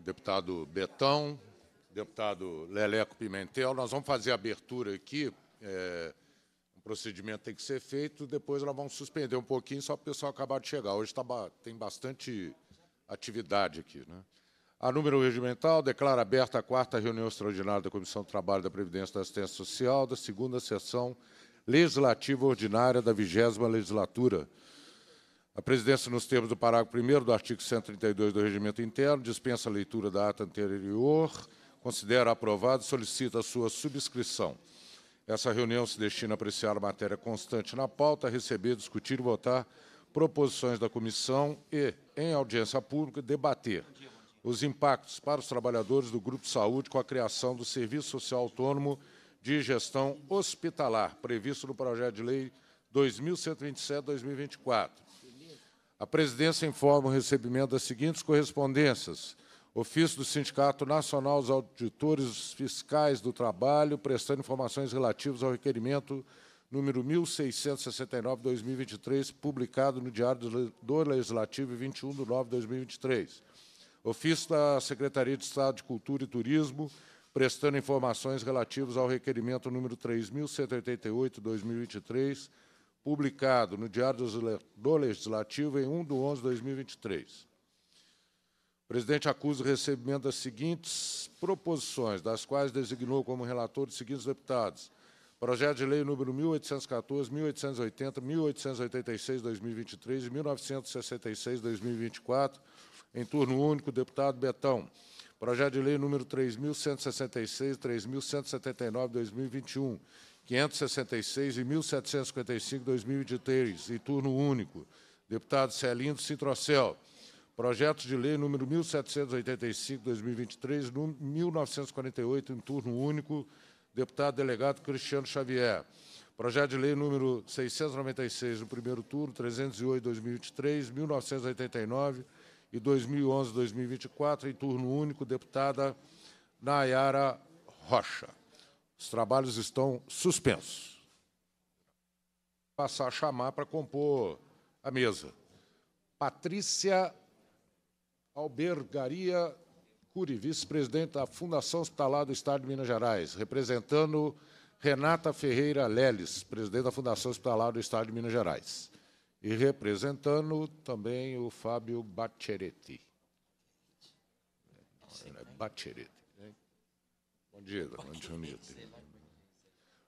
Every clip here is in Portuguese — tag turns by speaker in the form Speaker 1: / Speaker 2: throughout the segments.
Speaker 1: deputado Betão, deputado Leleco Pimentel. Nós vamos fazer a abertura aqui. É, o procedimento tem que ser feito, depois nós vamos suspender um pouquinho só para o pessoal acabar de chegar. Hoje tá, tem bastante atividade aqui. Né? A número regimental declara aberta a quarta reunião extraordinária da Comissão do Trabalho da Previdência e da Assistência Social da segunda sessão legislativa ordinária da vigésima legislatura. A presidência, nos termos do parágrafo 1 do artigo 132 do Regimento Interno, dispensa a leitura da ata anterior, considera aprovado e solicita a sua subscrição. Essa reunião se destina a apreciar a matéria constante na pauta, receber, discutir e votar proposições da comissão e, em audiência pública, debater os impactos para os trabalhadores do Grupo Saúde com a criação do Serviço Social Autônomo de Gestão Hospitalar, previsto no projeto de lei 2127-2024 a presidência informa o recebimento das seguintes correspondências. Ofício do Sindicato Nacional dos Auditores Fiscais do Trabalho, prestando informações relativas ao requerimento número 1669-2023, publicado no Diário do Legislativo 21 de 9 de 2023. Ofício da Secretaria de Estado de Cultura e Turismo, prestando informações relativas ao requerimento número 3.188-2023, publicado no Diário do Legislativo em 1 de 11 de 2023. O presidente acusa o recebimento das seguintes proposições, das quais designou como relator os seguintes deputados. Projeto de Lei número 1814, 1880, 1886, 2023 e 1966, 2024, em turno único, deputado Betão. Projeto de Lei número 3166, 3179, 2021 566 e 1755, 2023, em turno único. Deputado Celindo Citrocel. Projeto de lei número 1785, 2023, 1948, em turno único. Deputado delegado Cristiano Xavier. Projeto de lei número 696, no primeiro turno, 308, 2023, 1989 e 2011, 2024, em turno único, deputada Nayara Rocha. Os trabalhos estão suspensos. Passar a chamar para compor a mesa. Patrícia Albergaria Curi, vice-presidente da Fundação Hospitalar do Estado de Minas Gerais, representando Renata Ferreira Leles, presidente da Fundação Hospitalar do Estado de Minas Gerais, e representando também o Fábio Bacheretti. É Bacheretti. Bom dia, bom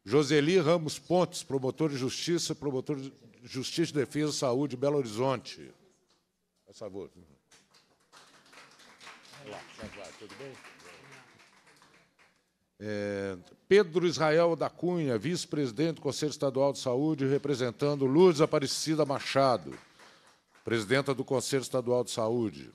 Speaker 1: Joseli Ramos Pontes, promotor de justiça, promotor de justiça, defesa, saúde, Belo Horizonte. Faz favor. Olá, tudo bem? É, Pedro Israel da Cunha, vice-presidente do Conselho Estadual de Saúde, representando Luz Aparecida Machado, presidenta do Conselho Estadual de Saúde.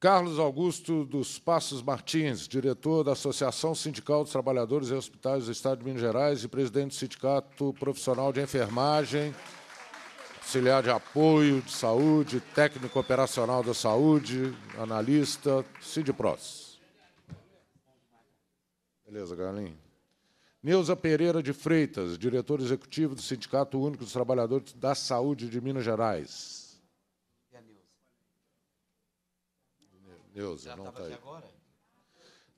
Speaker 1: Carlos Augusto dos Passos Martins, diretor da Associação Sindical dos Trabalhadores e Hospitais do Estado de Minas Gerais e presidente do Sindicato Profissional de Enfermagem, auxiliar de apoio de saúde, técnico operacional da saúde, analista, Sindipros. Beleza, Galinho. Neuza Pereira de Freitas, diretor executivo do Sindicato Único dos Trabalhadores da Saúde de Minas Gerais. Neuza, não está aí.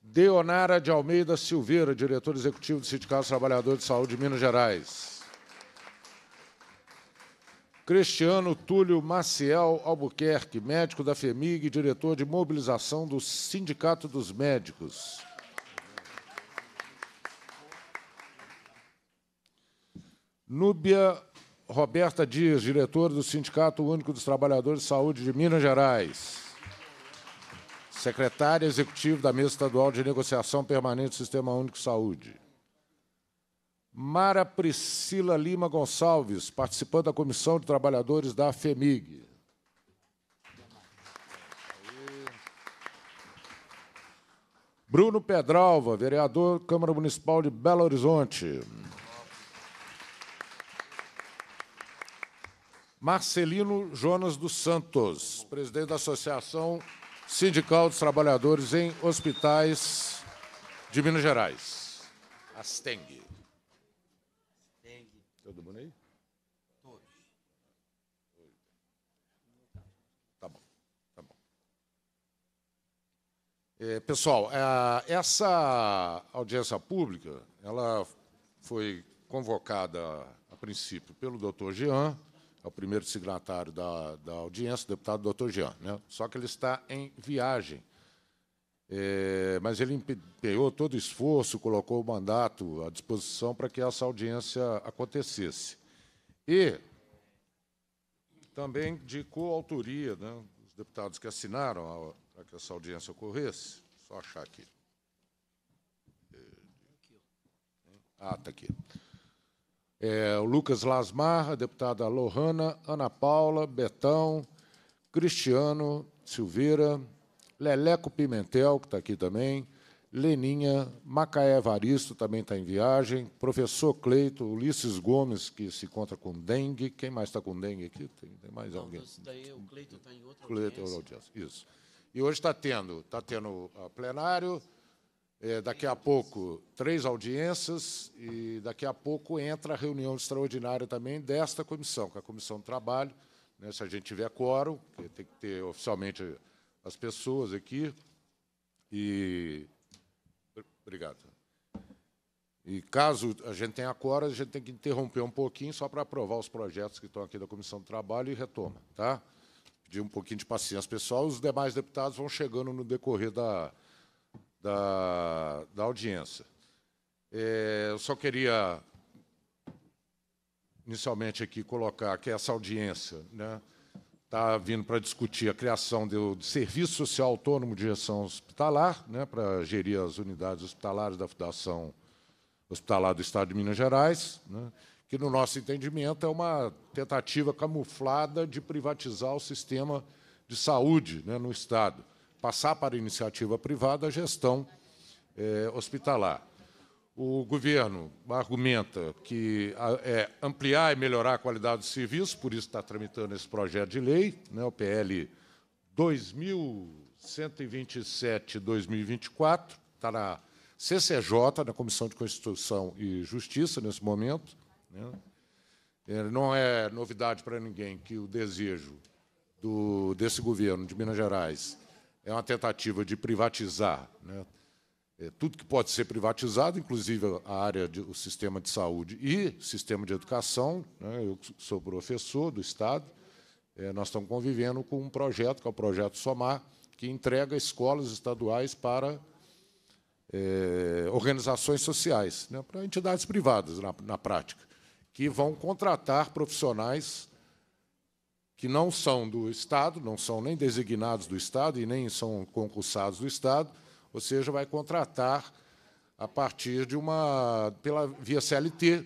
Speaker 1: Deonara de Almeida Silveira, diretor executivo do Sindicato dos Trabalhadores de Saúde de Minas Gerais. Cristiano Túlio Maciel Albuquerque, médico da FEMIG e diretor de mobilização do Sindicato dos Médicos. Núbia Roberta Dias, diretora do Sindicato Único dos Trabalhadores de Saúde de Minas Gerais secretário executivo da Mesa Estadual de Negociação Permanente do Sistema Único de Saúde. Mara Priscila Lima Gonçalves, participante da Comissão de Trabalhadores da FEMIG. Bruno Pedralva, vereador, Câmara Municipal de Belo Horizonte. Marcelino Jonas dos Santos, presidente da Associação Sindical dos Trabalhadores em Hospitais de Minas Gerais. Asteng. Todo mundo aí? Todos. Tá bom, tá bom. É, pessoal, é, essa audiência pública, ela foi convocada a princípio pelo doutor Jean, é o primeiro signatário da, da audiência, o deputado doutor Jean. Né? Só que ele está em viagem. É, mas ele empenhou todo o esforço, colocou o mandato à disposição para que essa audiência acontecesse. E também de coautoria né, Os deputados que assinaram para que essa audiência ocorresse. Só achar aqui. É, ah, está aqui é, o Lucas Lasmar, deputada Lohana, Ana Paula, Betão, Cristiano Silveira, Leleco Pimentel, que está aqui também, Leninha, Macaé Varisto também está em viagem, professor Cleito, Ulisses Gomes, que se encontra com dengue. Quem mais está com dengue aqui? Tem, tem mais Não, alguém? Daí o
Speaker 2: Cleito está em outra
Speaker 1: Cleito é audiência. Isso. E hoje está tendo, tá tendo a ah, plenário, é, daqui a pouco, três audiências e daqui a pouco entra a reunião extraordinária também desta comissão, que é a Comissão do Trabalho, né, se a gente tiver quórum, tem que ter oficialmente as pessoas aqui. E... Obrigado. E caso a gente tenha quórum, a gente tem que interromper um pouquinho só para aprovar os projetos que estão aqui da Comissão do Trabalho e retoma, tá? Pedir um pouquinho de paciência, pessoal. Os demais deputados vão chegando no decorrer da da, da audiência. É, eu só queria, inicialmente, aqui colocar que essa audiência está né, tá vindo para discutir a criação do, do, Serviço Social Autônomo de Gestão Hospitalar, né, para gerir as unidades hospitalares da Fundação Hospitalar do Estado de Minas Gerais, né, que, no nosso entendimento, é uma tentativa camuflada de privatizar o sistema de saúde né, no Estado passar para a iniciativa privada a gestão é, hospitalar. O governo argumenta que é ampliar e melhorar a qualidade do serviço, por isso está tramitando esse projeto de lei, né, o PL 2127-2024, está na CCJ, na Comissão de Constituição e Justiça, nesse momento. Né. É, não é novidade para ninguém que o desejo do, desse governo de Minas Gerais é uma tentativa de privatizar né? é, tudo que pode ser privatizado, inclusive a área do sistema de saúde e sistema de educação. Né? Eu sou professor do Estado, é, nós estamos convivendo com um projeto, que é o Projeto Somar, que entrega escolas estaduais para é, organizações sociais, né? para entidades privadas, na, na prática, que vão contratar profissionais que não são do Estado, não são nem designados do Estado e nem são concursados do Estado, ou seja, vai contratar a partir de uma pela via CLT,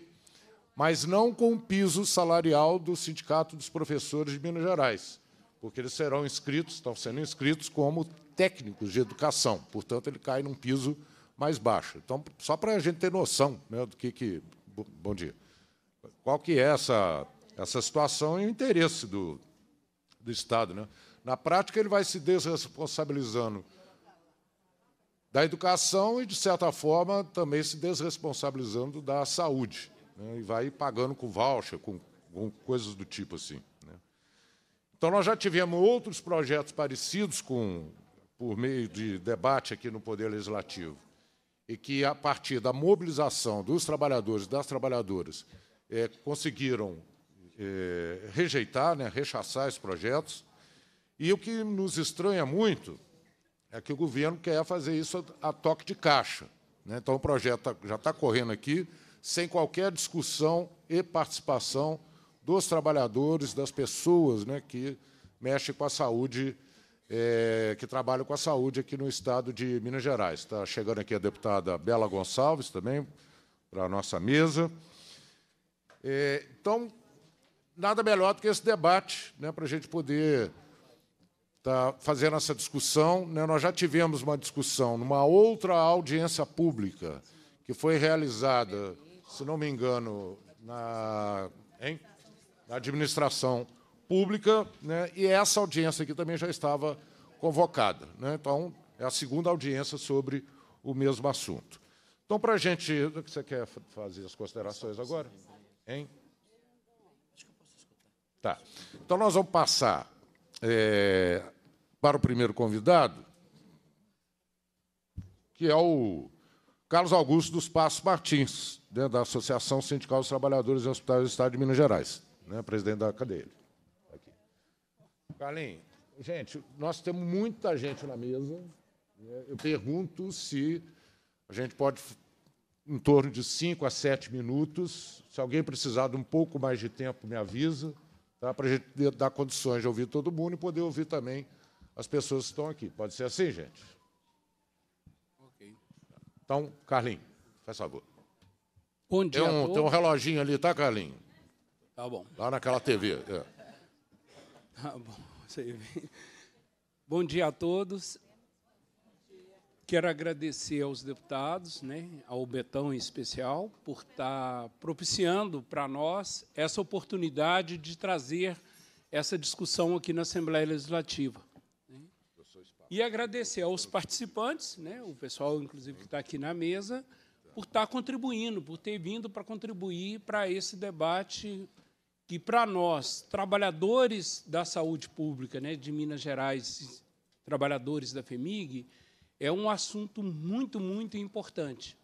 Speaker 1: mas não com o piso salarial do Sindicato dos Professores de Minas Gerais, porque eles serão inscritos, estão sendo inscritos como técnicos de educação, portanto ele cai num piso mais baixo. Então, só para a gente ter noção né, do que, que bom dia, qual que é essa essa situação e o interesse do, do Estado. Né? Na prática, ele vai se desresponsabilizando da educação e, de certa forma, também se desresponsabilizando da saúde. Né? E vai pagando com voucher, com, com coisas do tipo assim. Né? Então, nós já tivemos outros projetos parecidos com, por meio de debate aqui no Poder Legislativo, e que, a partir da mobilização dos trabalhadores e das trabalhadoras, é, conseguiram eh, rejeitar, né, rechaçar esses projetos. E o que nos estranha muito é que o governo quer fazer isso a toque de caixa. Né? Então, o projeto tá, já está correndo aqui, sem qualquer discussão e participação dos trabalhadores, das pessoas né, que mexem com a saúde, é, que trabalham com a saúde aqui no estado de Minas Gerais. Está chegando aqui a deputada Bela Gonçalves também, para a nossa mesa. É, então, nada melhor do que esse debate, né, para a gente poder estar tá fazendo essa discussão. Né? Nós já tivemos uma discussão numa outra audiência pública que foi realizada, se não me engano, na, hein? na administração pública, né? e essa audiência aqui também já estava convocada. Né? Então, é a segunda audiência sobre o mesmo assunto. Então, para a gente. Você quer fazer as considerações agora? Hein? Tá. Então nós vamos passar é, para o primeiro convidado, que é o Carlos Augusto dos Passos Martins, né, da Associação Sindical dos Trabalhadores em Hospitais do Estado de Minas Gerais, né, presidente da cadeia. Aqui. Carlinho, gente, nós temos muita gente na mesa. Né. Eu pergunto se a gente pode, em torno de cinco a sete minutos, se alguém precisar de um pouco mais de tempo, me avisa tá? para a gente dar condições de ouvir todo mundo e poder ouvir também as pessoas que estão aqui. Pode ser assim, gente? Ok. Então, Carlinhos, faz favor. Bom dia. Tem um, tem um reloginho ali, tá, Carlinho? Tá bom. Lá naquela TV. É.
Speaker 3: Tá bom. Bom dia a todos. Quero agradecer aos deputados, né, ao Betão em especial, por estar tá propiciando para nós essa oportunidade de trazer essa discussão aqui na Assembleia Legislativa. Né. E agradecer aos participantes, né, o pessoal, inclusive, que está aqui na mesa, por estar tá contribuindo, por ter vindo para contribuir para esse debate que, para nós, trabalhadores da saúde pública né, de Minas Gerais, trabalhadores da FEMIG, é um assunto muito, muito importante.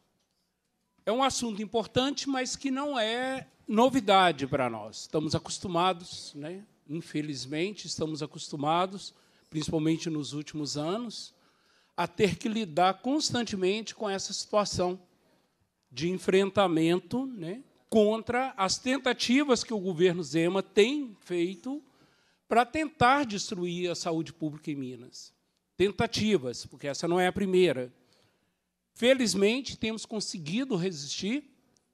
Speaker 3: É um assunto importante, mas que não é novidade para nós. Estamos acostumados, né? infelizmente, estamos acostumados, principalmente nos últimos anos, a ter que lidar constantemente com essa situação de enfrentamento né? contra as tentativas que o governo Zema tem feito para tentar destruir a saúde pública em Minas tentativas, porque essa não é a primeira. Felizmente, temos conseguido resistir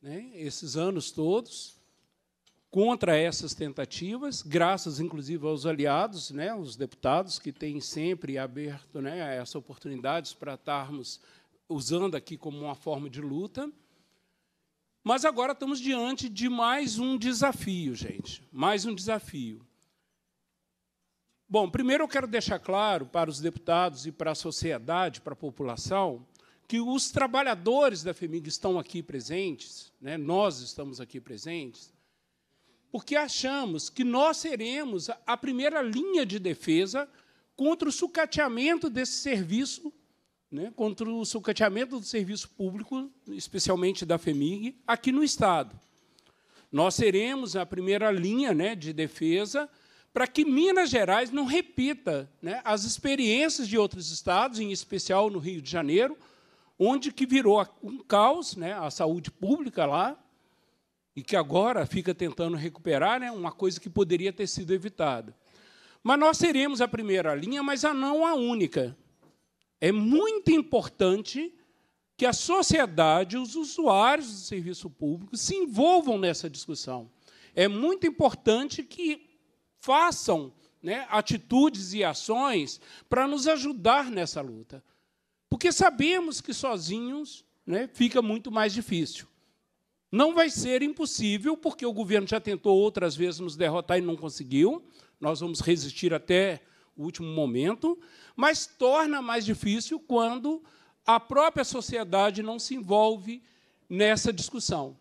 Speaker 3: né, esses anos todos contra essas tentativas, graças inclusive aos aliados, né, os deputados que têm sempre aberto né, essa oportunidade para estarmos usando aqui como uma forma de luta. Mas agora estamos diante de mais um desafio, gente, mais um desafio. Bom, primeiro eu quero deixar claro para os deputados e para a sociedade, para a população, que os trabalhadores da FEMIG estão aqui presentes, né, nós estamos aqui presentes, porque achamos que nós seremos a primeira linha de defesa contra o sucateamento desse serviço, né, contra o sucateamento do serviço público, especialmente da FEMIG, aqui no Estado. Nós seremos a primeira linha né, de defesa para que Minas Gerais não repita né, as experiências de outros estados, em especial no Rio de Janeiro, onde que virou um caos né, a saúde pública lá, e que agora fica tentando recuperar né, uma coisa que poderia ter sido evitada. Mas nós seremos a primeira linha, mas a não a única. É muito importante que a sociedade, os usuários do serviço público, se envolvam nessa discussão. É muito importante que façam né, atitudes e ações para nos ajudar nessa luta. Porque sabemos que sozinhos né, fica muito mais difícil. Não vai ser impossível, porque o governo já tentou outras vezes nos derrotar e não conseguiu. Nós vamos resistir até o último momento, mas torna mais difícil quando a própria sociedade não se envolve nessa discussão.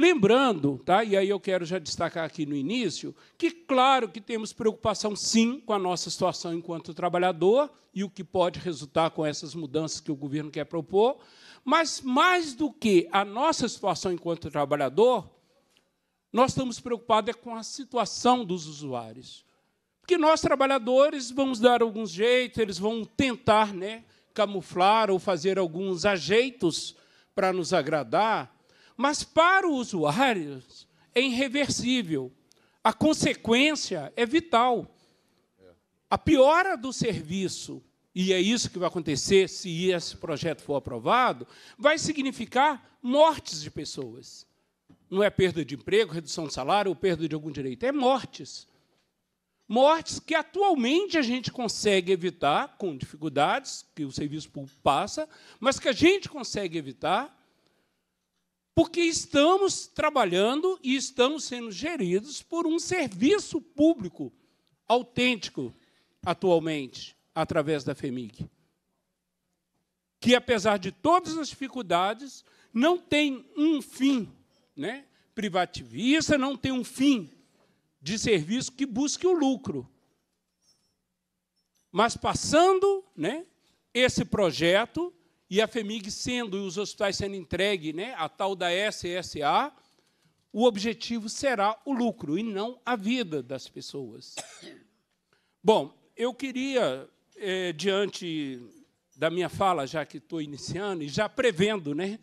Speaker 3: Lembrando, tá? e aí eu quero já destacar aqui no início, que claro que temos preocupação sim com a nossa situação enquanto trabalhador e o que pode resultar com essas mudanças que o governo quer propor, mas mais do que a nossa situação enquanto trabalhador, nós estamos preocupados é com a situação dos usuários. Porque nós, trabalhadores, vamos dar alguns jeitos, eles vão tentar né, camuflar ou fazer alguns ajeitos para nos agradar mas para o usuário é irreversível. A consequência é vital. A piora do serviço, e é isso que vai acontecer se esse projeto for aprovado, vai significar mortes de pessoas. Não é perda de emprego, redução de salário ou perda de algum direito, é mortes. Mortes que atualmente a gente consegue evitar, com dificuldades que o serviço público passa, mas que a gente consegue evitar porque estamos trabalhando e estamos sendo geridos por um serviço público autêntico atualmente, através da FEMIG. Que, apesar de todas as dificuldades, não tem um fim né, privativista, não tem um fim de serviço que busque o lucro. Mas passando né, esse projeto, e a FEMIG sendo, e os hospitais sendo entregue né, a tal da SSA, o objetivo será o lucro e não a vida das pessoas. Bom, eu queria, é, diante da minha fala, já que estou iniciando, e já prevendo né,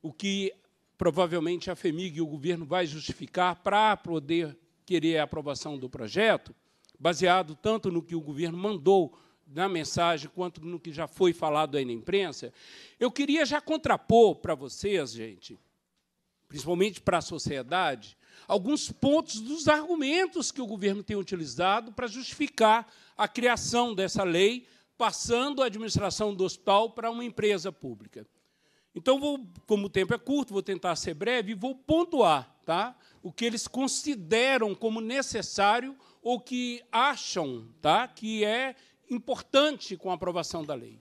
Speaker 3: o que provavelmente a FEMIG e o governo vai justificar para poder querer a aprovação do projeto, baseado tanto no que o governo mandou na mensagem quanto no que já foi falado aí na imprensa, eu queria já contrapor para vocês, gente, principalmente para a sociedade, alguns pontos dos argumentos que o governo tem utilizado para justificar a criação dessa lei, passando a administração do hospital para uma empresa pública. Então, vou, como o tempo é curto, vou tentar ser breve e vou pontuar tá, o que eles consideram como necessário ou que acham tá, que é importante com a aprovação da lei.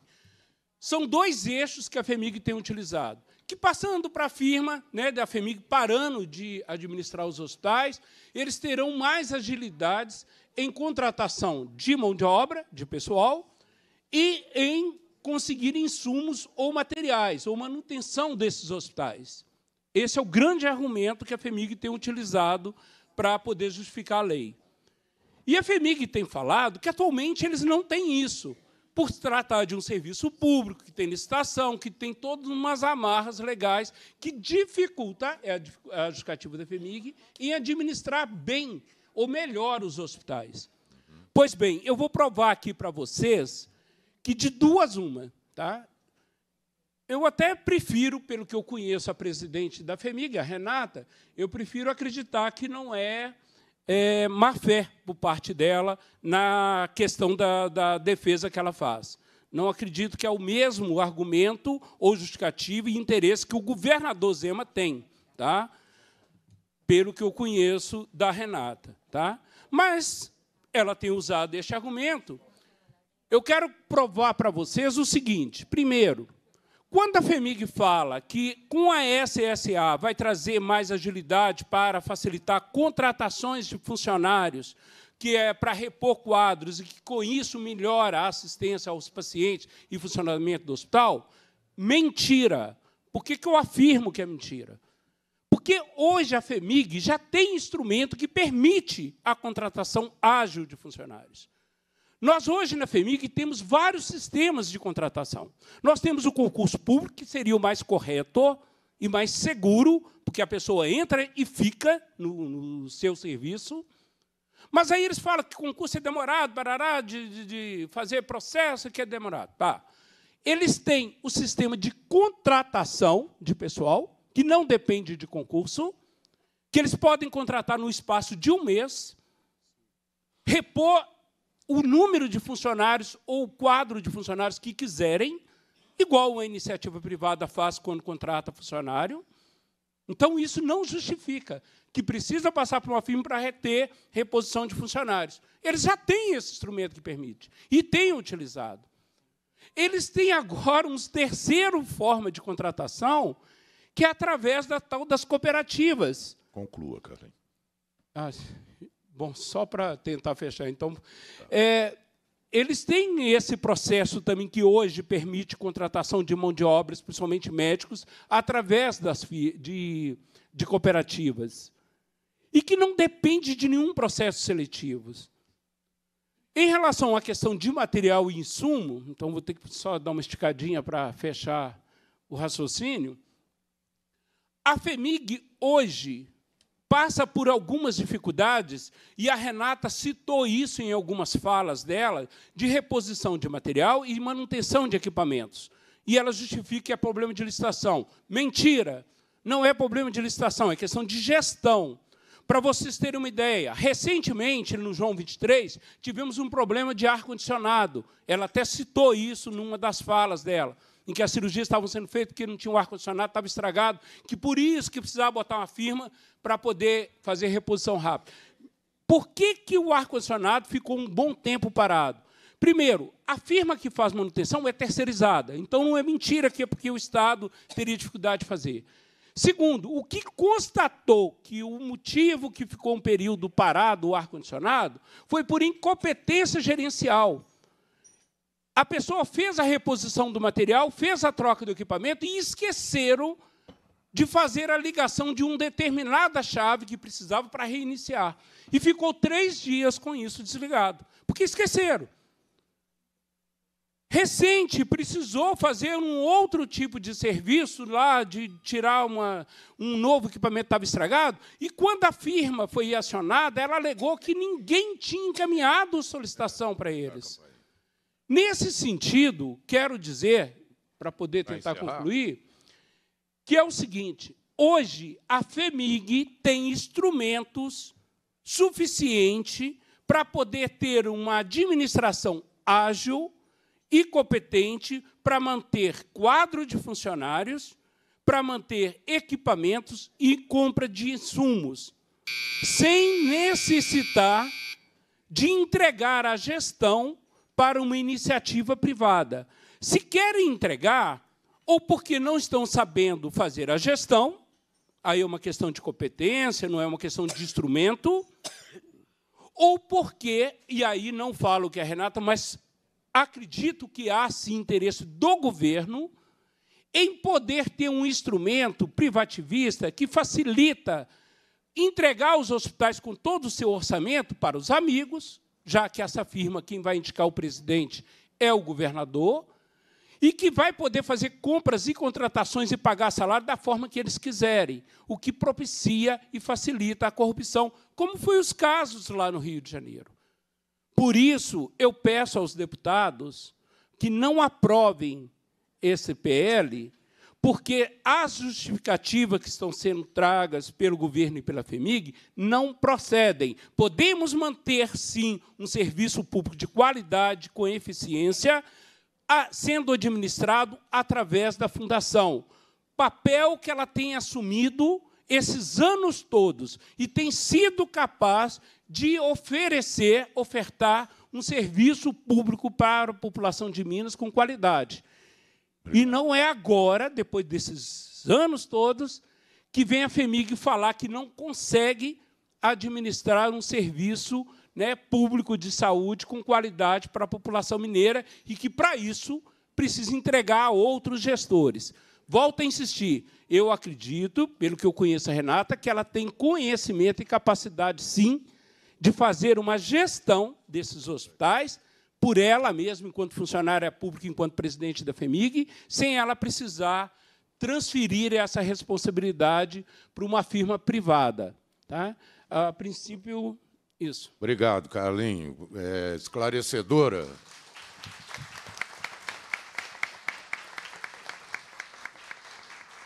Speaker 3: São dois eixos que a FEMIG tem utilizado, que passando para a firma, né, da FEMIG parando de administrar os hospitais, eles terão mais agilidades em contratação de mão de obra, de pessoal, e em conseguir insumos ou materiais, ou manutenção desses hospitais. Esse é o grande argumento que a FEMIG tem utilizado para poder justificar a lei. E a FEMIG tem falado que atualmente eles não têm isso, por se tratar de um serviço público, que tem licitação, que tem todas umas amarras legais, que dificulta, é a, justificativa da FEMIG, em administrar bem ou melhor os hospitais. Pois bem, eu vou provar aqui para vocês que de duas uma, tá? Eu até prefiro, pelo que eu conheço a presidente da FEMIG, a Renata, eu prefiro acreditar que não é é, má fé por parte dela na questão da, da defesa que ela faz. Não acredito que é o mesmo argumento ou justificativo e interesse que o governador Zema tem, tá? pelo que eu conheço da Renata. Tá? Mas ela tem usado este argumento. Eu quero provar para vocês o seguinte: primeiro, quando a FEMIG fala que com a SSA vai trazer mais agilidade para facilitar contratações de funcionários, que é para repor quadros e que com isso melhora a assistência aos pacientes e funcionamento do hospital, mentira. Por que, que eu afirmo que é mentira? Porque hoje a FEMIG já tem instrumento que permite a contratação ágil de funcionários. Nós hoje na FEMIG temos vários sistemas de contratação. Nós temos o concurso público, que seria o mais correto e mais seguro, porque a pessoa entra e fica no, no seu serviço. Mas aí eles falam que concurso é demorado, barará, de, de, de fazer processo, que é demorado. Tá. Eles têm o sistema de contratação de pessoal, que não depende de concurso, que eles podem contratar no espaço de um mês, repor o número de funcionários ou o quadro de funcionários que quiserem, igual a iniciativa privada faz quando contrata funcionário. Então, isso não justifica que precisa passar por uma firma para reter reposição de funcionários. Eles já têm esse instrumento que permite e têm utilizado. Eles têm agora uma terceira forma de contratação, que é através da tal das cooperativas. Conclua, Karen. Ah, Bom, só para tentar fechar, então. É, eles têm esse processo também que hoje permite contratação de mão de obra, principalmente médicos, através das de, de cooperativas. E que não depende de nenhum processo seletivo. Em relação à questão de material e insumo, então vou ter que só dar uma esticadinha para fechar o raciocínio. A FEMIG hoje passa por algumas dificuldades, e a Renata citou isso em algumas falas dela, de reposição de material e manutenção de equipamentos. E ela justifica que é problema de licitação. Mentira! Não é problema de licitação, é questão de gestão. Para vocês terem uma ideia, recentemente, no João 23, tivemos um problema de ar-condicionado. Ela até citou isso numa das falas dela em que as cirurgias estavam sendo feitas porque não tinha o ar-condicionado, estava estragado, que por isso que precisava botar uma firma para poder fazer reposição rápida. Por que, que o ar-condicionado ficou um bom tempo parado? Primeiro, a firma que faz manutenção é terceirizada, então não é mentira que é porque o Estado teria dificuldade de fazer. Segundo, o que constatou que o motivo que ficou um período parado o ar-condicionado foi por incompetência gerencial a pessoa fez a reposição do material, fez a troca do equipamento e esqueceram de fazer a ligação de uma determinada chave que precisava para reiniciar. E ficou três dias com isso desligado, porque esqueceram. Recente, precisou fazer um outro tipo de serviço lá, de tirar uma, um novo equipamento que estava estragado, e quando a firma foi acionada, ela alegou que ninguém tinha encaminhado solicitação para eles. Nesse sentido, quero dizer, para poder tentar concluir, que é o seguinte: hoje a FEMIG tem instrumentos suficiente para poder ter uma administração ágil e competente para manter quadro de funcionários, para manter equipamentos e compra de insumos, sem necessitar de entregar à gestão para uma iniciativa privada. Se querem entregar, ou porque não estão sabendo fazer a gestão, aí é uma questão de competência, não é uma questão de instrumento, ou porque, e aí não falo que é a é Renata, mas acredito que há sim interesse do governo em poder ter um instrumento privativista que facilita entregar os hospitais com todo o seu orçamento para os amigos, já que essa firma, quem vai indicar o presidente é o governador, e que vai poder fazer compras e contratações e pagar salário da forma que eles quiserem, o que propicia e facilita a corrupção, como foi os casos lá no Rio de Janeiro. Por isso, eu peço aos deputados que não aprovem esse PL, porque as justificativas que estão sendo tragas pelo governo e pela FEMIG não procedem. Podemos manter, sim, um serviço público de qualidade, com eficiência, sendo administrado através da Fundação. Papel que ela tem assumido esses anos todos e tem sido capaz de oferecer, ofertar um serviço público para a população de Minas com qualidade. E não é agora, depois desses anos todos, que vem a FEMIG falar que não consegue administrar um serviço né, público de saúde com qualidade para a população mineira e que, para isso, precisa entregar a outros gestores. Volto a insistir, eu acredito, pelo que eu conheço a Renata, que ela tem conhecimento e capacidade, sim, de fazer uma gestão desses hospitais por ela mesma, enquanto funcionária pública, enquanto presidente da FEMIG, sem ela precisar transferir essa responsabilidade para uma firma privada. Tá? A princípio,
Speaker 1: isso. Obrigado, Carlinho. É esclarecedora.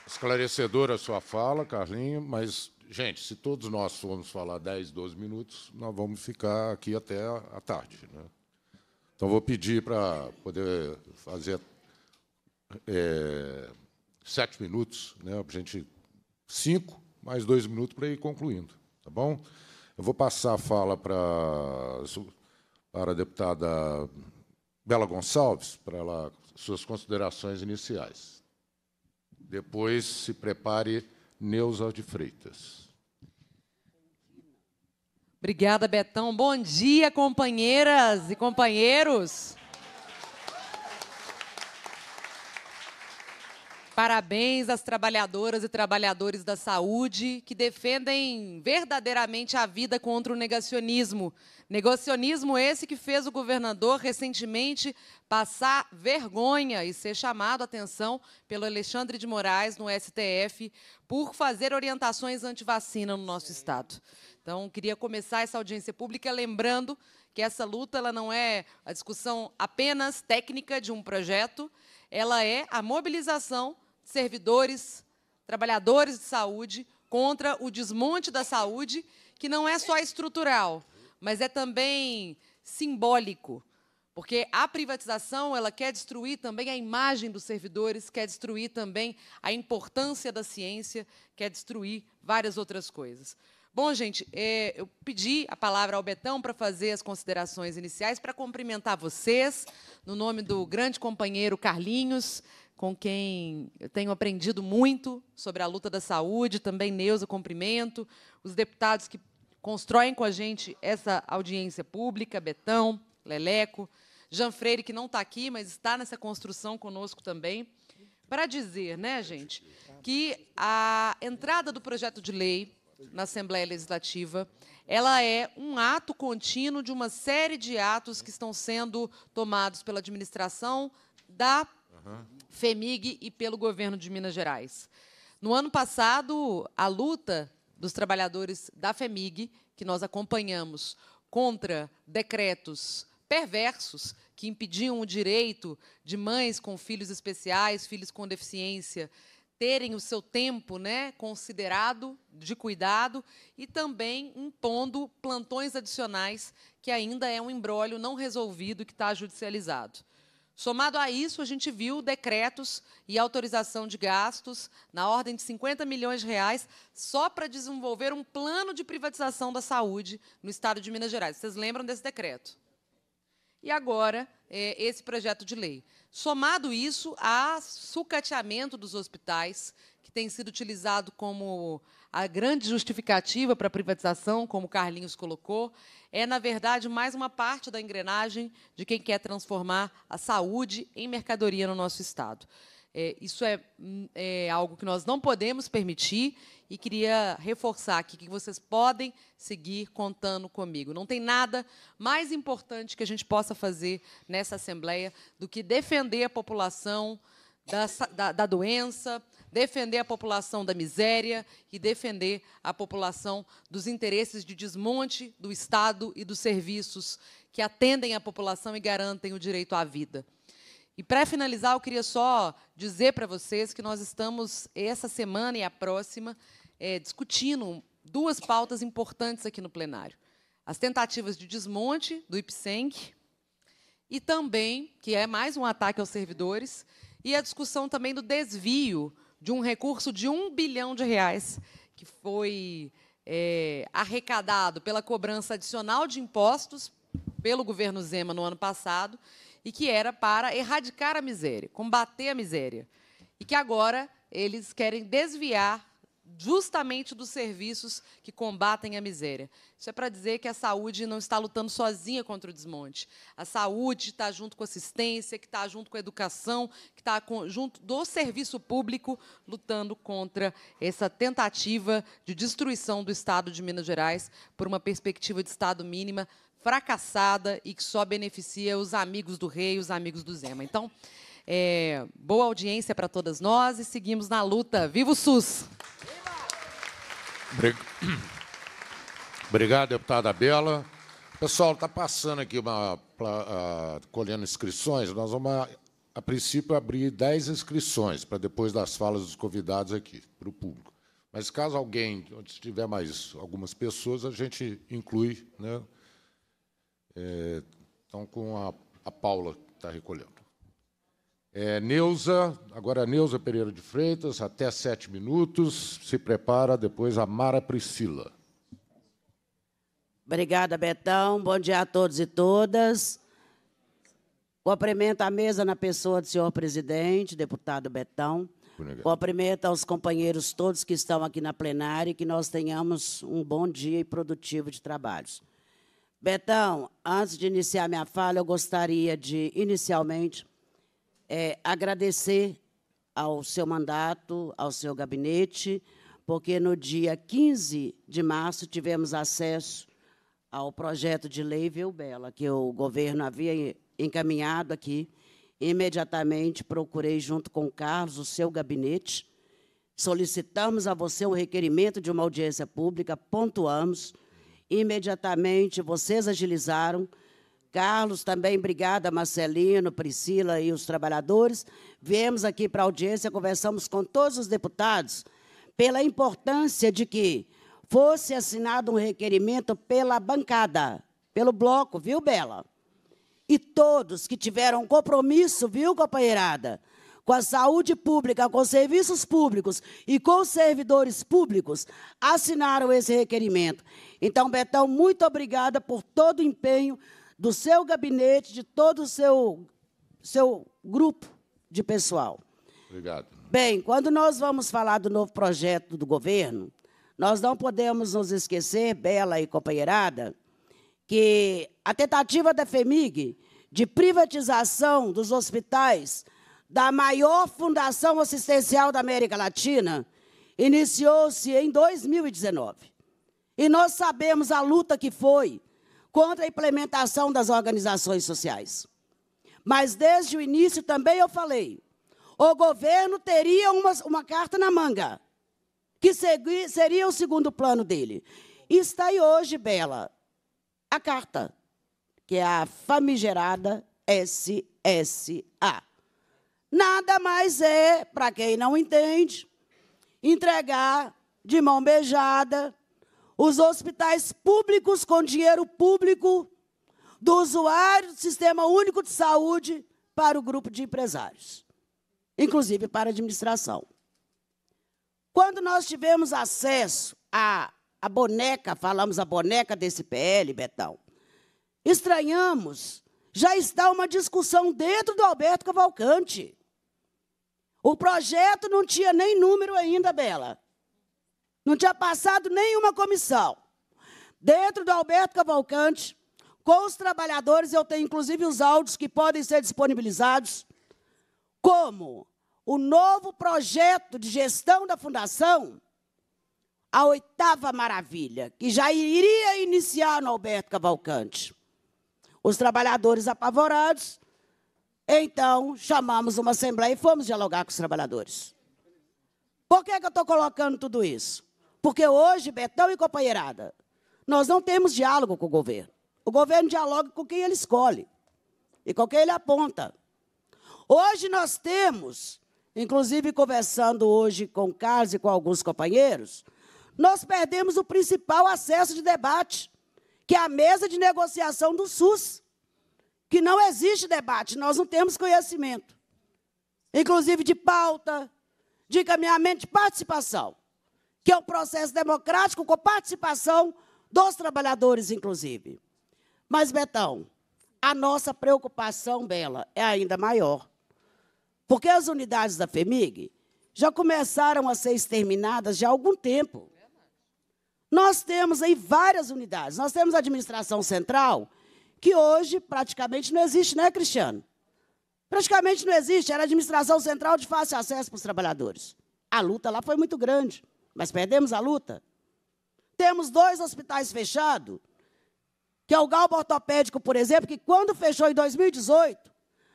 Speaker 1: Esclarecedora a sua fala, Carlinho, mas, gente, se todos nós formos falar 10, 12 minutos, nós vamos ficar aqui até a tarde. Né? Então, vou pedir para poder fazer é, sete minutos, né, a gente cinco, mais dois minutos para ir concluindo. Tá bom? Eu vou passar a fala para, para a deputada Bela Gonçalves, para ela, suas considerações iniciais. Depois se prepare Neuza de Freitas.
Speaker 4: Obrigada, Betão. Bom dia, companheiras e companheiros. Parabéns às trabalhadoras e trabalhadores da saúde que defendem verdadeiramente a vida contra o negacionismo. Negacionismo esse que fez o governador recentemente passar vergonha e ser chamado a atenção pelo Alexandre de Moraes no STF por fazer orientações anti-vacina no nosso estado. Então, queria começar essa audiência pública lembrando que essa luta ela não é a discussão apenas técnica de um projeto, ela é a mobilização de servidores, trabalhadores de saúde contra o desmonte da saúde, que não é só estrutural, mas é também simbólico. Porque a privatização ela quer destruir também a imagem dos servidores, quer destruir também a importância da ciência, quer destruir várias outras coisas. Bom, gente, é, eu pedi a palavra ao Betão para fazer as considerações iniciais, para cumprimentar vocês, no nome do grande companheiro Carlinhos, com quem eu tenho aprendido muito sobre a luta da saúde, também Neuza, cumprimento, os deputados que constroem com a gente essa audiência pública, Betão, Leleco, Jean Freire, que não está aqui, mas está nessa construção conosco também, para dizer, né, gente, que a entrada do projeto de lei na Assembleia Legislativa, ela é um ato contínuo de uma série de atos que estão sendo tomados pela administração da FEMIG e pelo governo de Minas Gerais. No ano passado, a luta dos trabalhadores da FEMIG, que nós acompanhamos, contra decretos perversos que impediam o direito de mães com filhos especiais, filhos com deficiência, terem o seu tempo né, considerado de cuidado e também impondo plantões adicionais, que ainda é um embrólio não resolvido que está judicializado. Somado a isso, a gente viu decretos e autorização de gastos na ordem de 50 milhões de reais só para desenvolver um plano de privatização da saúde no estado de Minas Gerais. Vocês lembram desse decreto? E agora, é, esse projeto de lei. Somado isso a sucateamento dos hospitais, que tem sido utilizado como a grande justificativa para a privatização, como o Carlinhos colocou, é, na verdade, mais uma parte da engrenagem de quem quer transformar a saúde em mercadoria no nosso Estado. É, isso é, hum, é, algo que nós não podemos permitir e queria reforçar aqui que vocês podem seguir contando comigo. Não tem nada mais importante que a gente possa fazer nessa Assembleia do que defender a população da, da, da doença, defender a população da miséria e defender a população dos interesses de desmonte do Estado e dos serviços que atendem a população e garantem o direito à vida. E para finalizar, eu queria só dizer para vocês que nós estamos, essa semana e a próxima, é, discutindo duas pautas importantes aqui no plenário. As tentativas de desmonte do IPSENC e também, que é mais um ataque aos servidores, e a discussão também do desvio de um recurso de um bilhão de reais que foi é, arrecadado pela cobrança adicional de impostos pelo governo Zema no ano passado e que era para erradicar a miséria, combater a miséria. E que agora eles querem desviar justamente dos serviços que combatem a miséria. Isso é para dizer que a saúde não está lutando sozinha contra o desmonte. A saúde está junto com a assistência, que está junto com a educação, que está junto do serviço público, lutando contra essa tentativa de destruição do Estado de Minas Gerais por uma perspectiva de Estado mínima fracassada e que só beneficia os amigos do rei, os amigos do Zema. Então, é, boa audiência para todas nós e seguimos na luta. Viva o SUS!
Speaker 1: Obrigado, deputada Bela. Pessoal, está passando aqui, uma, uh, colhendo inscrições. Nós vamos, a princípio, abrir 10 inscrições para depois das falas dos convidados aqui, para o público. Mas caso alguém, onde tiver mais algumas pessoas, a gente inclui, né? É, estão com a, a Paula, que está recolhendo. É, Neuza, agora é Neuza Pereira de Freitas, até sete minutos. Se prepara, depois a Mara Priscila.
Speaker 5: Obrigada, Betão. Bom dia a todos e todas. Cumprimento a mesa na pessoa do senhor presidente, deputado Betão. Cumprimento aos companheiros todos que estão aqui na plenária e que nós tenhamos um bom dia e produtivo de trabalhos. Betão, antes de iniciar minha fala, eu gostaria de, inicialmente, é, agradecer ao seu mandato, ao seu gabinete, porque no dia 15 de março tivemos acesso ao projeto de lei Vilbela, que o governo havia encaminhado aqui. Imediatamente procurei, junto com o Carlos, o seu gabinete. Solicitamos a você o requerimento de uma audiência pública, pontuamos Imediatamente vocês agilizaram. Carlos também, obrigada, Marcelino, Priscila e os trabalhadores. Viemos aqui para a audiência, conversamos com todos os deputados pela importância de que fosse assinado um requerimento pela bancada, pelo bloco, viu, Bela? E todos que tiveram compromisso, viu, companheirada? com a saúde pública, com serviços públicos e com servidores públicos, assinaram esse requerimento. Então, Betão, muito obrigada por todo o empenho do seu gabinete, de todo o seu, seu grupo de pessoal. Obrigado. Bem, quando nós vamos falar do novo projeto do governo, nós não podemos nos esquecer, Bela e companheirada, que a tentativa da FEMIG de privatização dos hospitais da maior fundação assistencial da América Latina, iniciou-se em 2019. E nós sabemos a luta que foi contra a implementação das organizações sociais. Mas desde o início também eu falei: o governo teria uma, uma carta na manga, que segui, seria o segundo plano dele. está aí hoje, Bela, a carta, que é a famigerada SSA nada mais é, para quem não entende, entregar de mão beijada os hospitais públicos com dinheiro público do usuário do Sistema Único de Saúde para o grupo de empresários, inclusive para a administração. Quando nós tivemos acesso à, à boneca, falamos a boneca desse PL, Betão, estranhamos já está uma discussão dentro do Alberto Cavalcante. O projeto não tinha nem número ainda, Bela. Não tinha passado nenhuma comissão. Dentro do Alberto Cavalcante, com os trabalhadores, eu tenho inclusive os áudios que podem ser disponibilizados, como o novo projeto de gestão da fundação, a oitava maravilha, que já iria iniciar no Alberto Cavalcante os trabalhadores apavorados. Então, chamamos uma assembleia e fomos dialogar com os trabalhadores. Por que, é que eu estou colocando tudo isso? Porque hoje, Betão e companheirada, nós não temos diálogo com o governo. O governo dialoga com quem ele escolhe e com quem ele aponta. Hoje nós temos, inclusive conversando hoje com o Carlos e com alguns companheiros, nós perdemos o principal acesso de debate que é a mesa de negociação do SUS, que não existe debate, nós não temos conhecimento, inclusive de pauta, de encaminhamento de participação, que é um processo democrático com participação dos trabalhadores, inclusive. Mas, Betão, a nossa preocupação, Bela, é ainda maior, porque as unidades da FEMIG já começaram a ser exterminadas já há algum tempo. Nós temos aí várias unidades. Nós temos a administração central, que hoje praticamente não existe, né, Cristiano? Praticamente não existe. Era a administração central de fácil acesso para os trabalhadores. A luta lá foi muito grande, mas perdemos a luta. Temos dois hospitais fechados, que é o Galbo Ortopédico, por exemplo, que quando fechou em 2018,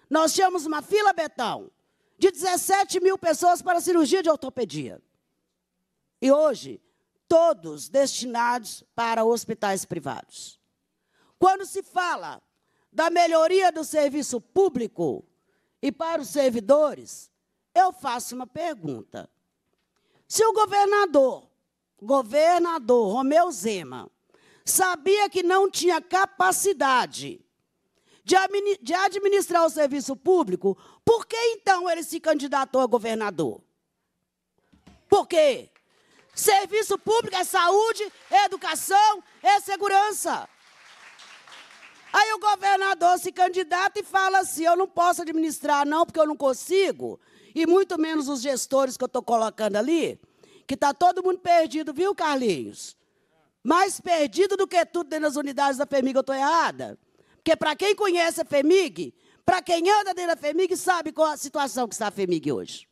Speaker 5: nós tínhamos uma fila betão de 17 mil pessoas para cirurgia de ortopedia. E hoje, todos destinados para hospitais privados. Quando se fala da melhoria do serviço público e para os servidores, eu faço uma pergunta. Se o governador, governador Romeu Zema, sabia que não tinha capacidade de administrar o serviço público, por que então ele se candidatou a governador? Por quê? Serviço público é saúde, é educação, é segurança. Aí o governador se candidata e fala assim: eu não posso administrar, não, porque eu não consigo, e muito menos os gestores que eu estou colocando ali, que está todo mundo perdido, viu, Carlinhos? Mais perdido do que tudo dentro das unidades da FEMIG, eu estou errada. Porque para quem conhece a FEMIG, para quem anda dentro da FEMIG, sabe qual a situação que está a FEMIG hoje.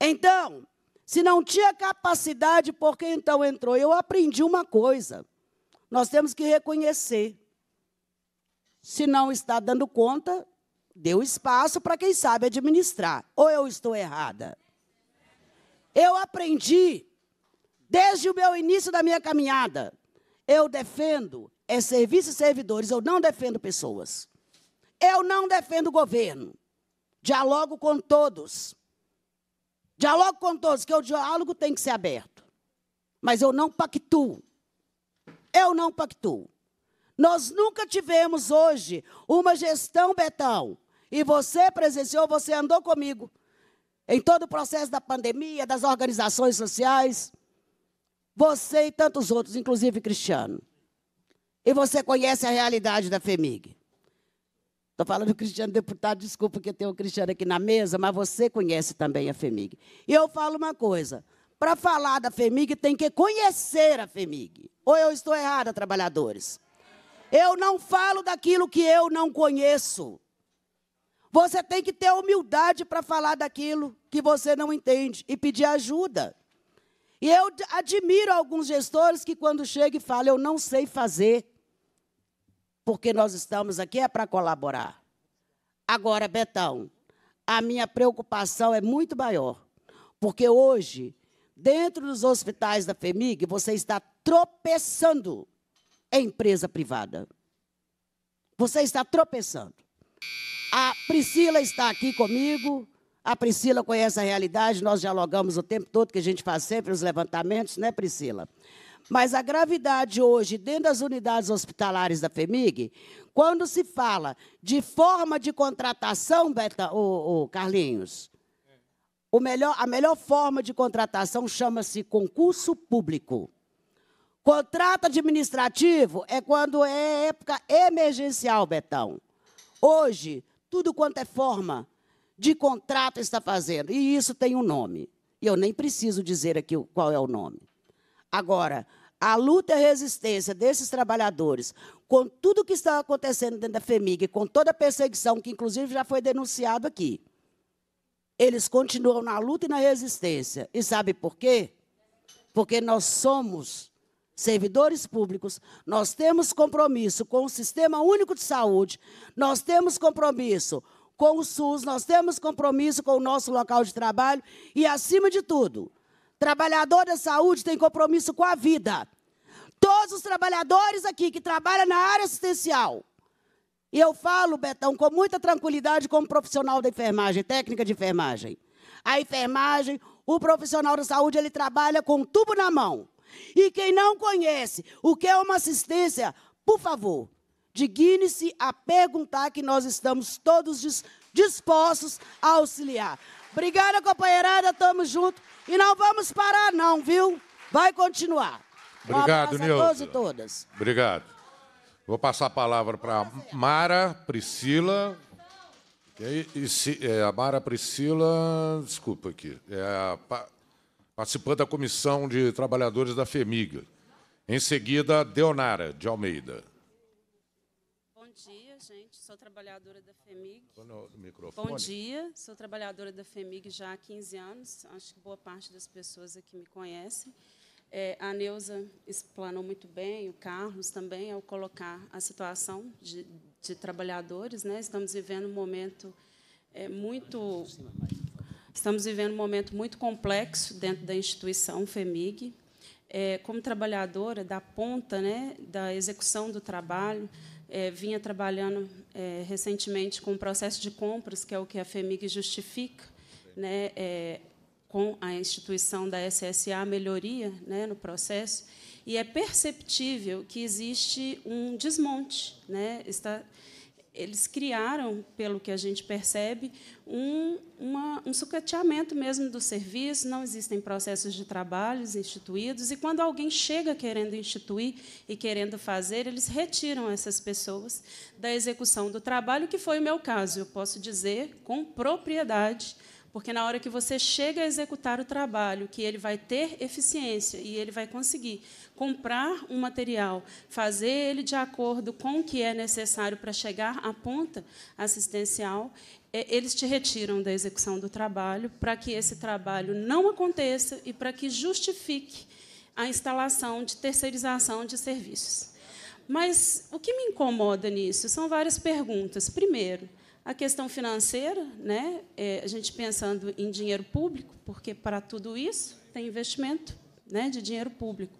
Speaker 5: Então, se não tinha capacidade, por que então entrou? Eu aprendi uma coisa. Nós temos que reconhecer. Se não está dando conta, deu espaço para quem sabe administrar. Ou eu estou errada? Eu aprendi, desde o meu início da minha caminhada, eu defendo é serviço e servidores, eu não defendo pessoas. Eu não defendo o governo. Dialogo com todos. Dialogo com todos, que o diálogo tem que ser aberto. Mas eu não pactuo. Eu não pactuo. Nós nunca tivemos hoje uma gestão Betão. E você presenciou, você andou comigo em todo o processo da pandemia, das organizações sociais. Você e tantos outros, inclusive Cristiano. E você conhece a realidade da FEMIG. Estou falando do Cristiano deputado, desculpa que eu tenho o Cristiano aqui na mesa, mas você conhece também a FEMIG. E eu falo uma coisa: para falar da FEMIG, tem que conhecer a FEMIG. Ou eu estou errada, trabalhadores? Eu não falo daquilo que eu não conheço. Você tem que ter humildade para falar daquilo que você não entende e pedir ajuda. E eu admiro alguns gestores que, quando chegam e falam, eu não sei fazer porque nós estamos aqui é para colaborar. Agora, Betão, a minha preocupação é muito maior, porque hoje, dentro dos hospitais da FEMIG, você está tropeçando em empresa privada. Você está tropeçando. A Priscila está aqui comigo. A Priscila conhece a realidade, nós dialogamos o tempo todo, que a gente faz sempre os levantamentos, né, Priscila? Mas a gravidade hoje, dentro das unidades hospitalares da FEMIG, quando se fala de forma de contratação, Beta, ô, ô, Carlinhos, o melhor, a melhor forma de contratação chama-se concurso público. Contrato administrativo é quando é época emergencial, Betão. Hoje, tudo quanto é forma de contrato está fazendo, e isso tem um nome. E eu nem preciso dizer aqui qual é o nome. Agora, a luta e a resistência desses trabalhadores, com tudo o que está acontecendo dentro da FEMIG, com toda a perseguição, que inclusive já foi denunciado aqui, eles continuam na luta e na resistência. E sabe por quê? Porque nós somos servidores públicos, nós temos compromisso com o Sistema Único de Saúde, nós temos compromisso com o SUS, nós temos compromisso com o nosso local de trabalho e, acima de tudo, Trabalhador da saúde tem compromisso com a vida. Todos os trabalhadores aqui que trabalham na área assistencial. E eu falo, Betão, com muita tranquilidade como profissional da enfermagem, técnica de enfermagem. A enfermagem, o profissional da saúde, ele trabalha com um tubo na mão. E quem não conhece o que é uma assistência, por favor, digne-se a perguntar que nós estamos todos dispostos a auxiliar. Obrigada, companheirada. Tamo junto. E não vamos parar, não, viu? Vai continuar. Obrigado, um Nilson. e todas.
Speaker 1: Obrigado. Vou passar a palavra para Mara Priscila. E, e, se, é, a Mara Priscila, desculpa aqui, é pa, participante da Comissão de Trabalhadores da FEMIGA. Em seguida, Deonara de Almeida
Speaker 6: trabalhadora da FEMIG. Bom dia, sou trabalhadora da FEMIG já há 15 anos. Acho que boa parte das pessoas aqui me conhecem. É, a Neuza explanou muito bem, o Carlos também, ao colocar a situação de, de trabalhadores. Né? Estamos vivendo um momento é, muito... Estamos vivendo um momento muito complexo dentro da instituição FEMIG. É, como trabalhadora da ponta né, da execução do trabalho, é, vinha trabalhando é, recentemente com o processo de compras, que é o que a FEMIG justifica, né, é, com a instituição da SSA, melhoria né, no processo, e é perceptível que existe um desmonte. Né, está, eles criaram, pelo que a gente percebe, um, uma, um sucateamento mesmo do serviço, não existem processos de trabalhos instituídos, e quando alguém chega querendo instituir e querendo fazer, eles retiram essas pessoas da execução do trabalho, que foi o meu caso, eu posso dizer com propriedade porque na hora que você chega a executar o trabalho, que ele vai ter eficiência e ele vai conseguir comprar um material, fazer ele de acordo com o que é necessário para chegar à ponta assistencial, é, eles te retiram da execução do trabalho para que esse trabalho não aconteça e para que justifique a instalação de terceirização de serviços. Mas o que me incomoda nisso são várias perguntas. Primeiro, a questão financeira, né? É, a gente pensando em dinheiro público, porque para tudo isso tem investimento né, de dinheiro público.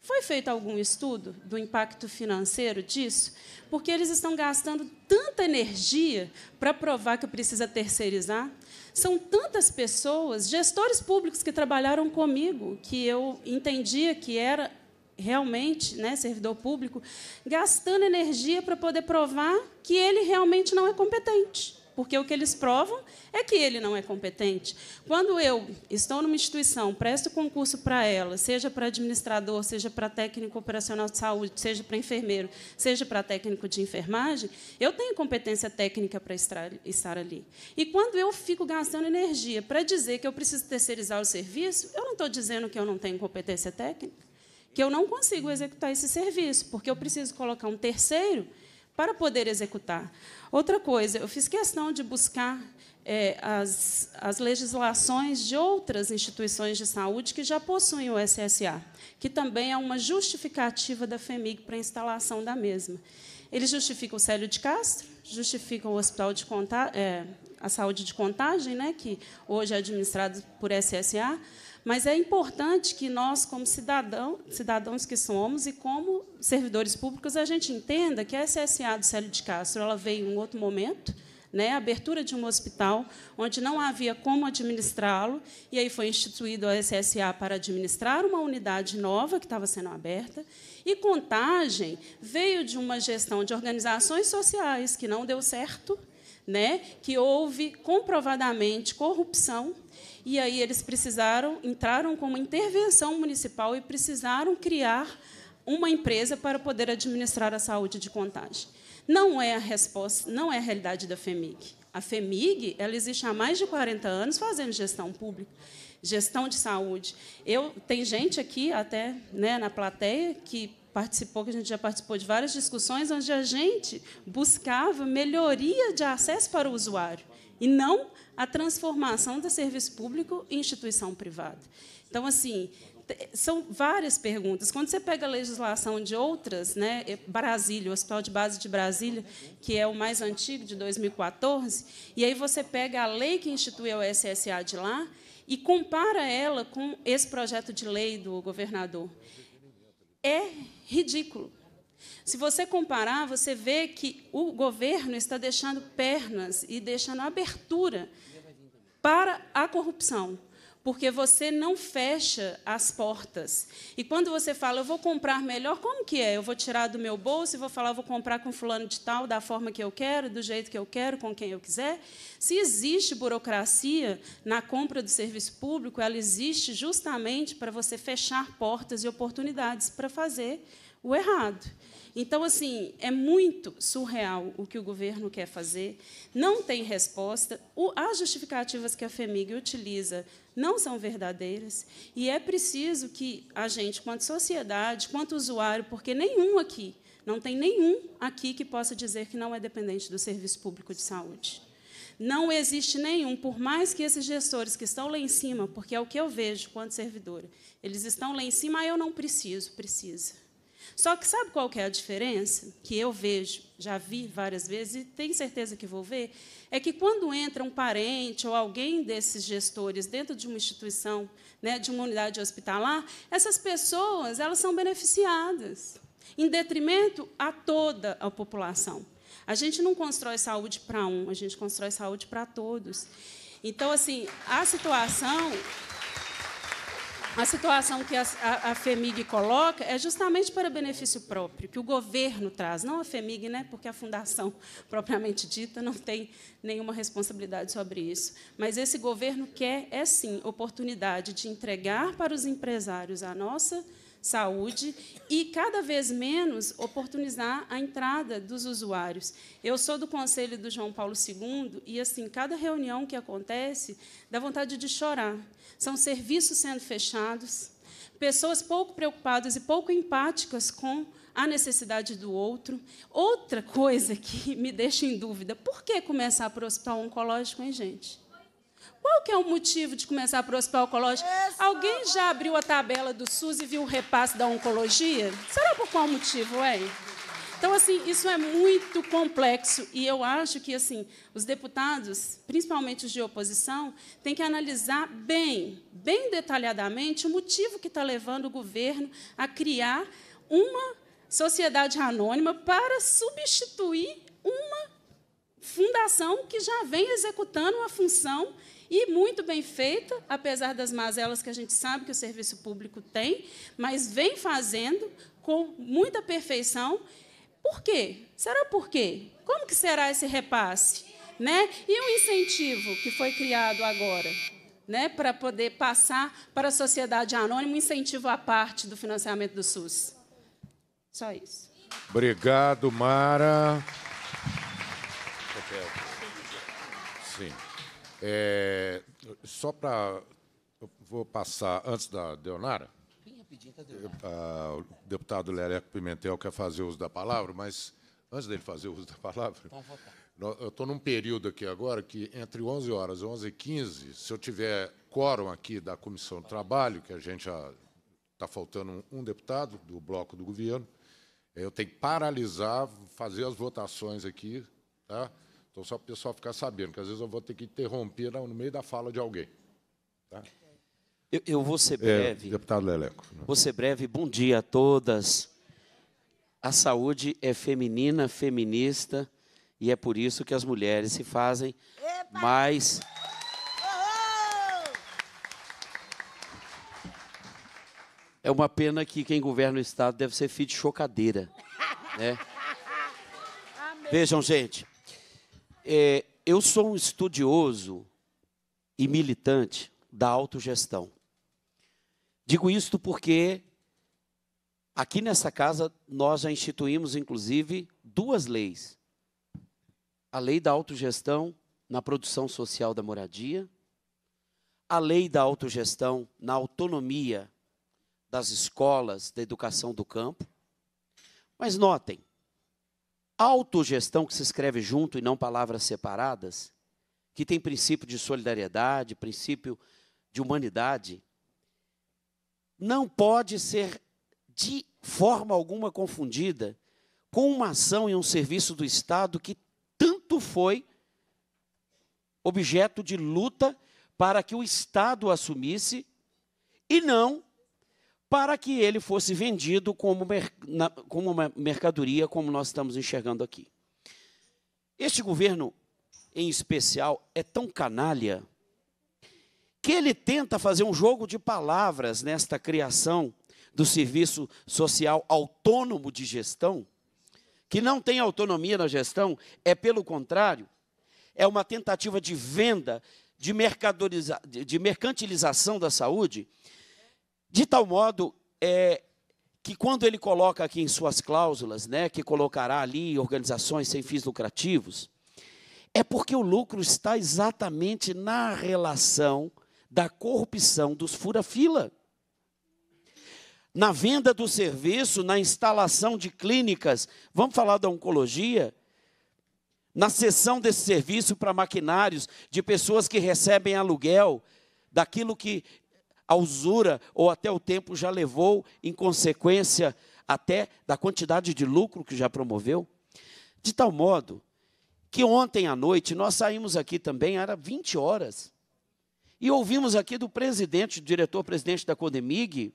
Speaker 6: Foi feito algum estudo do impacto financeiro disso? Porque eles estão gastando tanta energia para provar que precisa terceirizar. São tantas pessoas, gestores públicos que trabalharam comigo, que eu entendia que era realmente, né, servidor público, gastando energia para poder provar que ele realmente não é competente. Porque o que eles provam é que ele não é competente. Quando eu estou numa instituição, presto concurso para ela, seja para administrador, seja para técnico operacional de saúde, seja para enfermeiro, seja para técnico de enfermagem, eu tenho competência técnica para estar ali. E quando eu fico gastando energia para dizer que eu preciso terceirizar o serviço, eu não estou dizendo que eu não tenho competência técnica que eu não consigo executar esse serviço, porque eu preciso colocar um terceiro para poder executar. Outra coisa, eu fiz questão de buscar é, as, as legislações de outras instituições de saúde que já possuem o SSA, que também é uma justificativa da FEMIG para a instalação da mesma. Eles justificam o Célio de Castro, justificam o Hospital de Conta, é, a Saúde de Contagem, né, que hoje é administrado por SSA, mas é importante que nós, como cidadão, cidadãos que somos e como servidores públicos, a gente entenda que a SSA do Célio de Castro ela veio em um outro momento, né, a abertura de um hospital onde não havia como administrá-lo, e aí foi instituído a SSA para administrar uma unidade nova que estava sendo aberta, e Contagem veio de uma gestão de organizações sociais que não deu certo, né, que houve comprovadamente corrupção e aí eles precisaram, entraram com uma intervenção municipal e precisaram criar uma empresa para poder administrar a saúde de contagem. Não é a resposta, não é a realidade da FEMIG. A FEMIG ela existe há mais de 40 anos fazendo gestão pública, gestão de saúde. Eu tem gente aqui até né, na plateia que participou, que a gente já participou de várias discussões onde a gente buscava melhoria de acesso para o usuário e não a transformação do serviço público em instituição privada. Então, assim, são várias perguntas. Quando você pega a legislação de outras, né, é Brasília, o Hospital de Base de Brasília, que é o mais antigo, de 2014, e aí você pega a lei que instituiu a SSA de lá e compara ela com esse projeto de lei do governador. É ridículo. Se você comparar, você vê que o governo está deixando pernas e deixando abertura para a corrupção, porque você não fecha as portas. E quando você fala, eu vou comprar melhor, como que é? Eu vou tirar do meu bolso e vou falar, vou comprar com fulano de tal, da forma que eu quero, do jeito que eu quero, com quem eu quiser. Se existe burocracia na compra do serviço público, ela existe justamente para você fechar portas e oportunidades para fazer o errado. Então, assim, é muito surreal o que o governo quer fazer, não tem resposta. O, as justificativas que a FEMIG utiliza não são verdadeiras, e é preciso que a gente, quanto sociedade, quanto usuário, porque nenhum aqui, não tem nenhum aqui que possa dizer que não é dependente do serviço público de saúde. Não existe nenhum, por mais que esses gestores que estão lá em cima, porque é o que eu vejo quanto servidora, eles estão lá em cima, ah, eu não preciso, precisa. Só que sabe qual que é a diferença que eu vejo, já vi várias vezes e tenho certeza que vou ver, é que quando entra um parente ou alguém desses gestores dentro de uma instituição, né, de uma unidade hospitalar, essas pessoas elas são beneficiadas, em detrimento a toda a população. A gente não constrói saúde para um, a gente constrói saúde para todos. Então, assim, a situação a situação que a, a, a, FEMIG coloca é justamente para benefício próprio, que o governo traz, não a FEMIG, né, porque a fundação propriamente dita não tem nenhuma responsabilidade sobre isso. Mas esse governo quer, é sim, oportunidade de entregar para os empresários a nossa saúde e cada vez menos oportunizar a entrada dos usuários. Eu sou do conselho do João Paulo II e assim, cada reunião que acontece dá vontade de chorar. São serviços sendo fechados, pessoas pouco preocupadas e pouco empáticas com a necessidade do outro. Outra coisa que me deixa em dúvida, por que começar para o hospital oncológico, hein, gente? Qual que é o motivo de começar a hospital oncológico? Essa Alguém já abriu a tabela do SUS e viu o repasse da oncologia? Será por qual motivo, hein? Então, assim, isso é muito complexo e eu acho que, assim, os deputados, principalmente os de oposição, têm que analisar bem, bem detalhadamente o motivo que está levando o governo a criar uma sociedade anônima para substituir uma fundação que já vem executando uma função e muito bem feita, apesar das mazelas que a gente sabe que o serviço público tem, mas vem fazendo com muita perfeição. Por quê? Será por quê? Como que será esse repasse? Né? E o incentivo que foi criado agora? Né, para poder passar para a sociedade anônima um incentivo à parte do financiamento do SUS. Só isso.
Speaker 1: Obrigado, Mara. Sim. É, só para. Vou passar, antes da Deonara.
Speaker 7: É,
Speaker 1: a, ah, o deputado Lereco Pimentel quer fazer uso da palavra, mas antes dele fazer uso da palavra, então, eu estou num período aqui agora que entre 11 horas e 11 e 15, se eu tiver quórum aqui da Comissão do Trabalho, que a gente já está faltando um deputado do bloco do governo, eu tenho que paralisar, fazer as votações aqui, tá? Então, só para o pessoal ficar sabendo, que às vezes eu vou ter que interromper no meio da fala de alguém. Tá?
Speaker 2: Eu, eu, vou ser é, breve. É, deputado Leleco. Vou ser breve. Bom dia a todas. A saúde é feminina, feminista, e é por isso que as mulheres se fazem Epa! mais. É uma pena que quem governa o Estado deve ser filho de chocadeira. Né? Vejam, gente, é, eu sou um estudioso e militante da autogestão. Digo isto porque aqui nessa casa nós já instituímos, inclusive, duas leis: a lei da autogestão na produção social da moradia, a lei da autogestão na autonomia das escolas da educação do campo. Mas notem, autogestão que se escreve junto e não palavras separadas, que tem princípio de solidariedade, princípio de humanidade, não pode ser de forma alguma confundida com uma ação e um serviço do Estado que tanto foi objeto de luta para que o Estado assumisse e não para que ele fosse vendido como, na, como uma mercadoria, como nós estamos enxergando aqui. Este governo, em especial, é tão canalha que ele tenta fazer um jogo de palavras nesta criação do serviço social autônomo de gestão, que não tem autonomia na gestão, é pelo contrário, é uma tentativa de venda, de, de mercantilização da saúde, de tal modo é, que quando ele coloca aqui em suas cláusulas, né, que colocará ali organizações sem fins lucrativos, é porque o lucro está exatamente na relação da corrupção dos fura-fila. Na venda do serviço, na instalação de clínicas, vamos falar da oncologia, na cessão desse serviço para maquinários, de pessoas que recebem aluguel, daquilo que a usura ou até o tempo já levou em consequência até da quantidade de lucro que já promoveu? De tal modo que ontem à noite nós saímos aqui também, era 20 horas, e ouvimos aqui do presidente, do diretor-presidente da Codemig,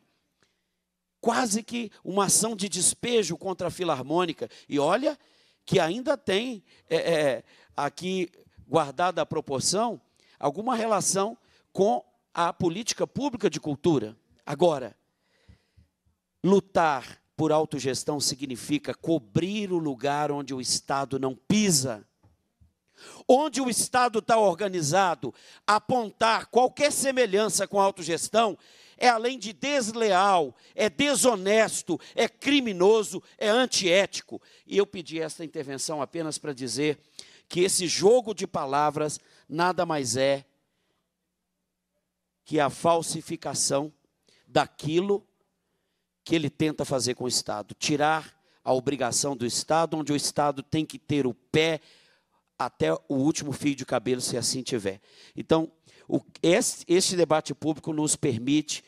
Speaker 2: quase que uma ação de despejo contra a Filarmônica. E olha que ainda tem é, é, aqui, guardada a proporção, alguma relação com à política pública de cultura. Agora, lutar por autogestão significa cobrir o lugar onde o Estado não pisa. Onde o Estado está organizado, apontar qualquer semelhança com a autogestão é além de desleal, é desonesto, é criminoso, é antiético. E eu pedi esta intervenção apenas para dizer que esse jogo de palavras nada mais é que é a falsificação daquilo que ele tenta fazer com o Estado tirar a obrigação do Estado, onde o Estado tem que ter o pé até o último fio de cabelo, se assim tiver. Então, o, esse, este debate público nos permite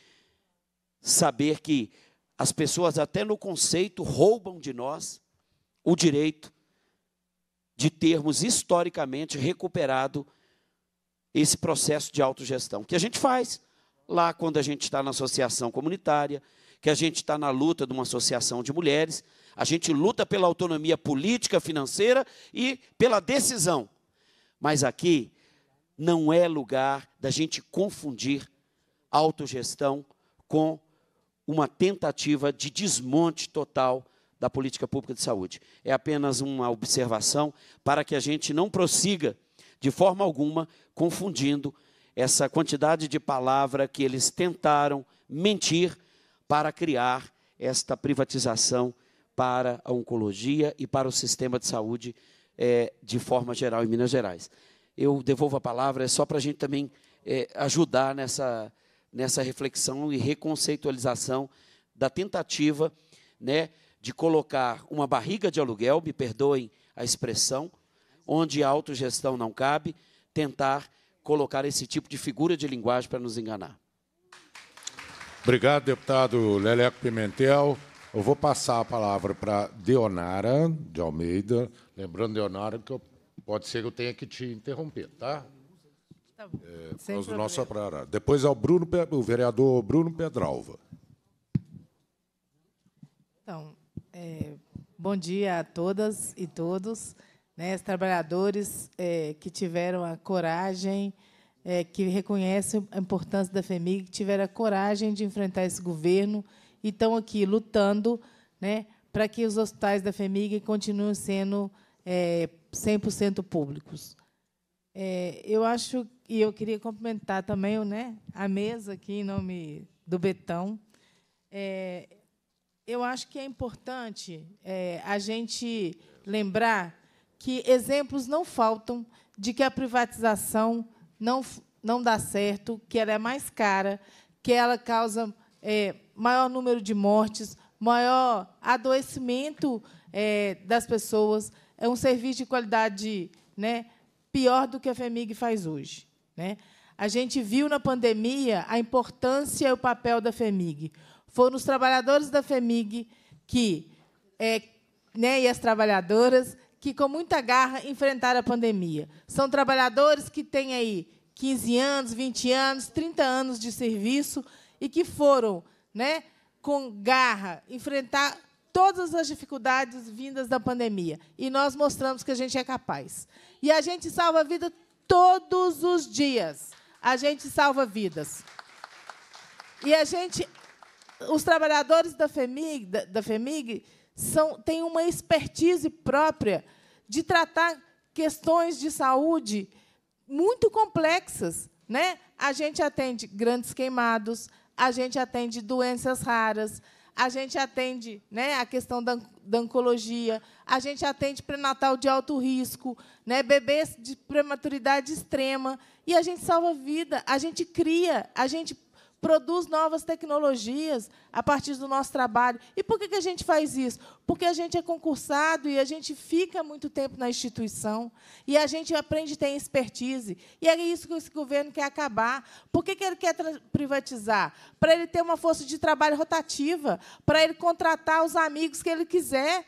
Speaker 2: saber que as pessoas, até no conceito, roubam de nós o direito de termos historicamente recuperado esse processo de autogestão, que a gente faz lá quando a gente está na associação comunitária, que a gente está na luta de uma associação de mulheres, a gente luta pela autonomia política, financeira e pela decisão. Mas aqui não é lugar da gente confundir autogestão com uma tentativa de desmonte total da política pública de saúde. É apenas uma observação para que a gente não prossiga de forma alguma confundindo essa quantidade de palavra que eles tentaram mentir para criar esta privatização para a oncologia e para o sistema de saúde é, de forma geral em Minas Gerais. Eu devolvo a palavra, é só para a gente também é, ajudar nessa, nessa reflexão e reconceitualização da tentativa né, de colocar uma barriga de aluguel, me perdoem a expressão, onde a autogestão não cabe, tentar colocar esse tipo de figura de linguagem para nos enganar.
Speaker 1: Obrigado, deputado Leleco Pimentel. Eu vou passar a palavra para Deonara de Almeida. Lembrando, Deonara, que eu, pode ser que eu tenha que te interromper, tá? Tá bom. É, nosso Depois ao é Bruno, o vereador Bruno Pedralva. Então, é,
Speaker 8: bom dia a todas e todos né, trabalhadores é, que tiveram a coragem, é, que reconhecem a importância da FEMIG, que tiveram a coragem de enfrentar esse governo e estão aqui lutando né, para que os hospitais da FEMIG continuem sendo é, 100% públicos. É, eu acho, e eu queria cumprimentar também né, a mesa aqui, em nome do Betão. É, eu acho que é importante é, a gente lembrar que exemplos não faltam de que a privatização não, não dá certo, que ela é mais cara, que ela causa é, maior número de mortes, maior adoecimento é, das pessoas. É um serviço de qualidade né, pior do que a FEMIG faz hoje. Né? A gente viu na pandemia a importância e o papel da FEMIG. Foram os trabalhadores da FEMIG que, é, né, e as trabalhadoras que, com muita garra, enfrentaram a pandemia. São trabalhadores que têm aí 15 anos, 20 anos, 30 anos de serviço e que foram, né, com garra, enfrentar todas as dificuldades vindas da pandemia. E nós mostramos que a gente é capaz. E a gente salva a vida todos os dias. A gente salva vidas. E a gente, os trabalhadores da FEMIG, da, da FEMIG são, têm uma expertise própria de tratar questões de saúde muito complexas. Né? A gente atende grandes queimados, a gente atende doenças raras, a gente atende né, a questão da, da oncologia, a gente atende pré-natal de alto risco, né, bebês de prematuridade extrema, e a gente salva vida, a gente cria, a gente produz novas tecnologias a partir do nosso trabalho. E por que a gente faz isso? Porque a gente é concursado e a gente fica muito tempo na instituição e a gente aprende a ter expertise. E é isso que esse governo quer acabar. Por que ele quer privatizar? Para ele ter uma força de trabalho rotativa, para ele contratar os amigos que ele quiser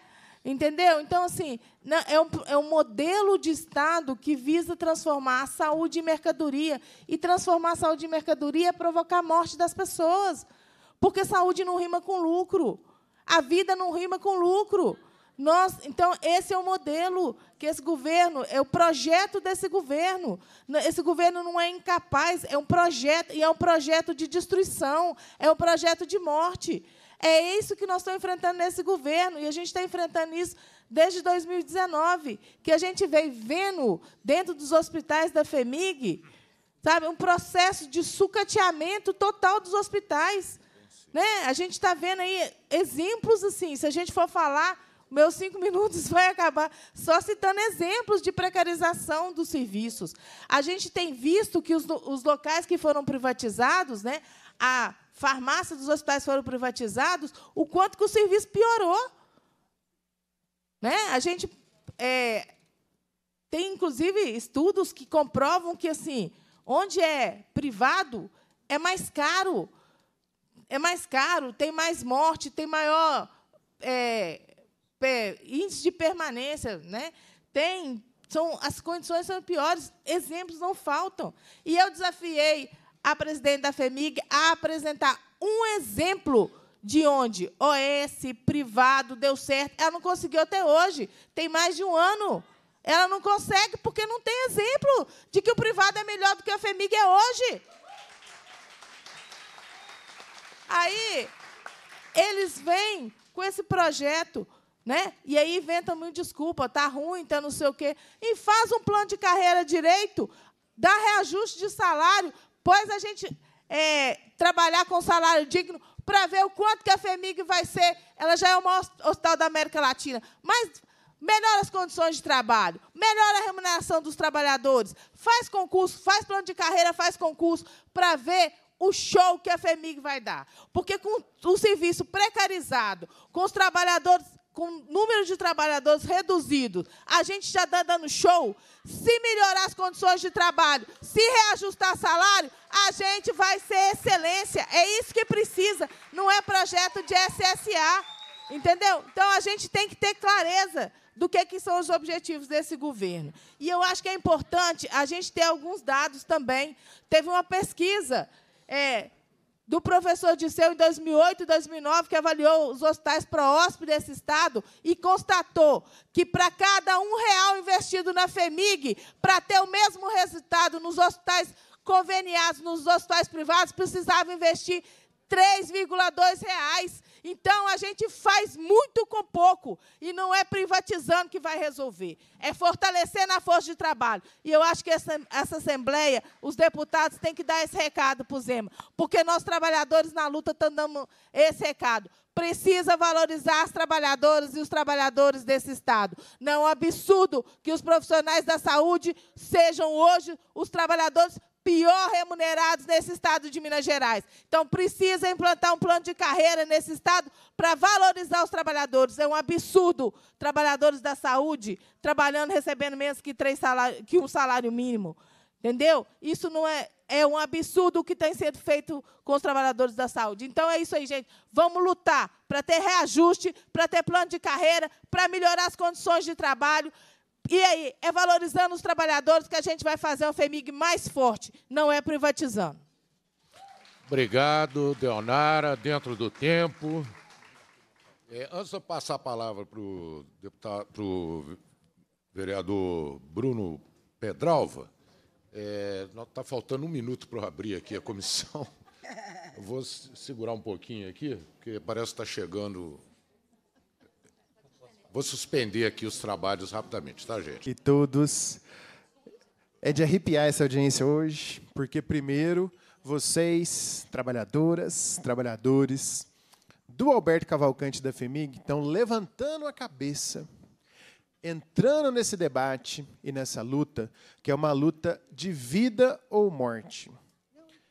Speaker 8: Entendeu? Então, assim, né, é um, é um modelo de Estado que visa transformar a saúde em mercadoria. E transformar a saúde em mercadoria é provocar a morte das pessoas. Porque saúde não rima com lucro. A vida não rima com lucro. Nós, então, esse é o modelo que esse governo, é o projeto desse governo. Né, esse governo não é incapaz, é um projeto, e é um projeto de destruição, é um projeto de morte. É isso que nós estamos enfrentando nesse governo, e a gente está enfrentando isso desde 2019, que a gente vem vendo dentro dos hospitais da FEMIG, sabe, um processo de sucateamento total dos hospitais. Né? A gente está vendo aí exemplos assim, se a gente for falar, meus cinco minutos vai acabar só citando exemplos de precarização dos serviços. A gente tem visto que os, os locais que foram privatizados, né, a farmácias dos hospitais foram privatizados, o quanto que o serviço piorou. Né? A gente é, tem, inclusive, estudos que comprovam que, assim, onde é privado, é mais caro. É mais caro, tem mais morte, tem maior é, é, índice de permanência. Né? Tem, são, as condições são piores, exemplos não faltam. E eu desafiei a presidente da FEMIG a apresentar um exemplo de onde OS, privado, deu certo. Ela não conseguiu até hoje, tem mais de um ano. Ela não consegue porque não tem exemplo de que o privado é melhor do que a FEMIG é hoje. Aí, eles vêm com esse projeto, né? E aí inventam muito desculpa, tá ruim, tá não sei o quê. E faz um plano de carreira direito, dá reajuste de salário, depois a gente é, trabalhar com salário digno para ver o quanto que a FEMIG vai ser. Ela já é o maior hospital da América Latina. Mas melhora as condições de trabalho, melhora a remuneração dos trabalhadores, faz concurso, faz plano de carreira, faz concurso, para ver o show que a FEMIG vai dar. Porque com o serviço precarizado, com os trabalhadores com número de trabalhadores reduzido, a gente já está dando show, se melhorar as condições de trabalho, se reajustar salário, a gente vai ser excelência. É isso que precisa, não é projeto de SSA. Entendeu? Então a gente tem que ter clareza do que, que são os objetivos desse governo. E eu acho que é importante a gente ter alguns dados também. Teve uma pesquisa é, do professor Disseu em 2008 e 2009, que avaliou os hospitais para hóspede desse estado e constatou que para cada um real investido na FEMIG, para ter o mesmo resultado nos hospitais conveniados, nos hospitais privados, precisava investir 3,2 reais. Então a gente faz muito com pouco e não é privatizando que vai resolver, é fortalecer na força de trabalho. E eu acho que essa, essa Assembleia, os deputados têm que dar esse recado para o Zema, porque nós trabalhadores na luta estamos dando esse recado. Precisa valorizar as trabalhadoras e os trabalhadores desse Estado. Não é um absurdo que os profissionais da saúde sejam hoje os trabalhadores pior remunerados nesse estado de Minas Gerais. Então, precisa implantar um plano de carreira nesse estado para valorizar os trabalhadores. É um absurdo trabalhadores da saúde trabalhando, recebendo menos que, três salário, que um salário mínimo. Entendeu? Isso não é, é um absurdo o que tem sendo feito com os trabalhadores da saúde. Então é isso aí, gente. Vamos lutar para ter reajuste, para ter plano de carreira, para melhorar as condições de trabalho. E aí, é valorizando os trabalhadores que a gente vai fazer o FEMIG mais forte, não é privatizando.
Speaker 1: Obrigado, Deonara, dentro do tempo. É, antes de eu passar a palavra para o deputado, para o vereador Bruno Pedralva, está é, tá faltando um minuto para eu abrir aqui a comissão. Eu vou segurar um pouquinho aqui, porque parece que está chegando Vou suspender aqui os trabalhos rapidamente, tá, gente?
Speaker 9: E todos. É de arrepiar essa audiência hoje, porque, primeiro, vocês, trabalhadoras, trabalhadores do Alberto Cavalcante da FEMIG, estão levantando a cabeça, entrando nesse debate e nessa luta, que é uma luta de vida ou morte.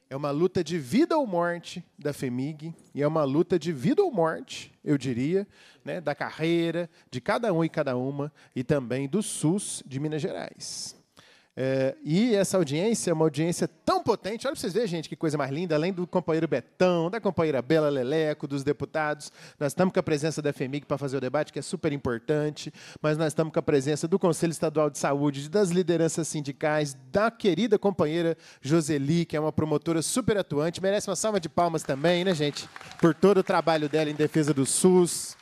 Speaker 9: É uma luta de vida ou morte da FEMIG, e é uma luta de vida ou morte, eu diria, né, da carreira de cada um e cada uma, e também do SUS de Minas Gerais. É, e essa audiência é uma audiência tão potente. Olha para vocês verem, gente, que coisa mais linda. Além do companheiro Betão, da companheira Bela Leleco, dos deputados, nós estamos com a presença da FEMIG para fazer o debate, que é super importante, mas nós estamos com a presença do Conselho Estadual de Saúde, das lideranças sindicais, da querida companheira Joseli, que é uma promotora super atuante. Merece uma salva de palmas também, né, gente? Por todo o trabalho dela em defesa do SUS.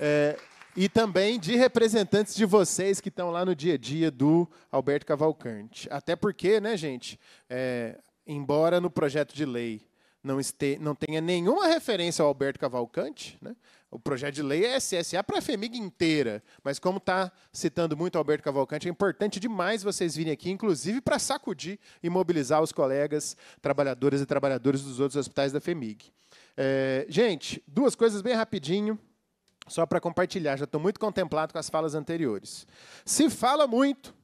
Speaker 9: É, e também de representantes de vocês que estão lá no dia a dia do Alberto Cavalcante. Até porque, né, gente, é, embora no projeto de lei não, este, não tenha nenhuma referência ao Alberto Cavalcante, né, o projeto de lei é SSA para a FEMIG inteira, mas como está citando muito Alberto Cavalcante, é importante demais vocês virem aqui, inclusive para sacudir e mobilizar os colegas trabalhadoras e trabalhadores dos outros hospitais da FEMIG. É, gente, duas coisas bem rapidinho. Só para compartilhar, já estou muito contemplado com as falas anteriores. Se fala muito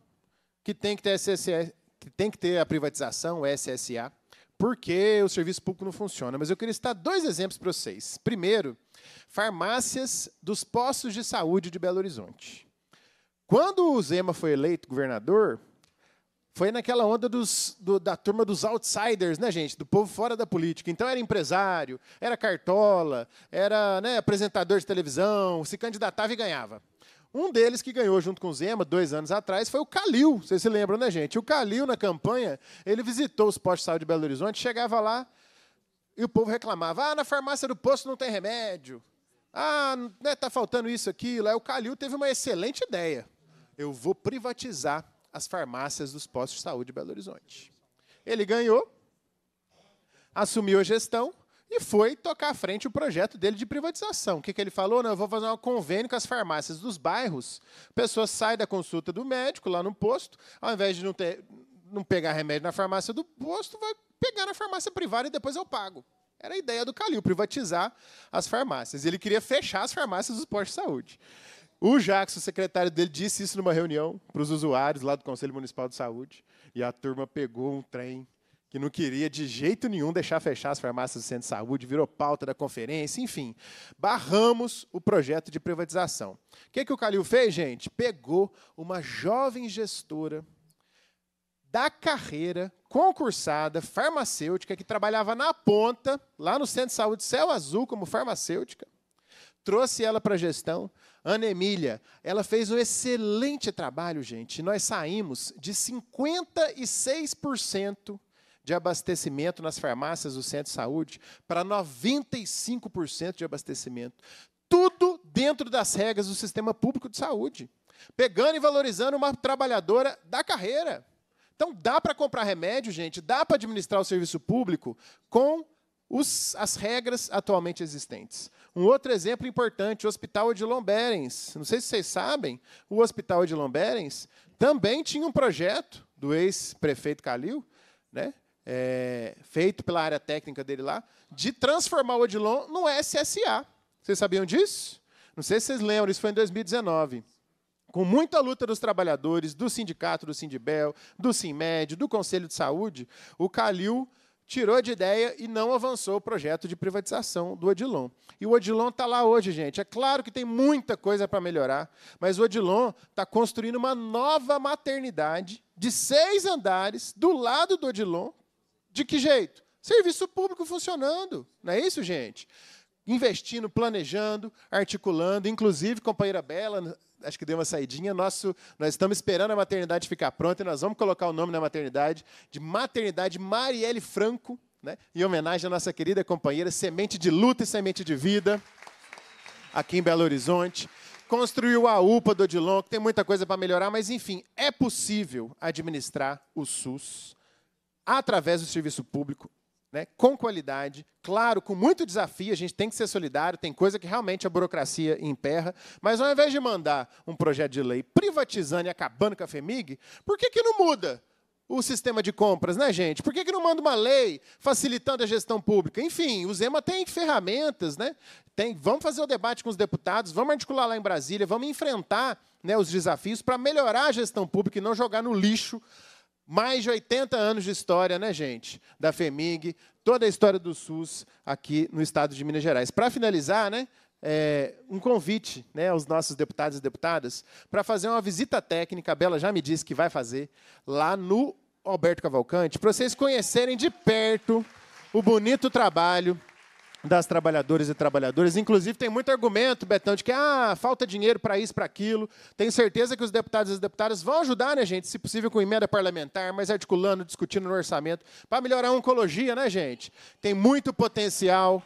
Speaker 9: que tem que ter, SSA, que tem que ter a privatização, o SSA, porque o serviço público não funciona. Mas eu queria citar dois exemplos para vocês. Primeiro, farmácias dos postos de saúde de Belo Horizonte. Quando o Zema foi eleito governador, foi naquela onda dos, do, da turma dos outsiders, né, gente? Do povo fora da política. Então era empresário, era cartola, era né, apresentador de televisão, se candidatava e ganhava. Um deles que ganhou junto com o Zema, dois anos atrás, foi o Calil. Vocês se lembram, né, gente? O Calil, na campanha, ele visitou os postos de saúde de Belo Horizonte, chegava lá e o povo reclamava: ah, na farmácia do posto não tem remédio. Ah, né, tá faltando isso, aquilo. Aí o Calil teve uma excelente ideia. Eu vou privatizar as farmácias dos postos de saúde de Belo Horizonte. Ele ganhou, assumiu a gestão e foi tocar à frente o projeto dele de privatização. O que, que ele falou? Não, eu vou fazer um convênio com as farmácias dos bairros. A pessoa sai da consulta do médico lá no posto, ao invés de não, ter, não pegar remédio na farmácia do posto, vai pegar na farmácia privada e depois eu pago. Era a ideia do Calil, privatizar as farmácias. Ele queria fechar as farmácias dos postos de saúde. O Jackson, o secretário dele, disse isso numa reunião para os usuários lá do Conselho Municipal de Saúde. E a turma pegou um trem que não queria de jeito nenhum deixar fechar as farmácias do centro de saúde, virou pauta da conferência, enfim. Barramos o projeto de privatização. O que, é que o Calil fez, gente? Pegou uma jovem gestora da carreira concursada, farmacêutica, que trabalhava na ponta, lá no centro de saúde Céu Azul, como farmacêutica, trouxe ela para a gestão Ana Emília, ela fez um excelente trabalho, gente. Nós saímos de 56% de abastecimento nas farmácias do centro de saúde para 95% de abastecimento. Tudo dentro das regras do sistema público de saúde. Pegando e valorizando uma trabalhadora da carreira. Então, dá para comprar remédio, gente, dá para administrar o serviço público com os, as regras atualmente existentes. Um outro exemplo importante, o Hospital de Lomberens. Não sei se vocês sabem, o Hospital de Lomberens também tinha um projeto do ex-prefeito Calil, né? É, feito pela área técnica dele lá, de transformar o Odilon no SSA. Vocês sabiam disso? Não sei se vocês lembram, isso foi em 2019 com muita luta dos trabalhadores, do sindicato, do Sindibel, do Simmédio do Conselho de Saúde, o Calil tirou de ideia e não avançou o projeto de privatização do Odilon. E o Odilon está lá hoje, gente. É claro que tem muita coisa para melhorar, mas o Odilon está construindo uma nova maternidade de seis andares do lado do Odilon. De que jeito? Serviço público funcionando. Não é isso, gente? Investindo, planejando, articulando, inclusive, companheira Bela, acho que deu uma saidinha. Nosso, nós estamos esperando a maternidade ficar pronta e nós vamos colocar o nome na maternidade de Maternidade Marielle Franco, né? em homenagem à nossa querida companheira, semente de luta e semente de vida, aqui em Belo Horizonte. Construiu a UPA do Odilon, que tem muita coisa para melhorar, mas enfim, é possível administrar o SUS através do serviço público né, com qualidade, claro, com muito desafio, a gente tem que ser solidário, tem coisa que realmente a burocracia emperra, mas ao invés de mandar um projeto de lei privatizando e acabando com a FEMIG, por que, que não muda o sistema de compras, né, gente? Por que, que não manda uma lei facilitando a gestão pública? Enfim, o Zema tem ferramentas, né? Tem, vamos fazer o debate com os deputados, vamos articular lá em Brasília, vamos enfrentar né, os desafios para melhorar a gestão pública e não jogar no lixo mais de 80 anos de história, né, gente? Da FEMIG, toda a história do SUS aqui no estado de Minas Gerais. Para finalizar, né, é, um convite né, aos nossos deputados e deputadas para fazer uma visita técnica, a Bela já me disse que vai fazer, lá no Alberto Cavalcante, para vocês conhecerem de perto o bonito trabalho das trabalhadoras e trabalhadores. Inclusive, tem muito argumento, Betão, de que ah, falta dinheiro para isso, para aquilo. Tenho certeza que os deputados e as deputadas vão ajudar, né, gente? Se possível, com emenda parlamentar, mas articulando, discutindo no orçamento, para melhorar a oncologia, né, gente? Tem muito potencial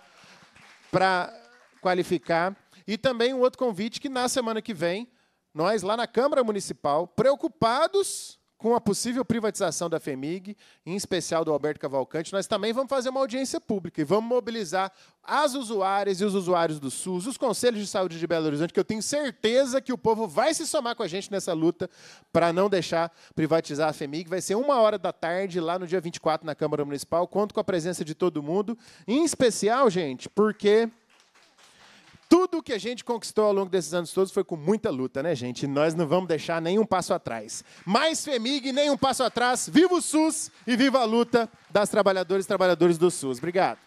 Speaker 9: para qualificar. E também um outro convite que na semana que vem, nós lá na Câmara Municipal, preocupados com a possível privatização da FEMIG, em especial do Alberto Cavalcante, nós também vamos fazer uma audiência pública e vamos mobilizar as usuárias e os usuários do SUS, os conselhos de saúde de Belo Horizonte, que eu tenho certeza que o povo vai se somar com a gente nessa luta para não deixar privatizar a FEMIG. Vai ser uma hora da tarde, lá no dia 24, na Câmara Municipal. Conto com a presença de todo mundo, em especial, gente, porque tudo o que a gente conquistou ao longo desses anos todos foi com muita luta, né, gente? E nós não vamos deixar nenhum passo atrás. Mais FEMIG, nenhum passo atrás. Viva o SUS e viva a luta das trabalhadoras e trabalhadores do SUS. Obrigado.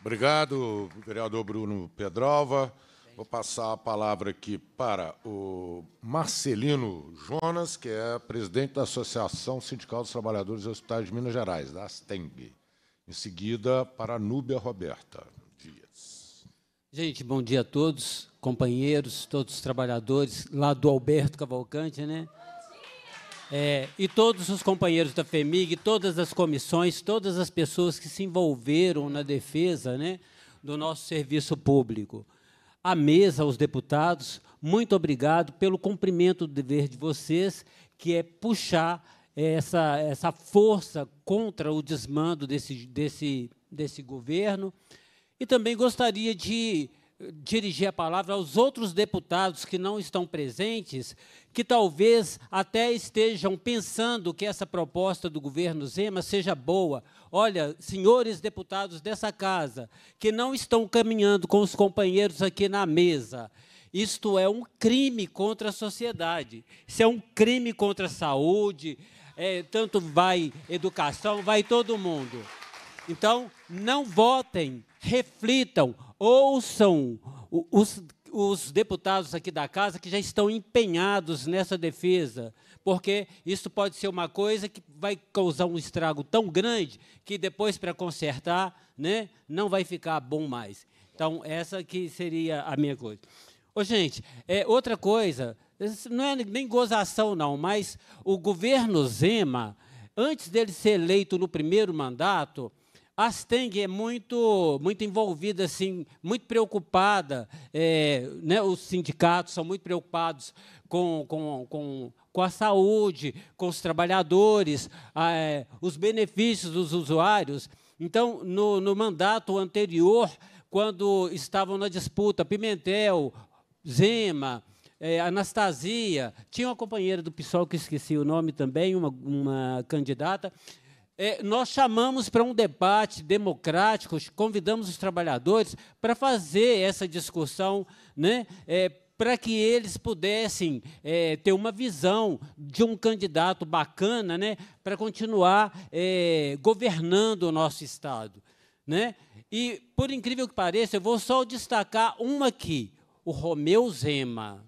Speaker 1: Obrigado, vereador Bruno Pedrova. Vou passar a palavra aqui para o Marcelino Jonas, que é presidente da Associação Sindical dos Trabalhadores dos Hospitais de Minas Gerais, da ASTENG. Em seguida, para a Núbia Roberta.
Speaker 7: Gente, bom dia a todos, companheiros, todos os trabalhadores lá do Alberto Cavalcante, né? É, e todos os companheiros da FEMIG, todas as comissões, todas as pessoas que se envolveram na defesa né, do nosso serviço público. A mesa, aos deputados, muito obrigado pelo cumprimento do dever de vocês, que é puxar essa, essa força contra o desmando desse, desse, desse governo, e também gostaria de eh, dirigir a palavra aos outros deputados que não estão presentes, que talvez até estejam pensando que essa proposta do governo Zema seja boa. Olha, senhores deputados dessa casa, que não estão caminhando com os companheiros aqui na mesa, isto é um crime contra a sociedade, isso é um crime contra a saúde, é, tanto vai educação, vai todo mundo. Então, não votem, reflitam, ouçam os, os deputados aqui da casa que já estão empenhados nessa defesa, porque isso pode ser uma coisa que vai causar um estrago tão grande que depois, para consertar, né, não vai ficar bom mais. Então, essa que seria a minha coisa. Ô, gente, é, outra coisa, não é nem gozação, não, mas o governo Zema, antes dele ser eleito no primeiro mandato, a Steng é muito, muito envolvida, assim, muito preocupada. É, né, os sindicatos são muito preocupados com, com, com, com a saúde, com os trabalhadores, é, os benefícios dos usuários. Então, no, no mandato anterior, quando estavam na disputa Pimentel, Zema, é, Anastasia, tinha uma companheira do PSOL que esqueci o nome também, uma, uma candidata é, nós chamamos para um debate democrático, convidamos os trabalhadores para fazer essa discussão, né, é, para que eles pudessem é, ter uma visão de um candidato bacana né, para continuar é, governando o nosso Estado. Né? E, por incrível que pareça, eu vou só destacar uma aqui, o Romeu Zema.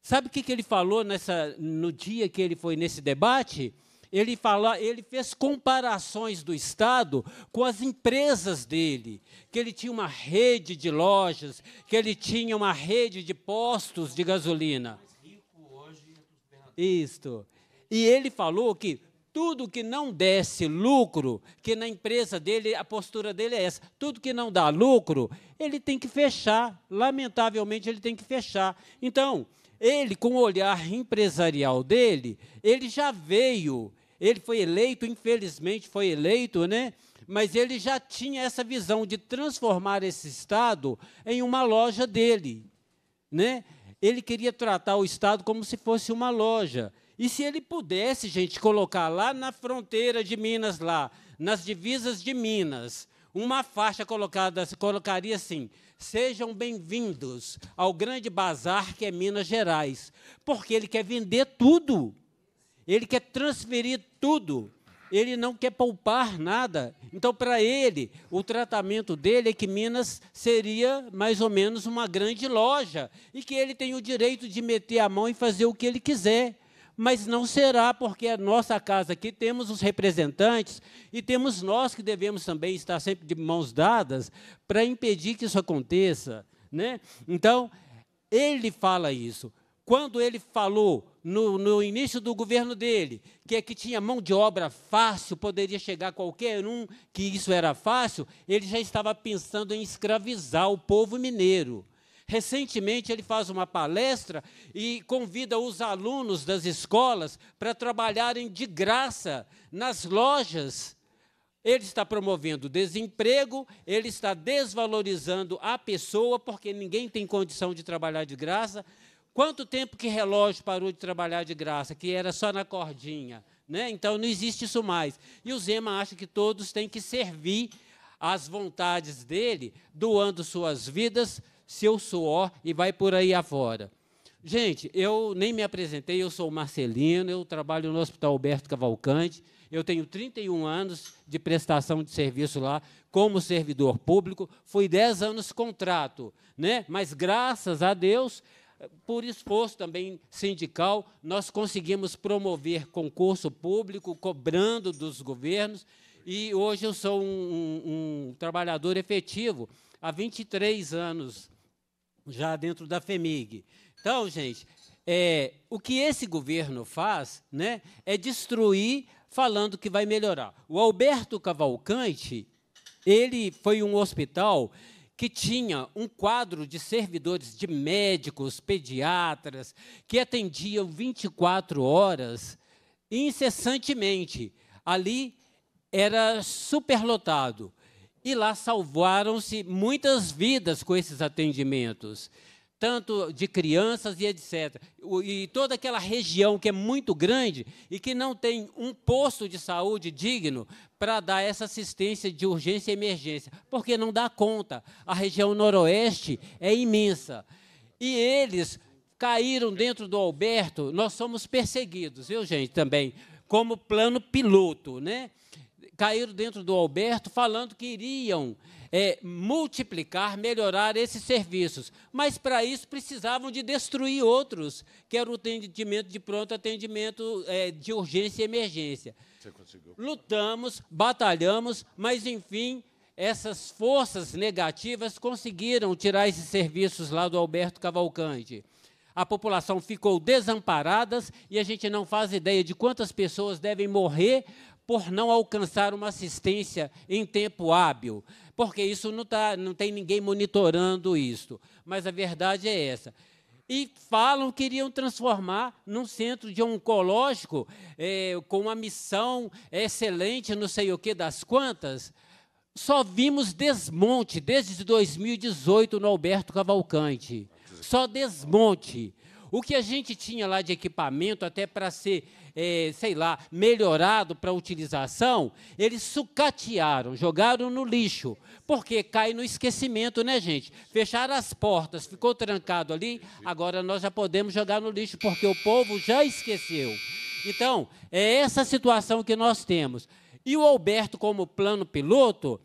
Speaker 7: Sabe o que, que ele falou nessa, no dia que ele foi nesse debate? ele, fala, ele fez comparações do Estado com as empresas dele, que ele tinha uma rede de lojas, que ele tinha uma rede de postos de gasolina. É Isto. E ele falou que tudo que não desse lucro, que na empresa dele, a postura dele é essa, tudo que não dá lucro, ele tem que fechar. Lamentavelmente, ele tem que fechar. Então, ele, com o olhar empresarial dele, ele já veio ele foi eleito, infelizmente foi eleito, né? Mas ele já tinha essa visão de transformar esse Estado em uma loja dele, né? Ele queria tratar o Estado como se fosse uma loja. E se ele pudesse, gente, colocar lá na fronteira de Minas, lá, nas divisas de Minas, uma faixa colocada, colocaria assim: sejam bem-vindos ao grande bazar que é Minas Gerais, porque ele quer vender tudo. Ele quer transferir tudo. Ele não quer poupar nada. Então, para ele, o tratamento dele é que Minas seria mais ou menos uma grande loja e que ele tem o direito de meter a mão e fazer o que ele quiser. Mas não será, porque a nossa casa aqui temos os representantes e temos nós que devemos também estar sempre de mãos dadas para impedir que isso aconteça. Né? Então, ele fala isso. Quando ele falou no, no início do governo dele, que é que tinha mão de obra fácil, poderia chegar qualquer um, que isso era fácil, ele já estava pensando em escravizar o povo mineiro. Recentemente, ele faz uma palestra e convida os alunos das escolas para trabalharem de graça nas lojas. Ele está promovendo desemprego, ele está desvalorizando a pessoa, porque ninguém tem condição de trabalhar de graça, Quanto tempo que relógio parou de trabalhar de graça, que era só na cordinha? Né? Então não existe isso mais. E o Zema acha que todos têm que servir às vontades dele, doando suas vidas, seu suor e vai por aí afora. Gente, eu nem me apresentei, eu sou Marcelino, eu trabalho no Hospital Alberto Cavalcante, eu tenho 31 anos de prestação de serviço lá como servidor público, fui 10 anos contrato, né? mas graças a Deus por esforço também sindical, nós conseguimos promover concurso público, cobrando dos governos, e hoje eu sou um, um, um trabalhador efetivo, há 23 anos já dentro da FEMIG. Então, gente, é, o que esse governo faz né, é destruir falando que vai melhorar. O Alberto Cavalcante, ele foi um hospital que tinha um quadro de servidores, de médicos, pediatras, que atendiam 24 horas incessantemente. Ali era superlotado. E lá salvaram-se muitas vidas com esses atendimentos tanto de crianças e etc. E toda aquela região que é muito grande e que não tem um posto de saúde digno para dar essa assistência de urgência e emergência, porque não dá conta. A região noroeste é imensa. E eles caíram dentro do Alberto, nós somos perseguidos, viu, gente, também, como plano piloto, né? Caíram dentro do Alberto falando que iriam é, multiplicar, melhorar esses serviços. Mas para isso precisavam de destruir outros, que era o atendimento de pronto, atendimento é, de urgência e emergência. Lutamos, batalhamos, mas enfim, essas forças negativas conseguiram tirar esses serviços lá do Alberto Cavalcante. A população ficou desamparada e a gente não faz ideia de quantas pessoas devem morrer por não alcançar uma assistência em tempo hábil, porque isso não, tá, não tem ninguém monitorando isso. Mas a verdade é essa. E falam que iriam transformar num centro de oncológico é, com uma missão excelente, não sei o que das quantas. Só vimos desmonte desde 2018 no Alberto Cavalcante. Só desmonte. O que a gente tinha lá de equipamento, até para ser, é, sei lá, melhorado para utilização, eles sucatearam, jogaram no lixo, porque cai no esquecimento, né, gente? Fecharam as portas, ficou trancado ali, agora nós já podemos jogar no lixo, porque o povo já esqueceu. Então, é essa situação que nós temos. E o Alberto, como plano piloto,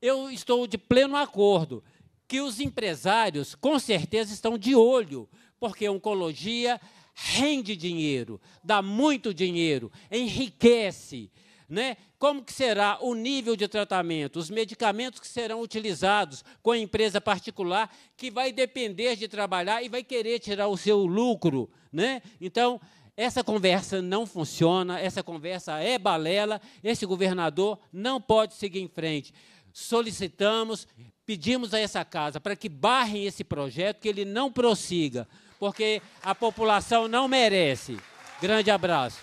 Speaker 7: eu estou de pleno acordo que os empresários, com certeza, estão de olho, porque oncologia rende dinheiro, dá muito dinheiro, enriquece. Né? Como que será o nível de tratamento, os medicamentos que serão utilizados com a empresa particular que vai depender de trabalhar e vai querer tirar o seu lucro, né? Então, essa conversa não funciona, essa conversa é balela, esse governador não pode seguir em frente. Solicitamos, pedimos a essa casa para que barrem esse projeto, que ele não prossiga porque a população não merece. Grande abraço.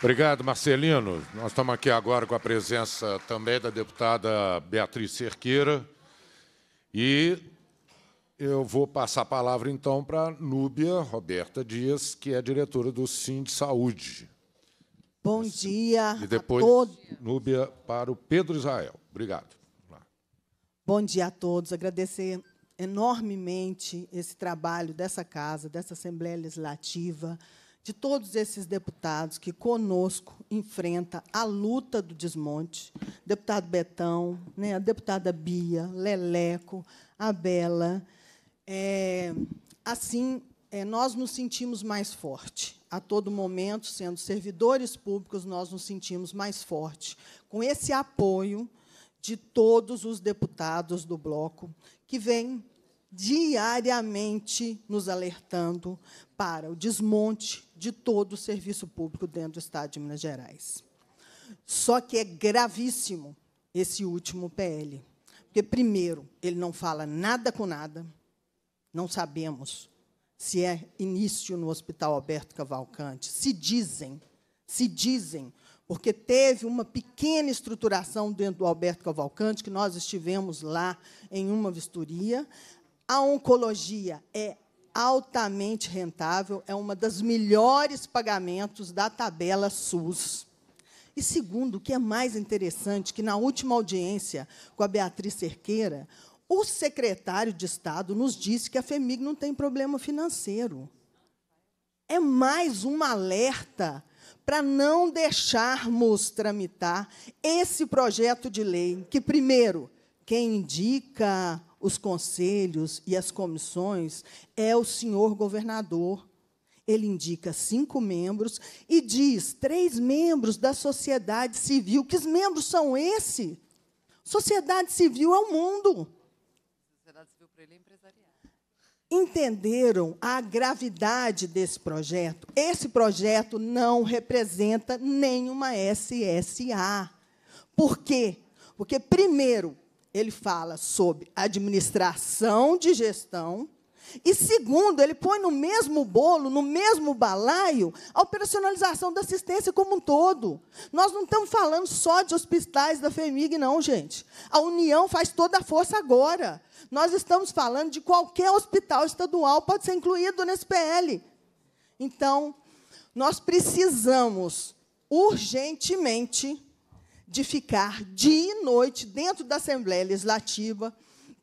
Speaker 1: Obrigado, Marcelino. Nós estamos aqui agora com a presença também da deputada Beatriz Cerqueira. E eu vou passar a palavra, então, para Núbia Roberta Dias, que é diretora do Sim de Saúde. Bom dia e depois, a todos. Núbia, para o Pedro Israel. Obrigado.
Speaker 10: Bom dia a todos. Agradecer enormemente esse trabalho dessa casa, dessa Assembleia Legislativa, de todos esses deputados que conosco enfrenta a luta do desmonte, deputado Betão, né, a deputada Bia, Leleco, a Bela. É, assim, é, nós nos sentimos mais forte. A todo momento, sendo servidores públicos, nós nos sentimos mais forte. Com esse apoio, de todos os deputados do bloco que vêm diariamente nos alertando para o desmonte de todo o serviço público dentro do Estado de Minas Gerais. Só que é gravíssimo esse último PL, porque, primeiro, ele não fala nada com nada, não sabemos se é início no Hospital Alberto Cavalcante, se dizem se dizem, porque teve uma pequena estruturação dentro do Alberto Cavalcante, que nós estivemos lá em uma vistoria. A oncologia é altamente rentável, é uma das melhores pagamentos da tabela SUS. E segundo, o que é mais interessante, que na última audiência com a Beatriz Cerqueira, o secretário de Estado nos disse que a FEMIG não tem problema financeiro. É mais um alerta para não deixarmos tramitar esse projeto de lei, que, primeiro, quem indica os conselhos e as comissões é o senhor governador. Ele indica cinco membros e diz três membros da sociedade civil. Que membros são esses? Sociedade civil é o mundo entenderam a gravidade desse projeto. Esse projeto não representa nenhuma SSA. Por quê? Porque, primeiro, ele fala sobre administração de gestão, e segundo, ele põe no mesmo bolo, no mesmo balaio, a operacionalização da assistência como um todo. Nós não estamos falando só de hospitais da FEMIG, não, gente. A União faz toda a força agora. Nós estamos falando de qualquer hospital estadual pode ser incluído nesse PL. Então, nós precisamos urgentemente de ficar dia e noite dentro da Assembleia Legislativa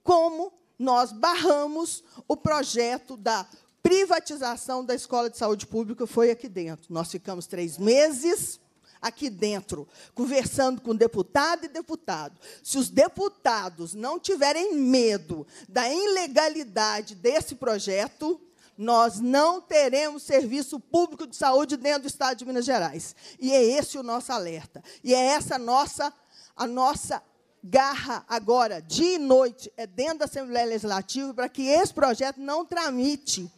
Speaker 10: como nós barramos o projeto da privatização da escola de saúde pública, foi aqui dentro. Nós ficamos três meses aqui dentro, conversando com deputado e deputado. Se os deputados não tiverem medo da ilegalidade desse projeto, nós não teremos serviço público de saúde dentro do Estado de Minas Gerais. E é esse o nosso alerta. E é essa a nossa, a nossa garra agora, dia e noite, é dentro da Assembleia Legislativa, para que esse projeto não tramite.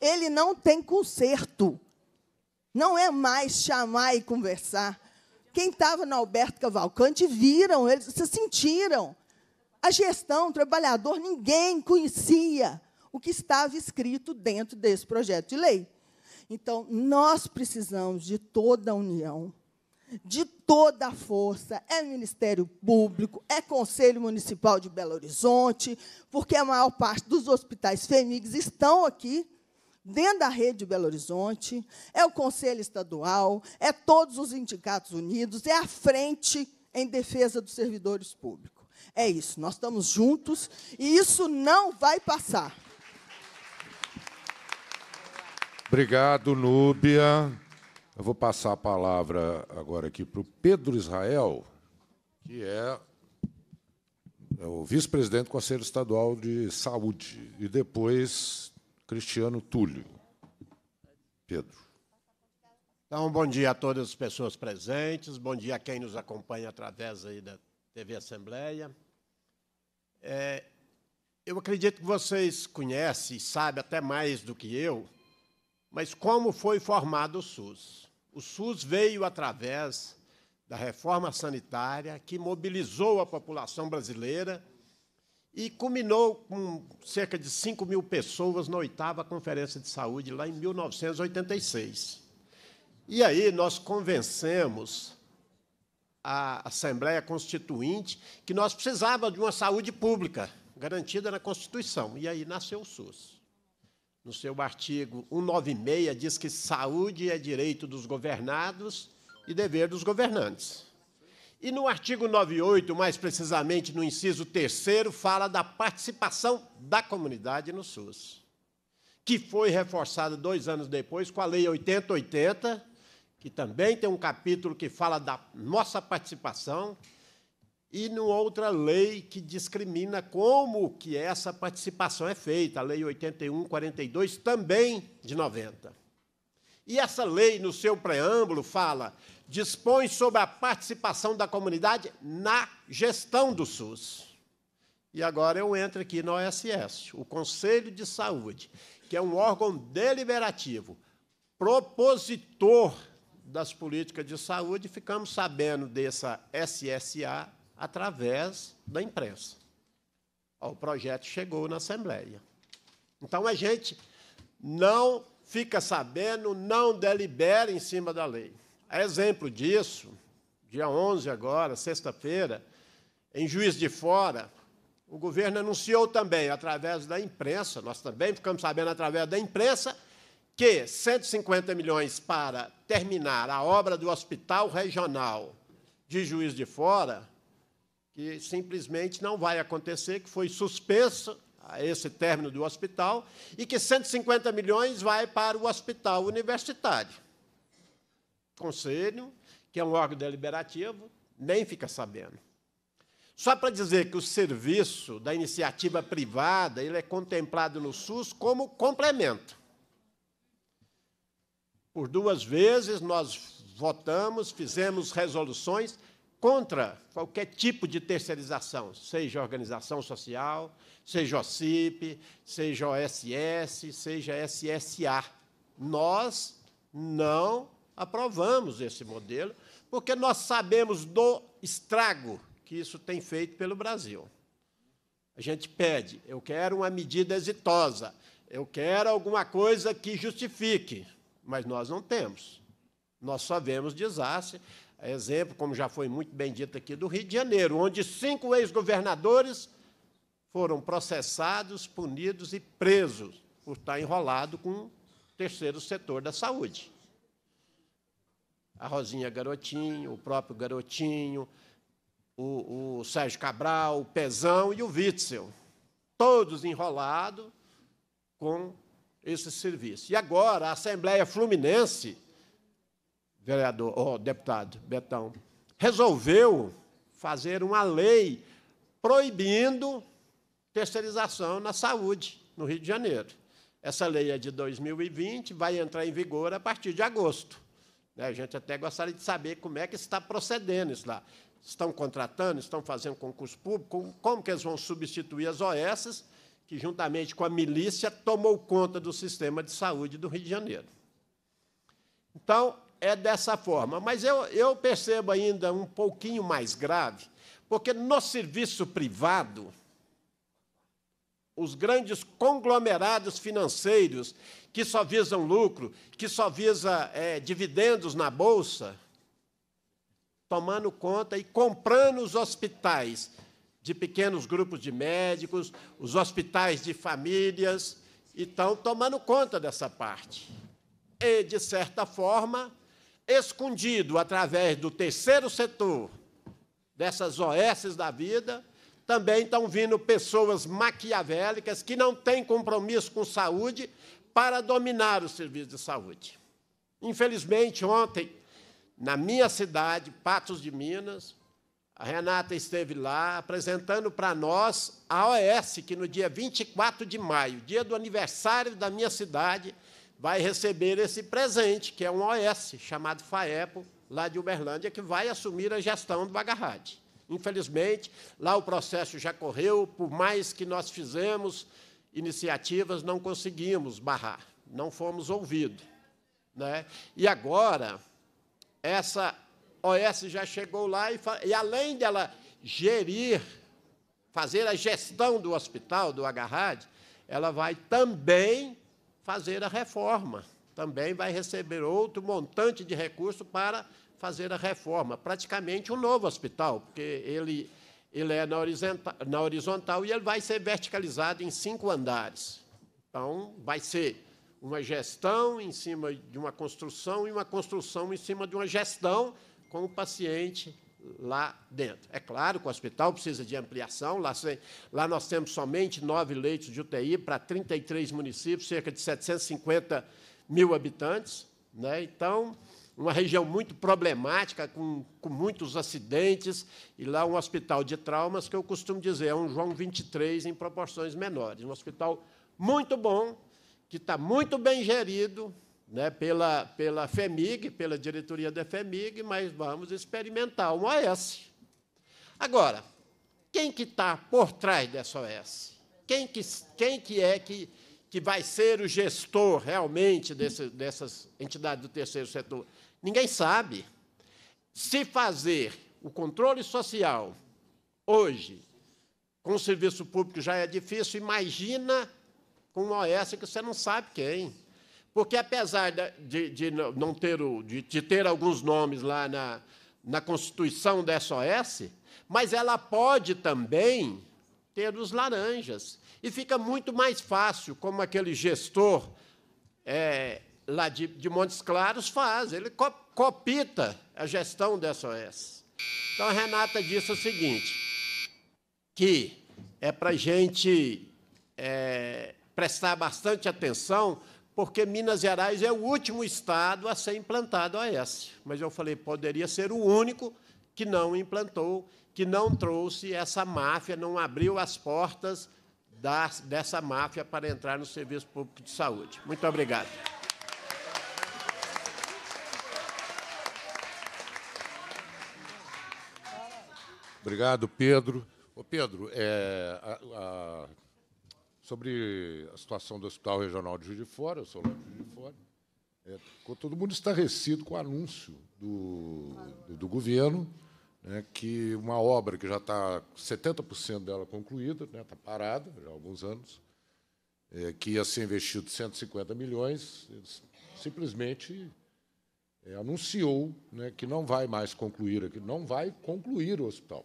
Speaker 10: Ele não tem conserto. Não é mais chamar e conversar. Quem estava no Alberto Cavalcante viram, eles se sentiram. A gestão, o trabalhador, ninguém conhecia o que estava escrito dentro desse projeto de lei. Então, nós precisamos de toda a união de toda a força. É Ministério Público, é Conselho Municipal de Belo Horizonte, porque a maior parte dos hospitais FEMIGs estão aqui, dentro da rede de Belo Horizonte, é o Conselho Estadual, é todos os sindicatos unidos, é a frente em defesa dos servidores públicos. É isso, nós estamos juntos e isso não vai passar.
Speaker 1: Obrigado, Núbia. Eu vou passar a palavra agora aqui para o Pedro Israel, que é, é o vice-presidente do Conselho Estadual de Saúde, e depois Cristiano Túlio. Pedro.
Speaker 11: Então, bom dia a todas as pessoas presentes, bom dia a quem nos acompanha através aí da TV Assembleia. É, eu acredito que vocês conhecem e sabem até mais do que eu, mas como foi formado o SUS. O SUS veio através da reforma sanitária, que mobilizou a população brasileira e culminou com cerca de 5 mil pessoas na oitava Conferência de Saúde, lá em 1986. E aí nós convencemos a Assembleia Constituinte que nós precisávamos de uma saúde pública garantida na Constituição. E aí nasceu o SUS no seu artigo 196, diz que saúde é direito dos governados e dever dos governantes. E no artigo 98, mais precisamente no inciso 3, fala da participação da comunidade no SUS, que foi reforçada dois anos depois com a Lei 8080, que também tem um capítulo que fala da nossa participação e numa outra lei que discrimina como que essa participação é feita, a Lei 8142, também de 90. E essa lei, no seu preâmbulo, fala, dispõe sobre a participação da comunidade na gestão do SUS. E agora eu entro aqui no OSS, o Conselho de Saúde, que é um órgão deliberativo, propositor das políticas de saúde, ficamos sabendo dessa SSA através da imprensa. o projeto chegou na Assembleia. Então a gente não fica sabendo, não delibera em cima da lei. É exemplo disso, dia 11 agora, sexta-feira, em Juiz de Fora, o governo anunciou também, através da imprensa, nós também ficamos sabendo através da imprensa, que 150 milhões para terminar a obra do Hospital Regional de Juiz de Fora que simplesmente não vai acontecer, que foi suspenso esse término do hospital, e que 150 milhões vai para o hospital universitário. Conselho, que é um órgão deliberativo, nem fica sabendo. Só para dizer que o serviço da iniciativa privada ele é contemplado no SUS como complemento. Por duas vezes nós votamos, fizemos resoluções contra qualquer tipo de terceirização, seja organização social, seja OCIP, seja OSS, seja SSA. Nós não aprovamos esse modelo, porque nós sabemos do estrago que isso tem feito pelo Brasil. A gente pede, eu quero uma medida exitosa, eu quero alguma coisa que justifique, mas nós não temos. Nós só vemos desastre, exemplo, como já foi muito bem dito aqui, do Rio de Janeiro, onde cinco ex-governadores foram processados, punidos e presos por estar enrolado com o terceiro setor da saúde. A Rosinha Garotinho, o próprio Garotinho, o, o Sérgio Cabral, o Pezão e o Witzel, todos enrolados com esse serviço. E agora, a Assembleia Fluminense vereador, oh, deputado Betão, resolveu fazer uma lei proibindo terceirização na saúde no Rio de Janeiro. Essa lei é de 2020, vai entrar em vigor a partir de agosto. Né, a gente até gostaria de saber como é que está procedendo isso lá. Estão contratando, estão fazendo concurso público, como que eles vão substituir as OSs, que, juntamente com a milícia, tomou conta do sistema de saúde do Rio de Janeiro. Então, é dessa forma. Mas eu, eu percebo ainda um pouquinho mais grave, porque no serviço privado, os grandes conglomerados financeiros que só visam lucro, que só visa é, dividendos na bolsa, tomando conta e comprando os hospitais de pequenos grupos de médicos, os hospitais de famílias, e estão tomando conta dessa parte. E, de certa forma, escondido através do terceiro setor, dessas OS da vida, também estão vindo pessoas maquiavélicas que não têm compromisso com saúde para dominar o serviço de saúde. Infelizmente, ontem, na minha cidade, Patos de Minas, a Renata esteve lá apresentando para nós a OS, que no dia 24 de maio, dia do aniversário da minha cidade, vai receber esse presente, que é um OS, chamado FAEPO, lá de Uberlândia, que vai assumir a gestão do Agarrade. Infelizmente, lá o processo já correu, por mais que nós fizemos iniciativas, não conseguimos barrar, não fomos ouvidos. Né? E agora, essa OS já chegou lá e, e, além dela gerir, fazer a gestão do hospital, do Agarrade, ela vai também fazer a reforma. Também vai receber outro montante de recurso para fazer a reforma, praticamente um novo hospital, porque ele, ele é na horizontal, na horizontal e ele vai ser verticalizado em cinco andares. Então, vai ser uma gestão em cima de uma construção e uma construção em cima de uma gestão com o paciente lá dentro. É claro que o hospital precisa de ampliação, lá, lá nós temos somente nove leitos de UTI para 33 municípios, cerca de 750 mil habitantes. Né? Então, uma região muito problemática, com, com muitos acidentes, e lá um hospital de traumas, que eu costumo dizer, é um João 23 em proporções menores. Um hospital muito bom, que está muito bem gerido, né, pela, pela FEMIG, pela diretoria da FEMIG, mas vamos experimentar uma OS. Agora, quem que está por trás dessa OS? Quem que, quem que é que, que vai ser o gestor realmente desse, dessas entidades do terceiro setor? Ninguém sabe. Se fazer o controle social hoje com o serviço público já é difícil, imagina com uma OS que você não sabe quem. Porque, apesar de, de não ter, o, de, de ter alguns nomes lá na, na constituição da SOS, mas ela pode também ter os laranjas. E fica muito mais fácil, como aquele gestor é, lá de, de, Montes Claros faz, ele co copita a gestão da SOS. Então, a Renata disse o seguinte, que é para a gente é, prestar bastante atenção porque Minas Gerais é o último estado a ser implantado a S. Mas eu falei, poderia ser o único que não implantou, que não trouxe essa máfia, não abriu as portas dessa máfia para entrar no Serviço Público de Saúde. Muito obrigado.
Speaker 1: Obrigado, Pedro. Ô, Pedro, é, a sobre a situação do Hospital Regional de Juiz de Fora, eu sou lá de Juiz de Fora. É, ficou todo mundo estarrecido com o anúncio do, do, do governo né, que uma obra que já está 70% dela concluída, né, está parada já há alguns anos, é, que ia ser investido 150 milhões, simplesmente é, anunciou né, que não vai mais concluir, que não vai concluir o hospital.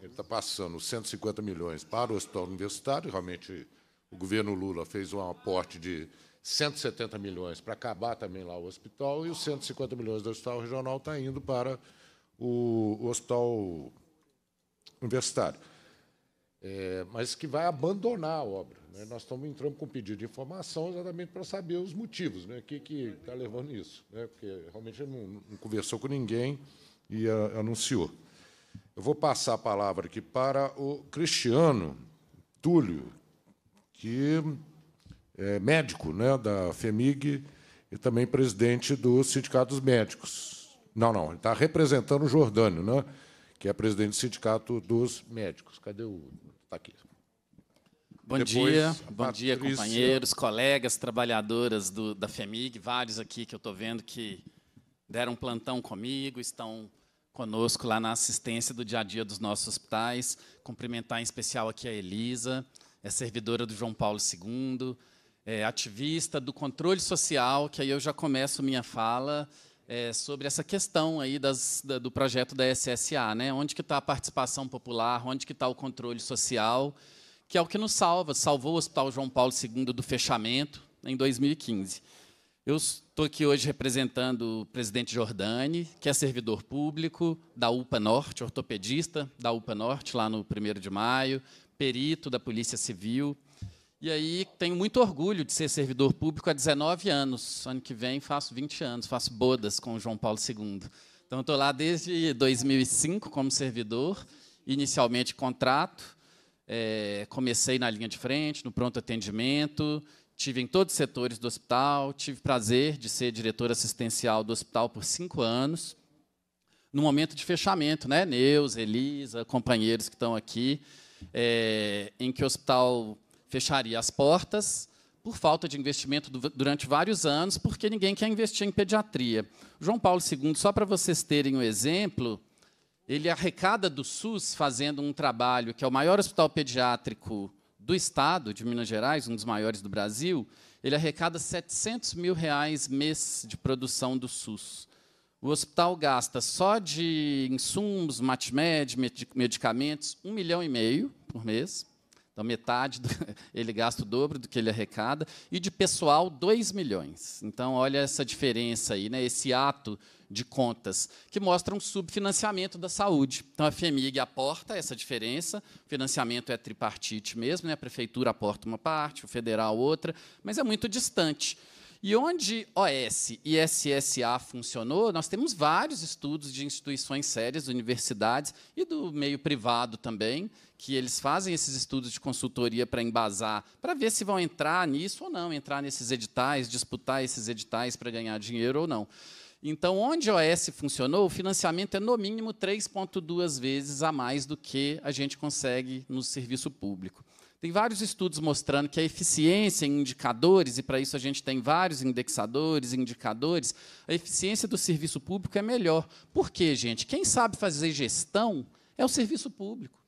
Speaker 1: Ele está passando 150 milhões para o hospital universitário, realmente o governo Lula fez um aporte de 170 milhões para acabar também lá o hospital, e os 150 milhões do hospital regional estão tá indo para o, o hospital universitário. É, mas que vai abandonar a obra. Né? Nós estamos entrando com um pedido de informação exatamente para saber os motivos, né? o que está levando isso, né? porque realmente não, não conversou com ninguém e a, anunciou. Eu vou passar a palavra aqui para o Cristiano Túlio, que é médico né, da FEMIG e também presidente do Sindicato dos Médicos. Não, não, ele está representando o Jordânio, né, que é presidente do Sindicato dos Médicos. Cadê o. Está aqui.
Speaker 12: Bom Depois, dia, bom Patrícia... dia, companheiros, colegas, trabalhadoras do, da FEMIG, vários aqui que eu estou vendo que deram plantão comigo, estão conosco lá na assistência do dia a dia dos nossos hospitais. Cumprimentar em especial aqui a Elisa, é servidora do João Paulo II, é ativista do controle social, que aí eu já começo minha fala é, sobre essa questão aí das, da, do projeto da SSA, né? Onde que está a participação popular? Onde que está o controle social? Que é o que nos salva. Salvou o Hospital João Paulo II do fechamento em 2015. Eu estou aqui hoje representando o presidente Jordani, que é servidor público da UPA Norte, ortopedista da UPA Norte, lá no 1 de maio, perito da Polícia Civil. E aí tenho muito orgulho de ser servidor público há 19 anos. Ano que vem faço 20 anos, faço bodas com o João Paulo II. Então estou lá desde 2005 como servidor, inicialmente contrato. É, comecei na linha de frente, no pronto atendimento, tive em todos os setores do hospital, tive prazer de ser diretor assistencial do hospital por cinco anos. No momento de fechamento, né? Neus, Elisa, companheiros que estão aqui, é, em que o hospital fecharia as portas por falta de investimento durante vários anos, porque ninguém quer investir em pediatria. João Paulo II, só para vocês terem um exemplo, ele arrecada do SUS fazendo um trabalho que é o maior hospital pediátrico do estado de Minas Gerais, um dos maiores do Brasil, ele arrecada 700 mil reais mês de produção do SUS. O hospital gasta só de insumos, matmed, medicamentos, um milhão e meio por mês. Então, metade, do, ele gasta o dobro do que ele arrecada. E de pessoal, 2 milhões. Então, olha essa diferença aí, né? esse ato de contas, que mostra um subfinanciamento da saúde. Então, a FEMIG aporta essa diferença, o financiamento é tripartite mesmo, né? a prefeitura aporta uma parte, o federal outra, mas é muito distante. E onde OS e SSA funcionou, nós temos vários estudos de instituições sérias, universidades e do meio privado também, que eles fazem esses estudos de consultoria para embasar, para ver se vão entrar nisso ou não, entrar nesses editais, disputar esses editais para ganhar dinheiro ou não. Então, onde OS funcionou, o financiamento é no mínimo 3,2 vezes a mais do que a gente consegue no serviço público. Tem vários estudos mostrando que a eficiência em indicadores, e para isso a gente tem vários indexadores, indicadores, a eficiência do serviço público é melhor. Por quê, gente? Quem sabe fazer gestão é o serviço público.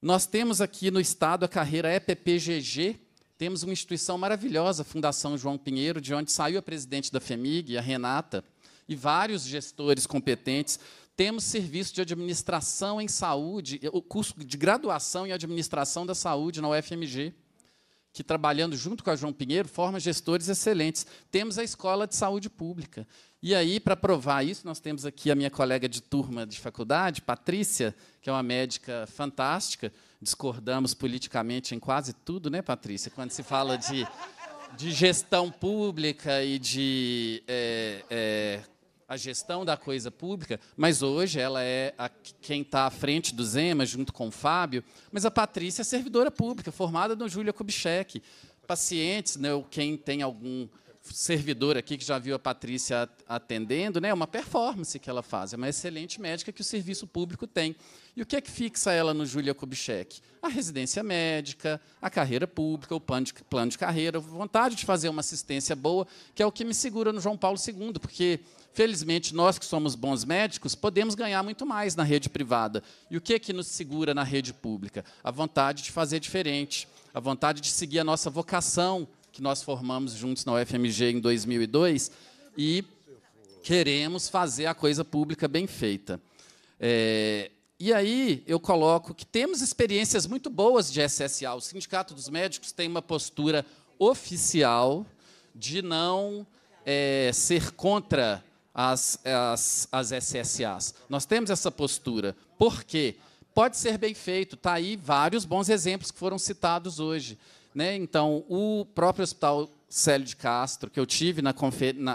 Speaker 12: Nós temos aqui no Estado a carreira EPPGG, temos uma instituição maravilhosa, a Fundação João Pinheiro, de onde saiu a presidente da FEMIG, a Renata, e vários gestores competentes temos serviço de administração em saúde, o curso de graduação em administração da saúde na UFMG, que trabalhando junto com a João Pinheiro forma gestores excelentes. Temos a escola de saúde pública. E aí, para provar isso, nós temos aqui a minha colega de turma de faculdade, Patrícia, que é uma médica fantástica. Discordamos politicamente em quase tudo, né, Patrícia? Quando se fala de de gestão pública e de é, é, a gestão da coisa pública, mas hoje ela é a, quem está à frente do Zema, junto com o Fábio, mas a Patrícia é servidora pública, formada no Júlia Kubitschek. Pacientes, né, quem tem algum servidor aqui que já viu a Patrícia atendendo, né, é uma performance que ela faz, é uma excelente médica que o serviço público tem. E o que é que fixa ela no Júlia Kubitschek? A residência médica, a carreira pública, o plano de, plano de carreira, vontade de fazer uma assistência boa, que é o que me segura no João Paulo II, porque Felizmente, nós que somos bons médicos, podemos ganhar muito mais na rede privada. E o que, é que nos segura na rede pública? A vontade de fazer diferente, a vontade de seguir a nossa vocação, que nós formamos juntos na UFMG em 2002, e queremos fazer a coisa pública bem feita. É, e aí eu coloco que temos experiências muito boas de SSA. O Sindicato dos Médicos tem uma postura oficial de não é, ser contra as, as, as SSAs. Nós temos essa postura. Por quê? Pode ser bem feito. Está aí vários bons exemplos que foram citados hoje. Né? Então, o próprio Hospital Célio de Castro, que eu tive na,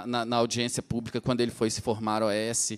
Speaker 12: na, na audiência pública quando ele foi se formar OS,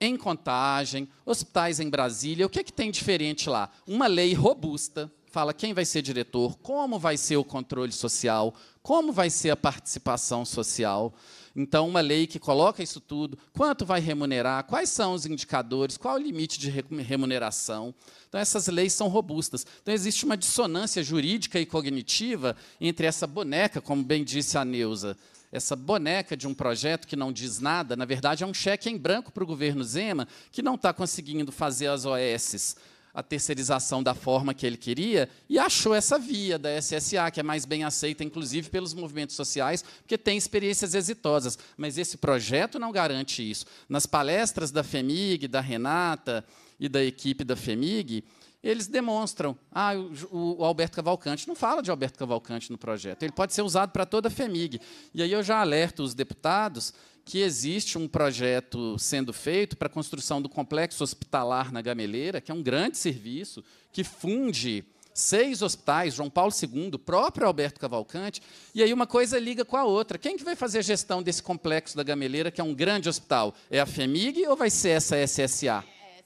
Speaker 12: em Contagem, hospitais em Brasília. O que, é que tem diferente lá? Uma lei robusta, fala quem vai ser diretor, como vai ser o controle social, como vai ser a participação social. Então, uma lei que coloca isso tudo, quanto vai remunerar, quais são os indicadores, qual o limite de remuneração. Então, essas leis são robustas. Então, existe uma dissonância jurídica e cognitiva entre essa boneca, como bem disse a Neuza, essa boneca de um projeto que não diz nada, na verdade, é um cheque em branco para o governo Zema, que não está conseguindo fazer as OSs a terceirização da forma que ele queria e achou essa via da SSA, que é mais bem aceita, inclusive, pelos movimentos sociais, porque tem experiências exitosas. Mas esse projeto não garante isso. Nas palestras da FEMIG, da Renata e da equipe da FEMIG, eles demonstram. Ah, o, o, Alberto Cavalcante não fala de Alberto Cavalcante no projeto. Ele pode ser usado para toda a FEMIG. E aí eu já alerto os deputados que existe um projeto sendo feito para a construção do complexo hospitalar na Gameleira, que é um grande serviço que funde seis hospitais, João Paulo II, o próprio Alberto Cavalcante, e aí uma coisa liga com a outra. Quem que vai fazer a gestão desse complexo da Gameleira, que é um grande hospital? É a FEMIG ou vai ser essa SSA? É,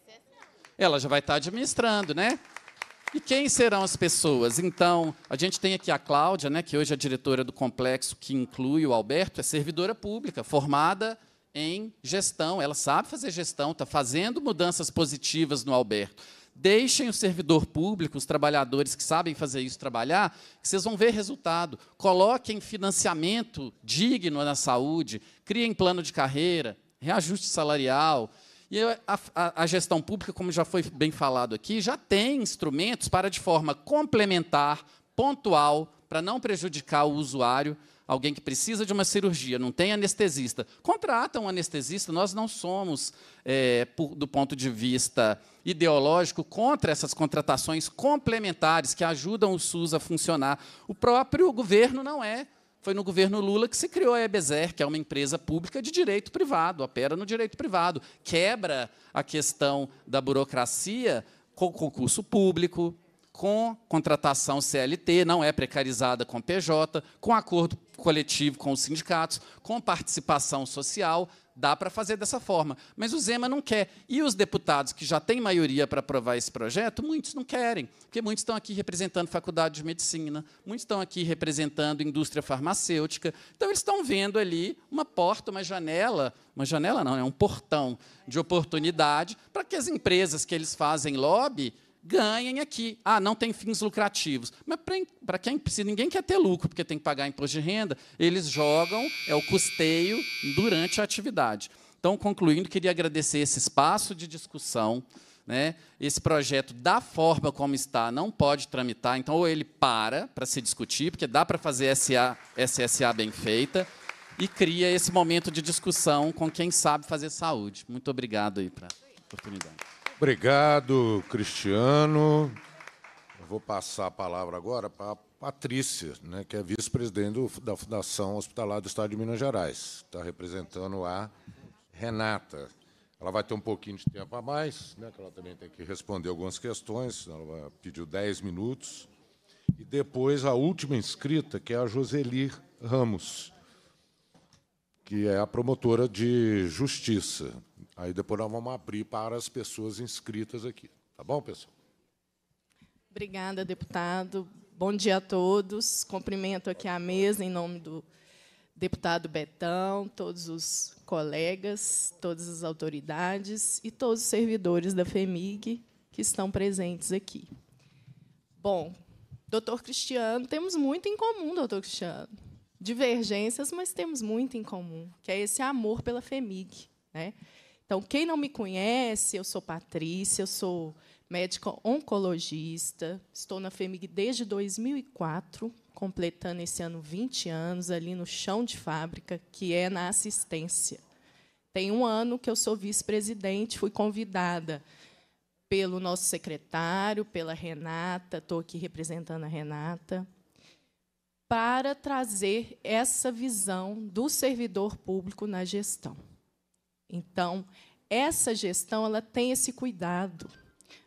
Speaker 12: Ela já vai estar administrando, né? E quem serão as pessoas? Então, a gente tem aqui a Cláudia, né, que hoje é diretora do complexo que inclui o Alberto, é servidora pública, formada em gestão. Ela sabe fazer gestão, está fazendo mudanças positivas no Alberto. Deixem o servidor público, os trabalhadores que sabem fazer isso trabalhar, que vocês vão ver resultado. Coloquem financiamento digno na saúde, criem plano de carreira, reajuste salarial, e a, a, a, gestão pública, como já foi bem falado aqui, já tem instrumentos para, de forma complementar, pontual, para não prejudicar o usuário, alguém que precisa de uma cirurgia, não tem anestesista. Contrata um anestesista, nós não somos, é, por, do ponto de vista ideológico, contra essas contratações complementares que ajudam o SUS a funcionar. O próprio governo não é foi no governo Lula que se criou a EBSER, que é uma empresa pública de direito privado, opera no direito privado, quebra a questão da burocracia com concurso público, com contratação CLT, não é precarizada com PJ, com acordo coletivo com os sindicatos, com participação social, dá para fazer dessa forma. Mas o Zema não quer. E os deputados que já têm maioria para aprovar esse projeto, muitos não querem, porque muitos estão aqui representando faculdade de medicina, muitos estão aqui representando indústria farmacêutica. Então, eles estão vendo ali uma porta, uma janela, uma janela não, é um portão de oportunidade para que as empresas que eles fazem lobby ganhem aqui. Ah, não tem fins lucrativos. Mas para quem precisa, ninguém quer ter lucro, porque tem que pagar imposto de renda, eles jogam, é o custeio durante a atividade. Então, concluindo, queria agradecer esse espaço de discussão. Né? Esse projeto, da forma como está, não pode tramitar, então, ou ele para para se discutir, porque dá para fazer SA, SSA bem feita, e cria esse momento de discussão com quem sabe fazer saúde. Muito obrigado aí pela oportunidade.
Speaker 1: Obrigado, Cristiano. Eu vou passar a palavra agora para a Patrícia, né, que é vice-presidente da Fundação Hospitalar do Estado de Minas Gerais. Está representando a Renata. Ela vai ter um pouquinho de tempo a mais, né, que ela também tem que responder algumas questões. Ela pediu 10 minutos. E depois a última inscrita, que é a Joseli Ramos, que é a promotora de justiça. Aí depois nós vamos abrir para as pessoas inscritas aqui. Tá bom, pessoal?
Speaker 13: Obrigada, deputado. Bom dia a todos. Cumprimento aqui a mesa em nome do deputado Betão, todos os colegas, todas as autoridades e todos os servidores da FEMIG que estão presentes aqui. Bom, doutor Cristiano, temos muito em comum, doutor Cristiano. Divergências, mas temos muito em comum, que é esse amor pela FEMIG. Né? Então, quem não me conhece, eu sou Patrícia, eu sou médica oncologista, estou na FEMIG desde 2004, completando esse ano 20 anos ali no chão de fábrica, que é na assistência. Tem um ano que eu sou vice-presidente, fui convidada pelo nosso secretário, pela Renata, estou aqui representando a Renata, para trazer essa visão do servidor público na gestão. Então, essa gestão ela tem esse cuidado.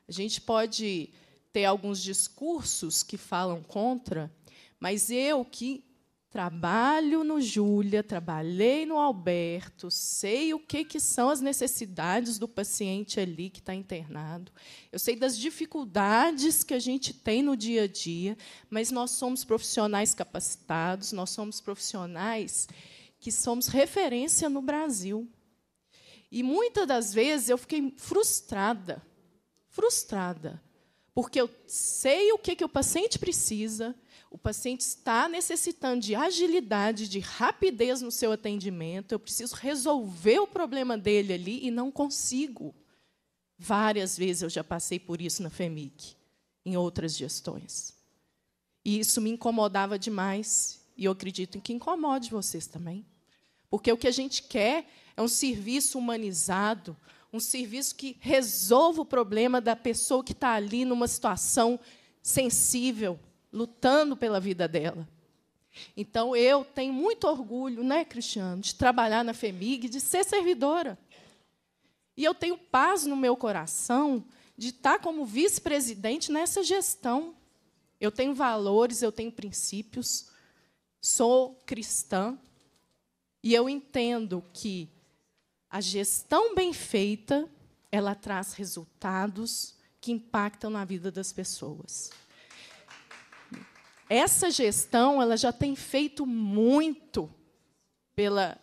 Speaker 13: A gente pode ter alguns discursos que falam contra, mas eu que trabalho no Júlia, trabalhei no Alberto, sei o que, que são as necessidades do paciente ali que está internado, eu sei das dificuldades que a gente tem no dia a dia, mas nós somos profissionais capacitados, nós somos profissionais que somos referência no Brasil. E muitas das vezes eu fiquei frustrada, frustrada, porque eu sei o que, que o paciente precisa, o paciente está necessitando de agilidade, de rapidez no seu atendimento, eu preciso resolver o problema dele ali e não consigo. Várias vezes eu já passei por isso na FEMIC, em outras gestões. E isso me incomodava demais, e eu acredito que incomode vocês também. Porque o que a gente quer é um serviço humanizado, um serviço que resolva o problema da pessoa que está ali numa situação sensível, lutando pela vida dela. Então, eu tenho muito orgulho, né, Cristiano, de trabalhar na FEMIG, de ser servidora. E eu tenho paz no meu coração de estar tá como vice-presidente nessa gestão. Eu tenho valores, eu tenho princípios, sou cristã, e eu entendo que a gestão bem feita, ela traz resultados que impactam na vida das pessoas. Essa gestão, ela já tem feito muito pela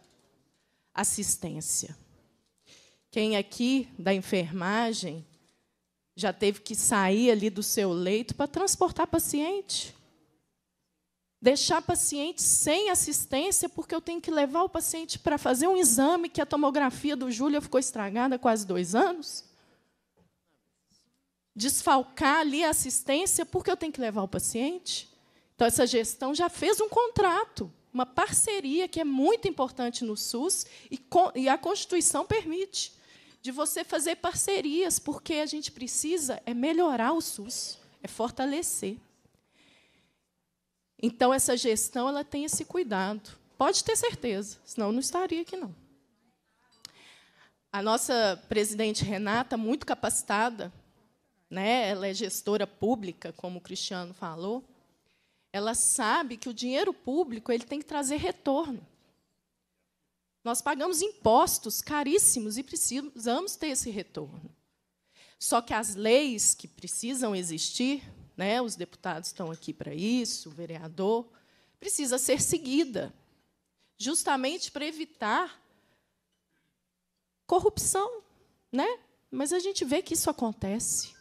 Speaker 13: assistência. Quem aqui da enfermagem já teve que sair ali do seu leito para transportar paciente? deixar paciente sem assistência porque eu tenho que levar o paciente para fazer um exame que a tomografia do Júlia ficou estragada há quase dois anos? Desfalcar ali a assistência porque eu tenho que levar o paciente? Então, essa gestão já fez um contrato, uma parceria que é muito importante no SUS e a Constituição permite, de você fazer parcerias, porque a gente precisa é melhorar o SUS, é fortalecer. Então, essa gestão ela tem esse cuidado. Pode ter certeza, senão não estaria aqui, não. A nossa presidente Renata, muito capacitada, né? ela é gestora pública, como o Cristiano falou, ela sabe que o dinheiro público ele tem que trazer retorno. Nós pagamos impostos caríssimos e precisamos ter esse retorno. Só que as leis que precisam existir né? os deputados estão aqui para isso, o vereador, precisa ser seguida, justamente para evitar corrupção. Né? Mas a gente vê que isso acontece.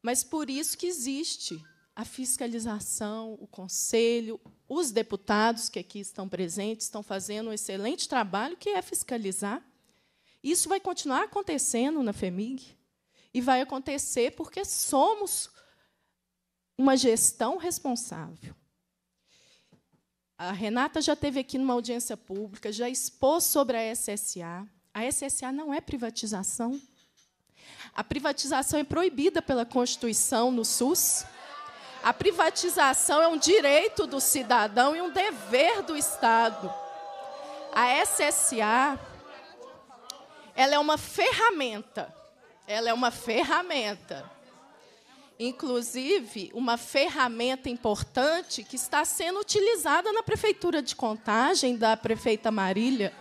Speaker 13: Mas por isso que existe a fiscalização, o conselho, os deputados que aqui estão presentes estão fazendo um excelente trabalho, que é fiscalizar. Isso vai continuar acontecendo na FEMIG e vai acontecer porque somos uma gestão responsável. A Renata já teve aqui numa audiência pública, já expôs sobre a SSA. A SSA não é privatização. A privatização é proibida pela Constituição no SUS. A privatização é um direito do cidadão e um dever do Estado. A SSA ela é uma ferramenta. Ela é uma ferramenta inclusive, uma ferramenta importante que está sendo utilizada na Prefeitura de Contagem, da prefeita Marília.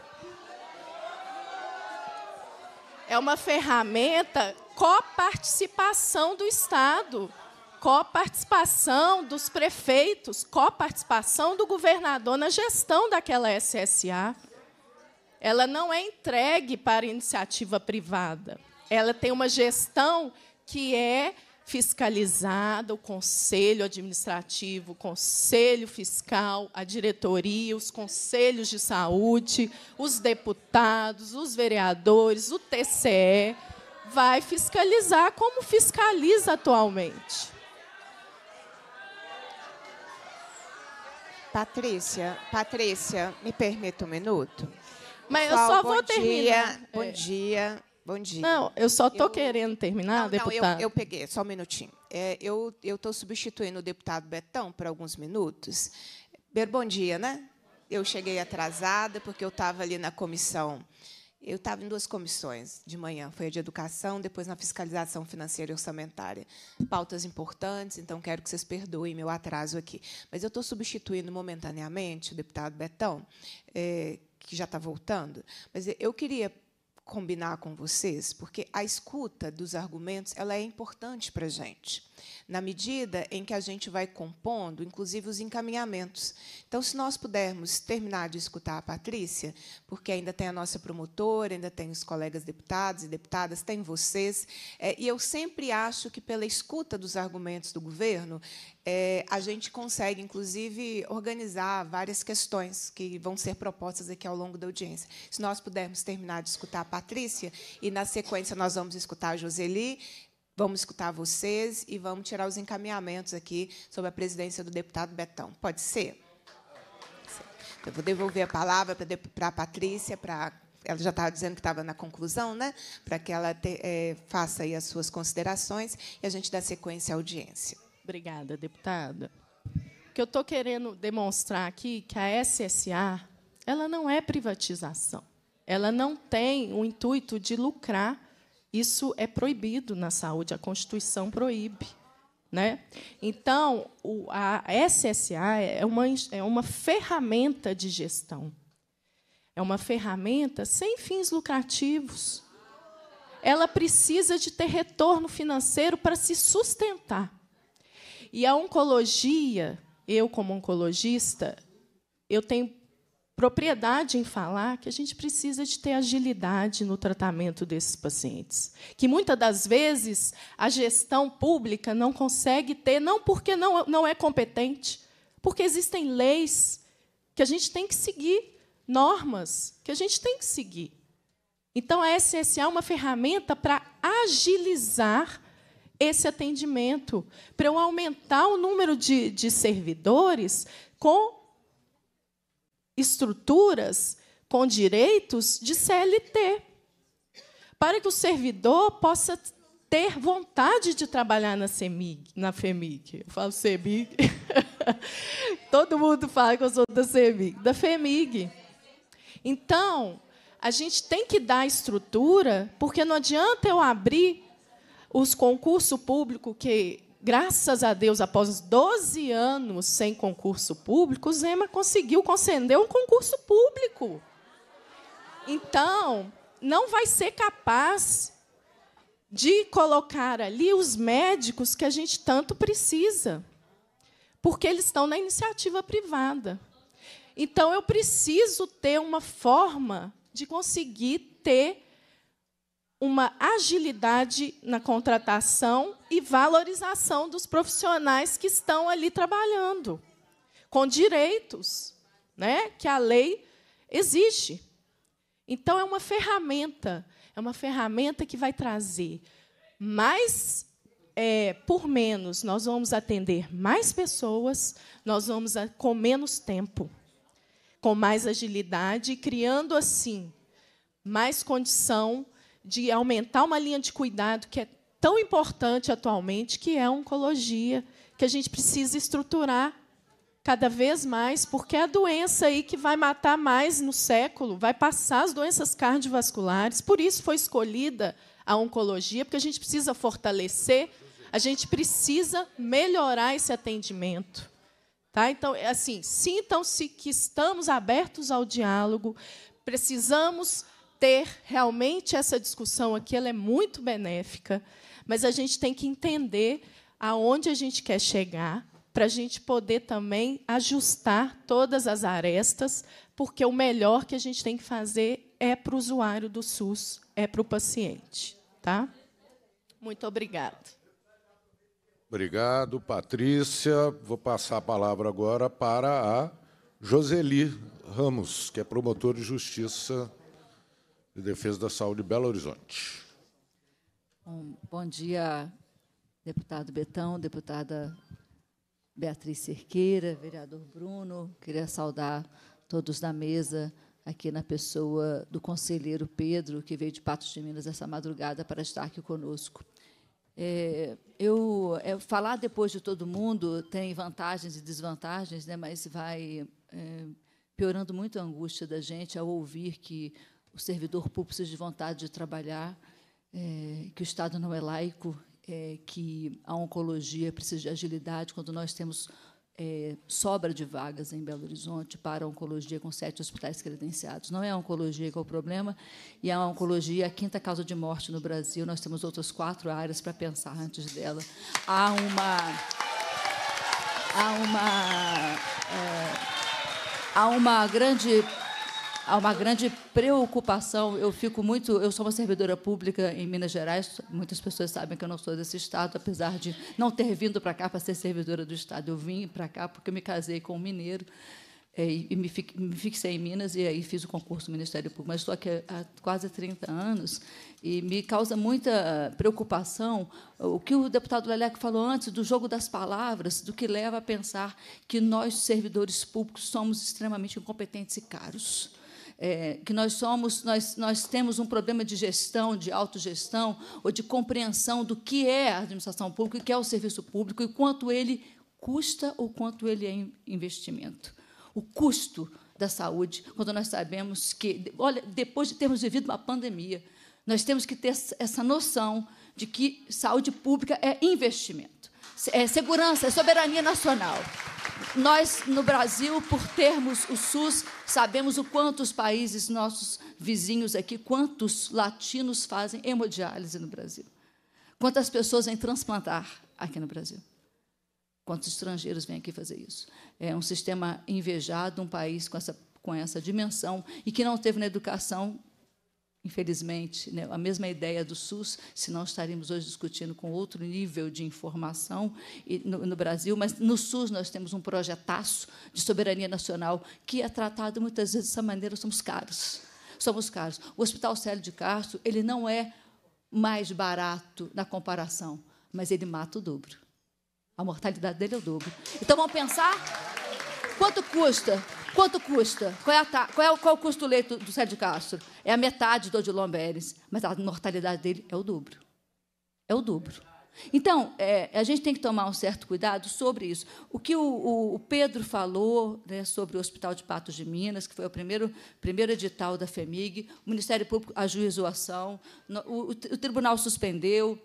Speaker 13: É uma ferramenta coparticipação do Estado, coparticipação dos prefeitos, coparticipação do governador na gestão daquela SSA. Ela não é entregue para iniciativa privada. Ela tem uma gestão que é fiscalizada, o conselho administrativo, o conselho fiscal, a diretoria, os conselhos de saúde, os deputados, os vereadores, o TCE vai fiscalizar como
Speaker 14: fiscaliza atualmente. Patrícia, Patrícia, me permita um minuto. Mas Pessoal, eu só vou bom terminar. É. Dia, é. Bom dia. Bom dia. Não, eu só estou querendo terminar, não, deputada. Não, eu, eu, peguei, só um minutinho. É, eu estou substituindo o deputado Betão por alguns minutos. Ber, bom dia, né? Eu cheguei atrasada, porque eu estava ali na comissão. Eu estava em duas comissões de manhã, foi a de educação, depois na fiscalização financeira e orçamentária. Pautas importantes, então quero que vocês perdoem meu atraso aqui. Mas eu estou substituindo momentaneamente o deputado Betão, é, que já está voltando. Mas eu queria combinar com vocês, porque a escuta dos argumentos ela é importante para a gente, na medida em que a gente vai compondo, inclusive, os encaminhamentos. Então, se nós pudermos terminar de escutar a Patrícia, porque ainda tem a nossa promotora, ainda tem os colegas deputados e deputadas, tem vocês, é, e eu sempre acho que, pela escuta dos argumentos do governo, é, a gente consegue, inclusive, organizar várias questões que vão ser propostas aqui ao longo da audiência. Se nós pudermos terminar de escutar a Patrícia, e, na sequência, nós vamos escutar a Joseli, vamos escutar vocês e vamos tirar os encaminhamentos aqui sobre a presidência do deputado Betão. Pode ser? Eu vou devolver a palavra para a Patrícia, para ela já estava dizendo que estava na conclusão, né? para que ela te, é, faça aí as suas considerações e a gente dá sequência à audiência. Obrigada, deputada. O que eu estou
Speaker 13: querendo demonstrar aqui é que a SSA ela não é privatização. Ela não tem o intuito de lucrar. Isso é proibido na saúde, a Constituição proíbe. Né? Então, a SSA é uma, é uma ferramenta de gestão. É uma ferramenta sem fins lucrativos. Ela precisa de ter retorno financeiro para se sustentar. E a oncologia, eu como oncologista, eu tenho propriedade em falar que a gente precisa de ter agilidade no tratamento desses pacientes, que muitas das vezes a gestão pública não consegue ter, não porque não, não é competente, porque existem leis que a gente tem que seguir, normas que a gente tem que seguir. Então, a essencial é uma ferramenta para agilizar esse atendimento, para eu aumentar o número de, de servidores com estruturas, com direitos de CLT, para que o servidor possa ter vontade de trabalhar na, CEMIG, na FEMIG. Eu falo CEMIG. Todo mundo fala que eu sou da CEMIG. Da FEMIG. Então, a gente tem que dar estrutura, porque não adianta eu abrir os concursos públicos, que, graças a Deus, após 12 anos sem concurso público, o Zema conseguiu conceder um concurso público. Então, não vai ser capaz de colocar ali os médicos que a gente tanto precisa, porque eles estão na iniciativa privada. Então, eu preciso ter uma forma de conseguir ter uma agilidade na contratação e valorização dos profissionais que estão ali trabalhando, com direitos né, que a lei exige. Então, é uma ferramenta, é uma ferramenta que vai trazer mais é, por menos, nós vamos atender mais pessoas, nós vamos com menos tempo, com mais agilidade, criando assim mais condição de aumentar uma linha de cuidado que é tão importante atualmente, que é a oncologia, que a gente precisa estruturar cada vez mais, porque é a doença aí que vai matar mais no século, vai passar as doenças cardiovasculares. Por isso foi escolhida a oncologia, porque a gente precisa fortalecer, a gente precisa melhorar esse atendimento. Tá? Então, é assim, sintam-se que estamos abertos ao diálogo, precisamos ter realmente essa discussão aqui, ela é muito benéfica, mas a gente tem que entender aonde a gente quer chegar para a gente poder também ajustar todas as arestas, porque o melhor que a gente tem que fazer é para o usuário do SUS, é para o paciente. Tá? Muito obrigado.
Speaker 1: Obrigado, Patrícia. Vou passar a palavra agora para a Joseli Ramos, que é promotora de justiça de Defesa da Saúde Belo Horizonte.
Speaker 15: Bom, bom dia, deputado Betão, deputada Beatriz Cerqueira, vereador Bruno. Queria saudar todos da mesa, aqui na pessoa do conselheiro Pedro, que veio de Patos de Minas essa madrugada para estar aqui conosco. É, eu é, falar depois de todo mundo tem vantagens e desvantagens, né? Mas vai é, piorando muito a angústia da gente ao ouvir que o servidor público precisa de vontade de trabalhar, é, que o Estado não é laico, é, que a oncologia precisa de agilidade, quando nós temos é, sobra de vagas em Belo Horizonte para a oncologia com sete hospitais credenciados. Não é a oncologia que é o problema, e a oncologia é a quinta causa de morte no Brasil. Nós temos outras quatro áreas para pensar antes dela. Há uma. Há uma. É, há uma grande há uma grande preocupação. Eu fico muito. Eu sou uma servidora pública em Minas Gerais. Muitas pessoas sabem que eu não sou desse estado, apesar de não ter vindo para cá para ser servidora do estado. Eu vim para cá porque me casei com um mineiro é, e me fixei em Minas e aí fiz o concurso do Ministério Público, mas estou aqui há quase 30 anos e me causa muita preocupação o que o deputado Leleco falou antes do jogo das palavras, do que leva a pensar que nós, servidores públicos, somos extremamente incompetentes e caros é, que nós somos, nós, nós temos um problema de gestão, de autogestão, ou de compreensão do que é a administração pública, o que é o serviço público e quanto ele custa ou quanto ele é investimento. O custo da saúde, quando nós sabemos que, olha, depois de termos vivido uma pandemia, nós temos que ter essa noção de que saúde pública é investimento é, segurança, é soberania nacional. Nós, no Brasil, por termos o SUS, sabemos o quanto os países nossos vizinhos aqui, quantos latinos fazem hemodiálise no Brasil. Quantas pessoas vêm transplantar aqui no Brasil. Quantos estrangeiros vêm aqui fazer isso. É um sistema invejado, um país com essa, com essa dimensão e que não teve na educação Infelizmente, né, a mesma ideia do SUS, senão estaríamos hoje discutindo com outro nível de informação no, no, Brasil, mas no SUS nós temos um projetaço de soberania nacional que é tratado muitas vezes dessa maneira, somos caros. Somos caros. O Hospital Célio de Castro, ele não é mais barato na comparação, mas ele mata o dobro. A mortalidade dele é o dobro. Então vamos pensar Quanto custa? Quanto custa? Qual é, ta... qual, é, qual é o custo do leito do Sérgio Castro? É a metade do Odilon Beres, mas a mortalidade dele é o dobro. É o dobro. Então, é, a gente tem que tomar um certo cuidado sobre isso. O que o, o, Pedro falou né, sobre o Hospital de Patos de Minas, que foi o primeiro, primeiro edital da FEMIG, o Ministério Público ajuizou a ação, o, o Tribunal suspendeu,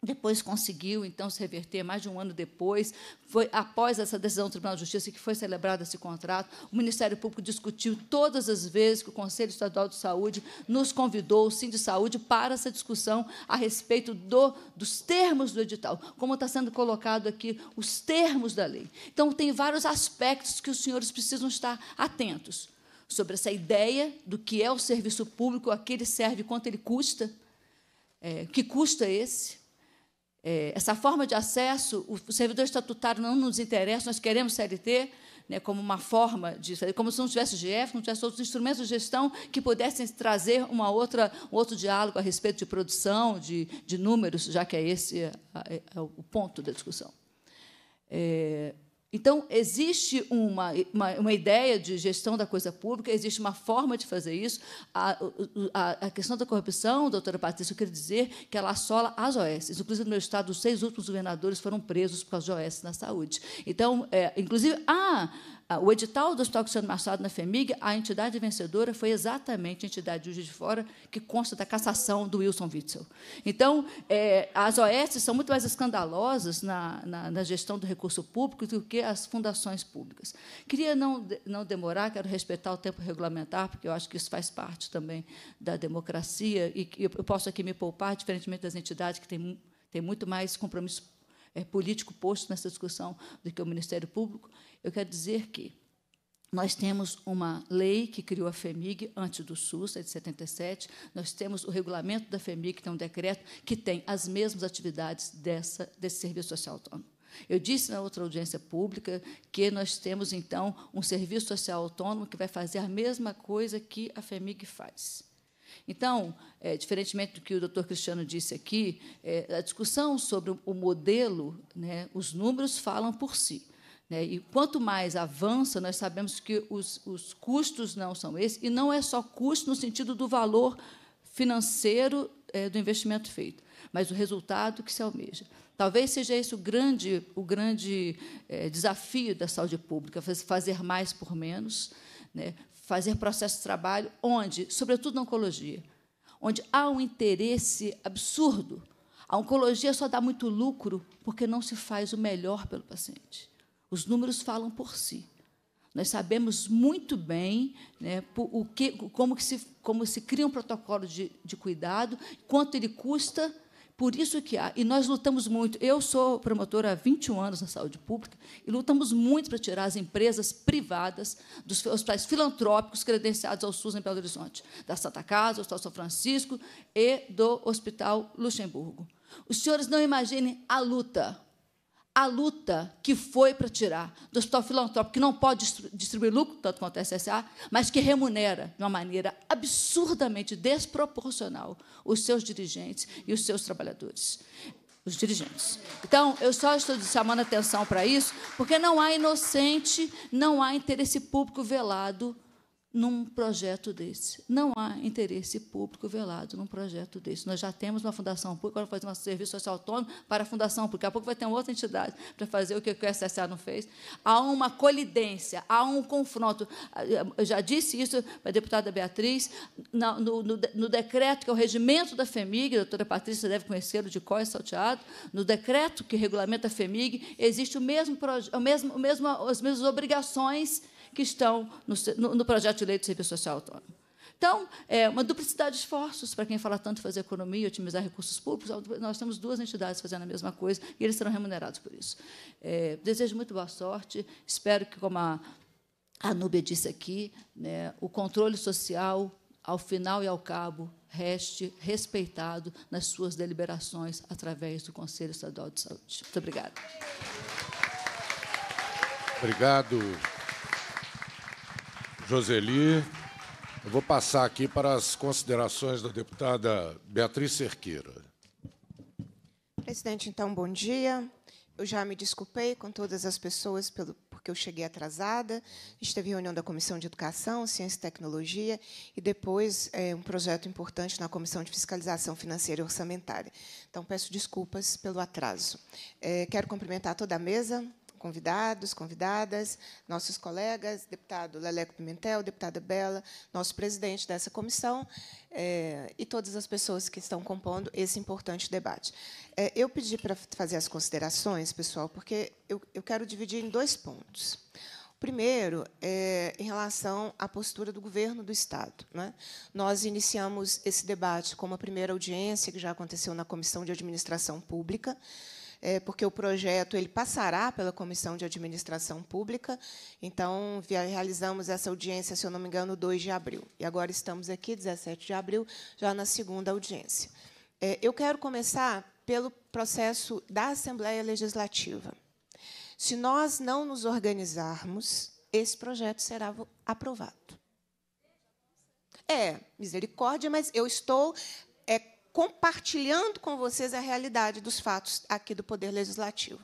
Speaker 15: depois conseguiu, então, se reverter, mais de um ano depois, foi após essa decisão do Tribunal de Justiça que foi celebrado esse contrato. O Ministério Público discutiu todas as vezes que o Conselho Estadual de Saúde nos convidou, o Sim de Saúde, para essa discussão a respeito do, dos termos do edital, como está sendo colocado aqui, os termos da lei. Então, tem vários aspectos que os senhores precisam estar atentos sobre essa ideia do que é o serviço público, a que ele serve, quanto ele custa, é, que custa esse é, essa forma de acesso, o, o servidor estatutário não nos interessa, nós queremos CLT, né, como uma forma de como se não tivesse GF, não tivesse outros instrumentos de gestão que pudessem trazer uma outra, um outro diálogo a respeito de produção, de, de números, já que é esse é, é, é o ponto da discussão. É, então, existe uma, uma, uma, ideia de gestão da coisa pública, existe uma forma de fazer isso. A, a, a questão da corrupção, doutora Patrícia, eu quero dizer que ela assola as OS. Inclusive, no meu estado, os seis últimos governadores foram presos por causa de OS na saúde. Então, é, inclusive, ah, ah, o edital do Hospital Cristiano Machado na FEMIG, a entidade vencedora foi exatamente a entidade de Juiz de Fora que consta da cassação do Wilson Witzel. Então, é, as OS são muito mais escandalosas na, na, na, gestão do recurso público do que as fundações públicas. Queria não, não demorar, quero respeitar o tempo regulamentar, porque eu acho que isso faz parte também da democracia, e eu posso aqui me poupar, diferentemente das entidades que têm, têm muito mais compromisso é, político posto nessa discussão do que o Ministério Público. Eu quero dizer que nós temos uma lei que criou a FEMIG antes do SUS, é de 77. Nós temos o regulamento da FEMIG, que é um decreto que tem as mesmas atividades dessa, desse serviço social autônomo. Eu disse na outra audiência pública que nós temos, então, um serviço social autônomo que vai fazer a mesma coisa que a FEMIG faz. Então, é, diferentemente do que o doutor Cristiano disse aqui, é, a discussão sobre o modelo, né, os números falam por si. Né? E quanto mais avança, nós sabemos que os, os custos não são esses, e não é só custo no sentido do valor financeiro é, do investimento feito, mas o resultado que se almeja. Talvez seja esse o grande, o grande é, desafio da saúde pública, fazer mais por menos, né? fazer processo de trabalho onde, sobretudo na oncologia, onde há um interesse absurdo. A oncologia só dá muito lucro porque não se faz o melhor pelo paciente. Os números falam por si. Nós sabemos muito bem né, o que, como, que se, como se cria um protocolo de, de cuidado, quanto ele custa, por isso que há. E nós lutamos muito. Eu sou promotora há 21 anos na saúde pública e lutamos muito para tirar as empresas privadas dos hospitais filantrópicos credenciados ao SUS em Belo Horizonte, da Santa Casa, do Hospital São Francisco e do Hospital Luxemburgo. Os senhores não imaginem a luta a luta que foi para tirar do hospital filantrópico, que não pode distribuir lucro, tanto quanto a SSA, mas que remunera de uma maneira absurdamente desproporcional os seus dirigentes e os seus trabalhadores. Os dirigentes. Então, eu só estou chamando atenção para isso, porque não há inocente, não há interesse público velado num projeto desse. Não há interesse público velado num projeto desse. Nós já temos uma fundação pública, agora fazer um serviço social autônomo para a fundação pública. Daqui a pouco vai ter uma outra entidade para fazer o que o SSA não fez. Há uma colidência, há um confronto. Eu já disse isso para a deputada Beatriz, no, no, no decreto que é o regimento da FEMIG, a doutora Patrícia deve conhecê-lo de qual é salteado, no decreto que regulamenta a FEMIG, existe o mesmo, o mesmo, o mesmo, as mesmas obrigações que estão no, no, projeto de lei do Serviço Social Autônomo. Então, é uma duplicidade de esforços para quem fala tanto fazer economia, otimizar recursos públicos. Nós temos duas entidades fazendo a mesma coisa e eles serão remunerados por isso. É, desejo muito boa sorte. Espero que, como a, a Núbia disse aqui, né, o controle social, ao final e ao cabo, reste respeitado nas suas deliberações através do Conselho Estadual de Saúde. Muito obrigada.
Speaker 1: Obrigado. Joseli. Eu vou passar aqui para as considerações da deputada Beatriz Cerqueira.
Speaker 14: Presidente, então, bom dia. Eu já me desculpei com todas as pessoas pelo, porque eu cheguei atrasada. Esteve reunião da Comissão de Educação, Ciência e Tecnologia e depois é, um projeto importante na Comissão de Fiscalização Financeira e Orçamentária. Então, peço desculpas pelo atraso. É, quero cumprimentar toda a mesa, convidados, convidadas, nossos colegas, deputado Leleco Pimentel, deputada Bela, nosso presidente dessa comissão é, e todas as pessoas que estão compondo esse importante debate. É, eu pedi para fazer as considerações, pessoal, porque eu, eu quero dividir em dois pontos. Primeiro, é, em relação à postura do governo do Estado. Né? Nós iniciamos esse debate com uma primeira audiência que já aconteceu na Comissão de Administração Pública, é, porque o projeto ele passará pela Comissão de Administração Pública. Então, realizamos essa audiência, se eu não me engano, 2 de abril. E agora estamos aqui, 17 de abril, já na segunda audiência. É, eu quero começar pelo processo da Assembleia Legislativa. Se nós não nos organizarmos, esse projeto será aprovado. É, misericórdia, mas eu estou compartilhando com vocês a realidade dos fatos aqui do Poder Legislativo.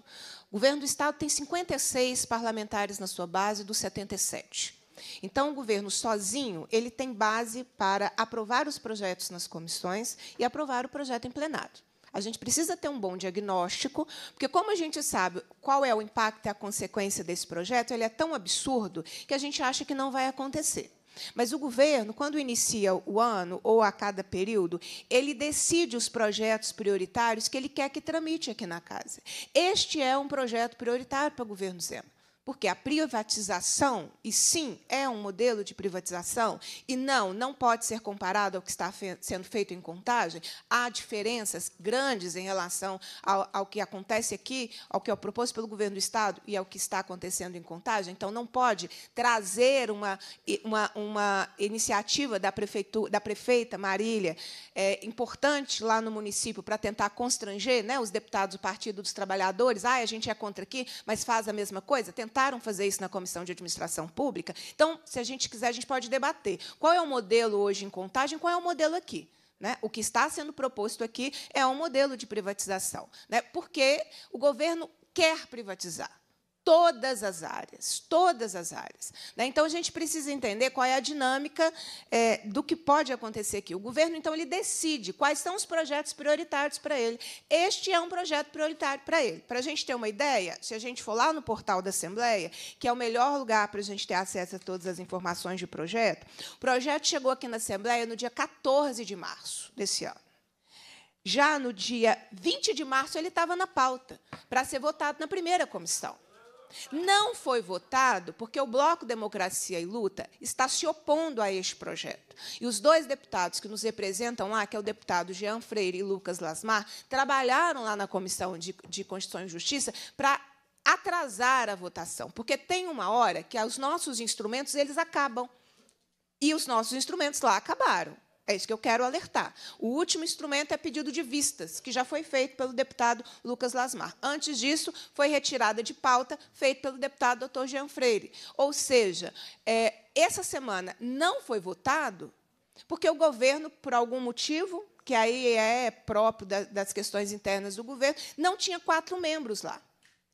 Speaker 14: O governo do Estado tem 56 parlamentares na sua base, dos 77. Então, o governo sozinho ele tem base para aprovar os projetos nas comissões e aprovar o projeto em plenário. A gente precisa ter um bom diagnóstico, porque, como a gente sabe qual é o impacto e a consequência desse projeto, ele é tão absurdo que a gente acha que não vai acontecer. Mas o governo, quando inicia o ano ou a cada período, ele decide os projetos prioritários que ele quer que tramite aqui na casa. Este é um projeto prioritário para o governo Zema. Porque a privatização, e sim, é um modelo de privatização, e não, não pode ser comparado ao que está fe sendo feito em contagem, há diferenças grandes em relação ao, ao, que acontece aqui, ao que é proposto pelo governo do Estado e ao que está acontecendo em contagem. Então, não pode trazer uma, uma, uma iniciativa da, prefeitura, da prefeita Marília, é, importante lá no município, para tentar constranger né, os deputados do Partido dos Trabalhadores, ah, a gente é contra aqui, mas faz a mesma coisa, tentaram fazer isso na Comissão de Administração Pública. Então, se a gente quiser, a gente pode debater. Qual é o modelo hoje em contagem? Qual é o modelo aqui? Né? O que está sendo proposto aqui é um modelo de privatização, né? porque o governo quer privatizar todas as áreas, todas as áreas. Né? Então a gente precisa entender qual é a dinâmica é, do que pode acontecer aqui. O governo então ele decide quais são os projetos prioritários para ele. Este é um projeto prioritário para ele. Para a gente ter uma ideia, se a gente for lá no portal da Assembleia, que é o melhor lugar para a gente ter acesso a todas as informações de projeto, o projeto chegou aqui na Assembleia no dia 14 de março desse ano. Já no dia 20 de março ele estava na pauta para ser votado na primeira comissão. Não foi votado porque o Bloco Democracia e Luta está se opondo a este projeto. E os dois deputados que nos representam lá, que é o deputado Jean Freire e Lucas Lasmar, trabalharam lá na Comissão de, de Constituição e Justiça para atrasar a votação, porque tem uma hora que os nossos instrumentos eles acabam. E os nossos instrumentos lá acabaram. É isso que eu quero alertar. O último instrumento é pedido de vistas, que já foi feito pelo deputado Lucas Lasmar. Antes disso, foi retirada de pauta, feito pelo deputado doutor Jean Freire. Ou seja, é, essa semana não foi votado porque o governo, por algum motivo, que aí é próprio das questões internas do governo, não tinha quatro membros lá.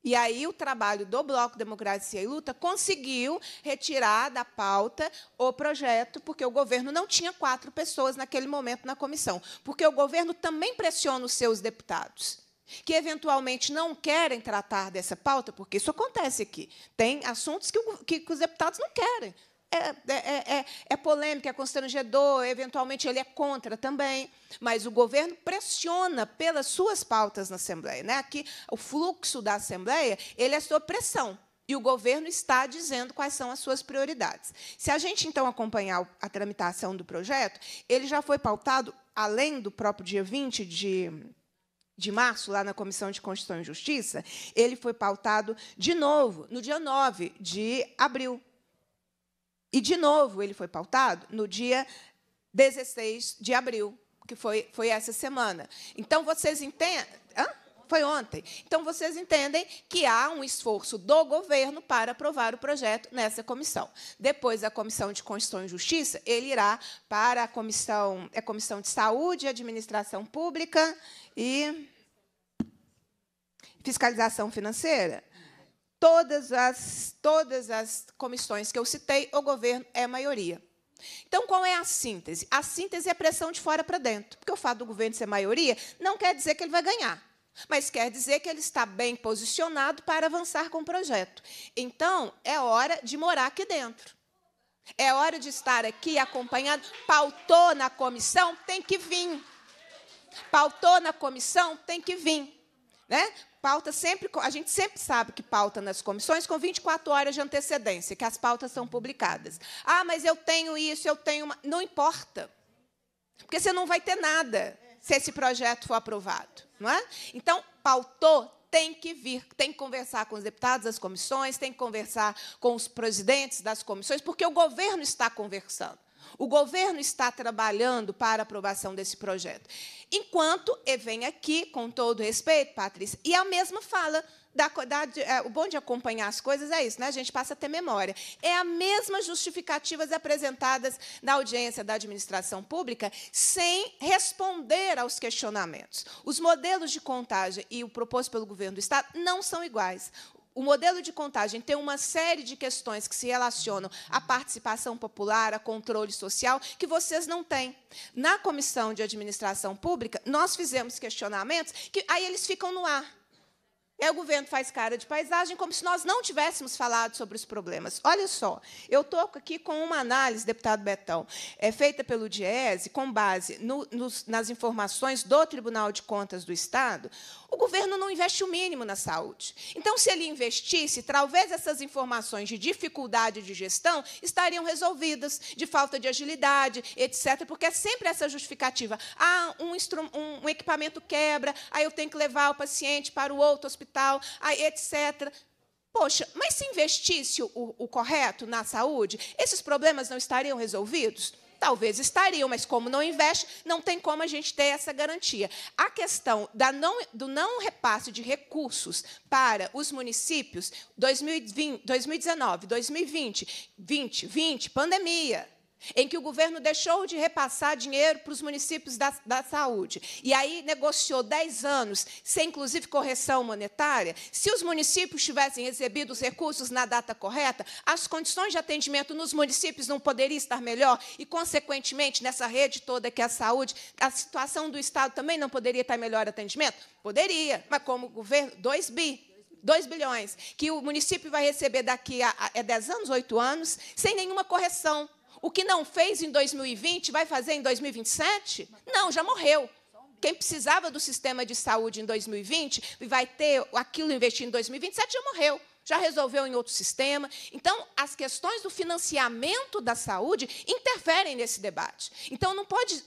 Speaker 14: E aí o trabalho do Bloco Democracia e Luta conseguiu retirar da pauta o projeto, porque o governo não tinha quatro pessoas naquele momento na comissão, porque o governo também pressiona os seus deputados que eventualmente não querem tratar dessa pauta, porque isso acontece aqui. Tem assuntos que, o, que, os deputados não querem é, é, é, é, é polêmico, é constrangedor, eventualmente ele é contra também, mas o governo pressiona pelas suas pautas na Assembleia. Né? Aqui, o fluxo da Assembleia ele é sob pressão. E o governo está dizendo quais são as suas prioridades. Se a gente, então, acompanhar a tramitação do projeto, ele já foi pautado, além do próprio dia 20 de, de março, lá na Comissão de Constituição e Justiça, ele foi pautado de novo no dia 9 de abril, e, de novo, ele foi pautado no dia 16 de abril, que foi, foi essa semana. Então, vocês entendem. Foi ontem. Então, vocês entendem que há um esforço do governo para aprovar o projeto nessa comissão. Depois a Comissão de Constituição e Justiça, ele irá para a Comissão, é a comissão de Saúde, Administração Pública e Fiscalização Financeira todas as, todas as comissões que eu citei, o governo é maioria. Então, qual é a síntese? A síntese é a pressão de fora para dentro. Porque o fato do governo ser maioria não quer dizer que ele vai ganhar, mas quer dizer que ele está bem posicionado para avançar com o projeto. Então, é hora de morar aqui dentro. É hora de estar aqui acompanhando Pautou na comissão, tem que vir. Pautou na comissão, tem que vir. Né? pauta sempre, a gente sempre sabe que pauta nas comissões com 24 horas de antecedência, que as pautas são publicadas. Ah, mas eu tenho isso, eu tenho uma... Não importa. Porque você não vai ter nada se esse projeto for aprovado. Não é? Então, pautou, tem que vir, tem que conversar com os deputados das comissões, tem que conversar com os presidentes das comissões, porque o governo está conversando. O governo está trabalhando para a aprovação desse projeto. Enquanto vem aqui, com todo respeito, Patrícia, e a mesma fala. Da, da, é, o bom de acompanhar as coisas é isso, né? A gente passa a ter memória. É a mesma justificativas apresentadas na audiência da administração pública, sem responder aos questionamentos. Os modelos de contagem e o proposto pelo governo do Estado não são iguais o modelo de contagem tem uma série de questões que se relacionam à participação popular, a controle social, que vocês não têm. Na comissão de administração pública, nós fizemos questionamentos que aí eles ficam no ar. Aí é, o governo faz cara de paisagem, como se nós não tivéssemos falado sobre os problemas. Olha só, eu estou aqui com uma análise, deputado Betão, é feita pelo Diese, com base no, nos, nas informações do Tribunal de Contas do Estado. O governo não investe o mínimo na saúde. Então, se ele investisse, talvez essas informações de dificuldade de gestão estariam resolvidas, de falta de agilidade, etc., porque é sempre essa justificativa. Ah, um, um equipamento quebra, aí eu tenho que levar o paciente para o outro hospital hospital, aí, etc. Poxa, mas se investisse o, o correto na saúde, esses problemas não estariam resolvidos? Talvez estariam, mas como não investe, não tem como a gente ter essa garantia. A questão da não, do não repasse de recursos para os municípios, 2020, 2019, 2020, 2020, pandemia, em que o governo deixou de repassar dinheiro para os municípios da, da, saúde, e aí negociou 10 anos, sem inclusive correção monetária, se os municípios tivessem recebido os recursos na data correta, as condições de atendimento nos municípios não poderiam estar melhor, e, consequentemente, nessa rede toda que é a saúde, a situação do Estado também não poderia estar melhor atendimento? Poderia, mas como governo, 2 bi, 2 bilhões, que o município vai receber daqui a, a, a é 10 anos, 8 anos, sem nenhuma correção o que não fez em 2020 vai fazer em 2027? Não, já morreu. Quem precisava do sistema de saúde em 2020 e vai ter aquilo investido em 2027 já morreu. Já resolveu em outro sistema. Então, as questões do financiamento da saúde interferem nesse debate. Então, não pode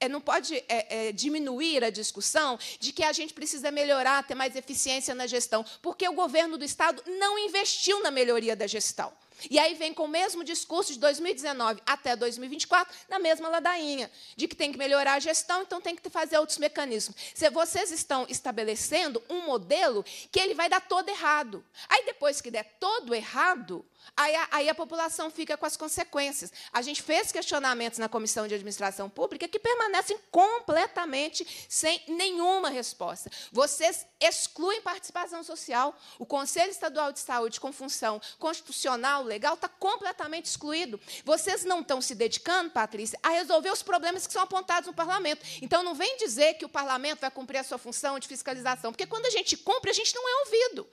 Speaker 14: é, não pode é, é, diminuir a discussão de que a gente precisa melhorar, ter mais eficiência na gestão, porque o governo do Estado não investiu na melhoria da gestão. E aí vem com o mesmo discurso de 2019 até 2024, na mesma ladainha, de que tem que melhorar a gestão, então tem que fazer outros mecanismos. Se vocês estão estabelecendo um modelo que ele vai dar todo errado. Aí depois que der todo errado, Aí a, aí a, população fica com as consequências. A gente fez questionamentos na Comissão de Administração Pública que permanecem completamente sem nenhuma resposta. Vocês excluem participação social. O Conselho Estadual de Saúde, com função constitucional, legal, está completamente excluído. Vocês não estão se dedicando, Patrícia, a resolver os problemas que são apontados no parlamento. Então, não vem dizer que o parlamento vai cumprir a sua função de fiscalização, porque quando a gente cumpre, a gente não é ouvido.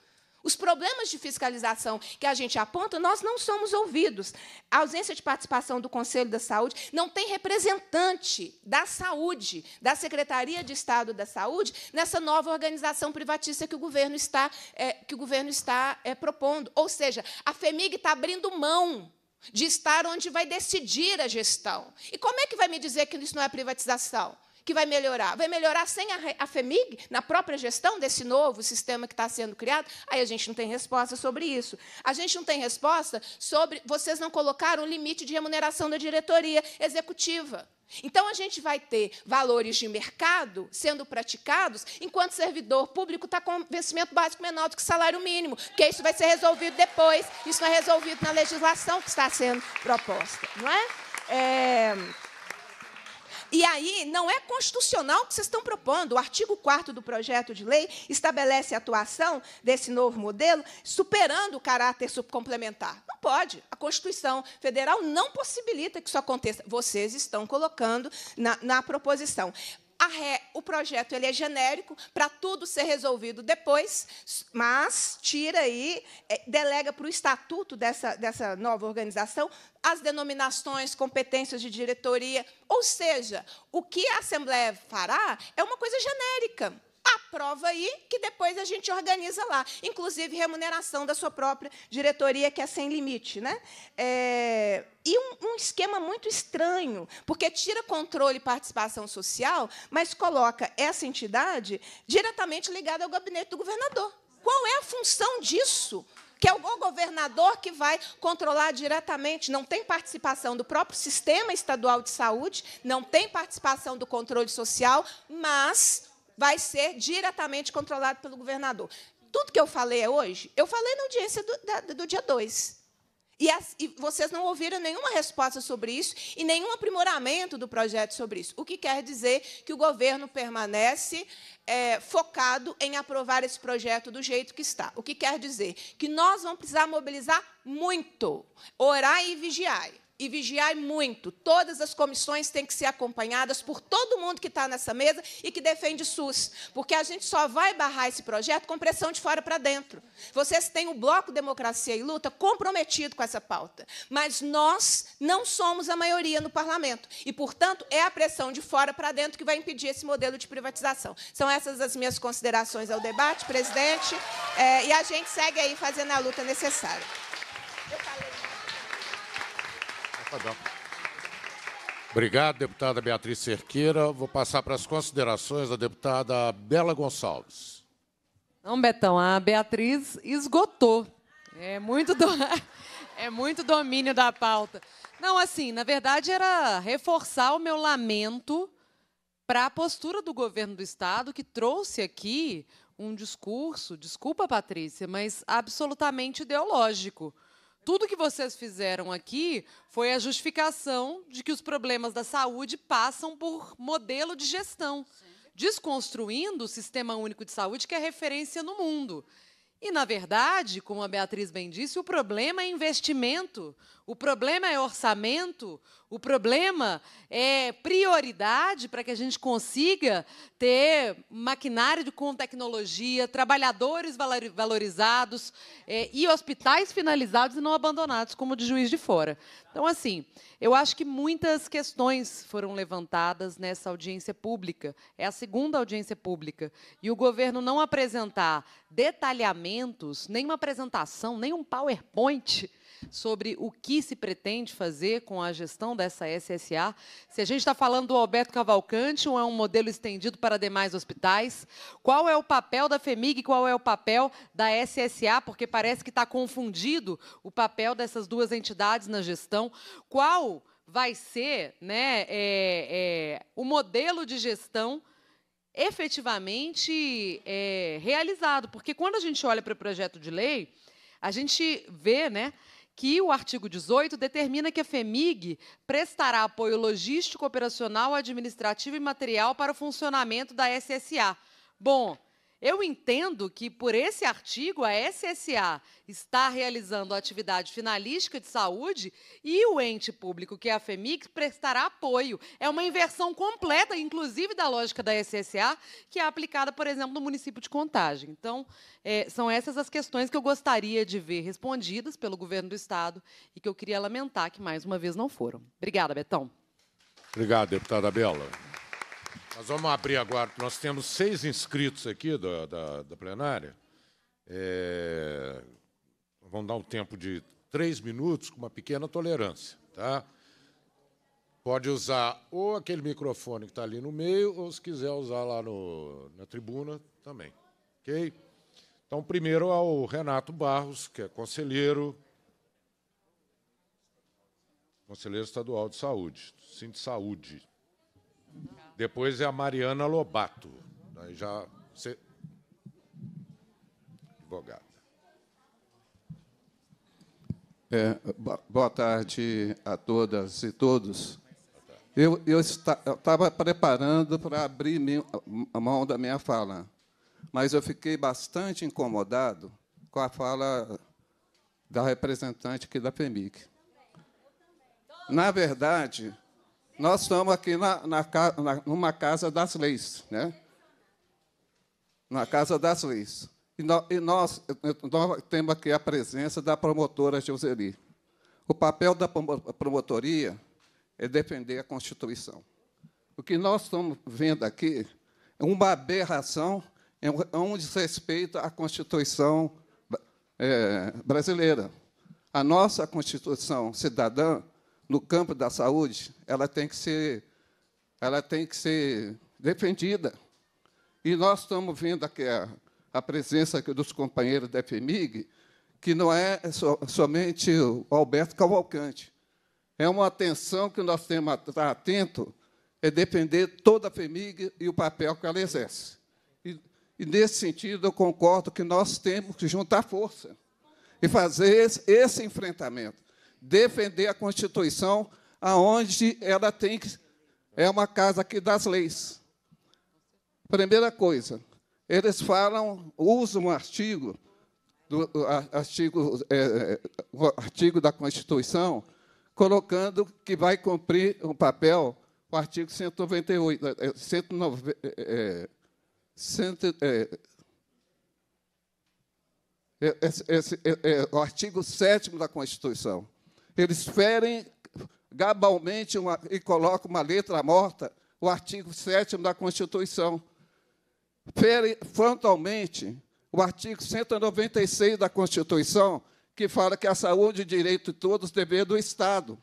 Speaker 14: Os problemas de fiscalização que a gente aponta, nós não somos ouvidos. A ausência de participação do Conselho da Saúde não tem representante da saúde, da Secretaria de Estado da Saúde, nessa nova organização privatista que o governo está, é, que o governo está é, propondo. Ou seja, a FEMIG está abrindo mão de estar onde vai decidir a gestão. E como é que vai me dizer que isso não é privatização? que vai melhorar? Vai melhorar sem a FEMIG, na própria gestão desse novo sistema que está sendo criado? Aí a gente não tem resposta sobre isso. A gente não tem resposta sobre vocês não colocaram um limite de remuneração da diretoria executiva. Então, a gente vai ter valores de mercado sendo praticados enquanto servidor público está com vencimento básico menor do que salário mínimo, porque isso vai ser resolvido depois, isso não é resolvido na legislação que está sendo proposta. Não é? é... E aí, não é constitucional o que vocês estão propondo. O artigo 4 do projeto de lei estabelece a atuação desse novo modelo superando o caráter subcomplementar. Não pode. A Constituição Federal não possibilita que isso aconteça. Vocês estão colocando na, na proposição o projeto ele é genérico para tudo ser resolvido depois, mas tira aí, é, delega para o estatuto dessa, dessa nova organização as denominações, competências de diretoria. Ou seja, o que a Assembleia fará é uma coisa genérica aprova aí, que depois a gente organiza lá. Inclusive, remuneração da sua própria diretoria, que é sem limite. Né? É... E um, um esquema muito estranho, porque tira controle e participação social, mas coloca essa entidade diretamente ligada ao gabinete do governador. Qual é a função disso? que é o governador que vai controlar diretamente, não tem participação do próprio sistema estadual de saúde, não tem participação do controle social, mas vai ser diretamente controlado pelo governador. Tudo que eu falei hoje, eu falei na audiência do, da, do dia 2. E, as, e, vocês não ouviram nenhuma resposta sobre isso e nenhum aprimoramento do projeto sobre isso. O que quer dizer que o governo permanece é, focado em aprovar esse projeto do jeito que está. O que quer dizer que nós vamos precisar mobilizar muito, orar e vigiar e vigiai muito. Todas as comissões têm que ser acompanhadas por todo mundo que está nessa mesa e que defende SUS, porque a gente só vai barrar esse projeto com pressão de fora para dentro. Vocês têm o Bloco Democracia e Luta comprometido com essa pauta, mas nós não somos a maioria no parlamento e, portanto, é a pressão de fora para dentro que vai impedir esse modelo de privatização. São essas as minhas considerações ao debate, presidente, é, e a gente segue aí fazendo a luta necessária. Eu falei...
Speaker 1: Obrigado, deputada Beatriz Cerqueira. Vou passar para as considerações da deputada Bela Gonçalves.
Speaker 4: Não, Betão, a Beatriz esgotou. É muito, do... é muito domínio da pauta. Não, assim, na verdade era reforçar o meu lamento para a postura do governo do Estado, que trouxe aqui um discurso, desculpa, Patrícia, mas absolutamente ideológico. Tudo que vocês fizeram aqui foi a justificação de que os problemas da saúde passam por modelo de gestão, desconstruindo o Sistema Único de Saúde, que é referência no mundo. E, na verdade, como a Beatriz bem disse, o problema é investimento. O problema é orçamento, o problema é prioridade para que a gente consiga ter maquinário com tecnologia, trabalhadores valorizados é, e hospitais finalizados e não abandonados, como o de Juiz de Fora. Então, assim, eu acho que muitas questões foram levantadas nessa audiência pública. É a segunda audiência pública. E o governo não apresentar detalhamentos, nenhuma apresentação, nem um PowerPoint sobre o que se pretende fazer com a gestão dessa SSA. Se a gente está falando do Alberto Cavalcante, ou é um modelo estendido para demais hospitais? Qual é o papel da FEMIG e qual é o papel da SSA? Porque parece que está confundido o papel dessas duas entidades na gestão. Qual vai ser né, é, é, o modelo de gestão efetivamente é, realizado. Porque quando a gente olha para o projeto de lei, a gente vê né, que o artigo 18 determina que a FEMIG prestará apoio logístico, operacional, administrativo e material para o funcionamento da SSA. Bom, eu entendo que, por esse artigo, a SSA está realizando a atividade finalística de saúde e o ente público, que é a FEMIC, prestará apoio. É uma inversão completa, inclusive, da lógica da SSA, que é aplicada, por exemplo, no município de Contagem. Então, é, são essas as questões que eu gostaria de ver respondidas pelo governo do Estado e que eu queria lamentar que, mais uma vez, não foram. Obrigada, Betão.
Speaker 1: Obrigado, deputada Bela. Nós vamos abrir agora, nós temos seis inscritos aqui da, da, da plenária. É, vamos dar um tempo de três minutos com uma pequena tolerância. Tá? Pode usar ou aquele microfone que está ali no meio, ou se quiser usar lá no, na tribuna também. Ok? Então, primeiro ao é Renato Barros, que é conselheiro, conselheiro estadual de saúde, Sim de Saúde. Depois é a Mariana Lobato. Aí já advogada.
Speaker 16: É, boa tarde a todas e todos. Eu, eu estava preparando para abrir a mão da minha fala, mas eu fiquei bastante incomodado com a fala da representante aqui da FEMIC. Na verdade, nós estamos aqui na, na, na, numa casa das leis, né? Na casa das leis. E, no, e nós, nós, temos aqui a presença da promotora Joseli. O papel da promotoria é defender a Constituição. O que nós estamos vendo aqui é uma aberração, é um, é desrespeito à Constituição é, brasileira. A nossa Constituição cidadã no campo da saúde, ela tem que ser, ela tem que ser defendida. E nós estamos vendo aqui a, a presença aqui dos companheiros da FEMIG, que não é so, somente o Alberto Cavalcante. É uma atenção que nós temos a estar atento, é defender toda a FEMIG e o papel que ela exerce. E, e, nesse sentido, eu concordo que nós temos que juntar força e fazer esse, esse enfrentamento defender a Constituição aonde ela tem que é uma casa aqui das leis. Primeira coisa, eles falam, usam um artigo do artigo, é, artigo da Constituição, colocando que vai cumprir um papel o artigo 198, é, 109, é, 100, é, é, é, é, o artigo 7 da Constituição. Eles ferem gabalmente uma, e colocam uma letra morta, o artigo 7 da Constituição. Ferem frontalmente o artigo 196 da Constituição, que fala que a saúde e direito de todos dever do Estado.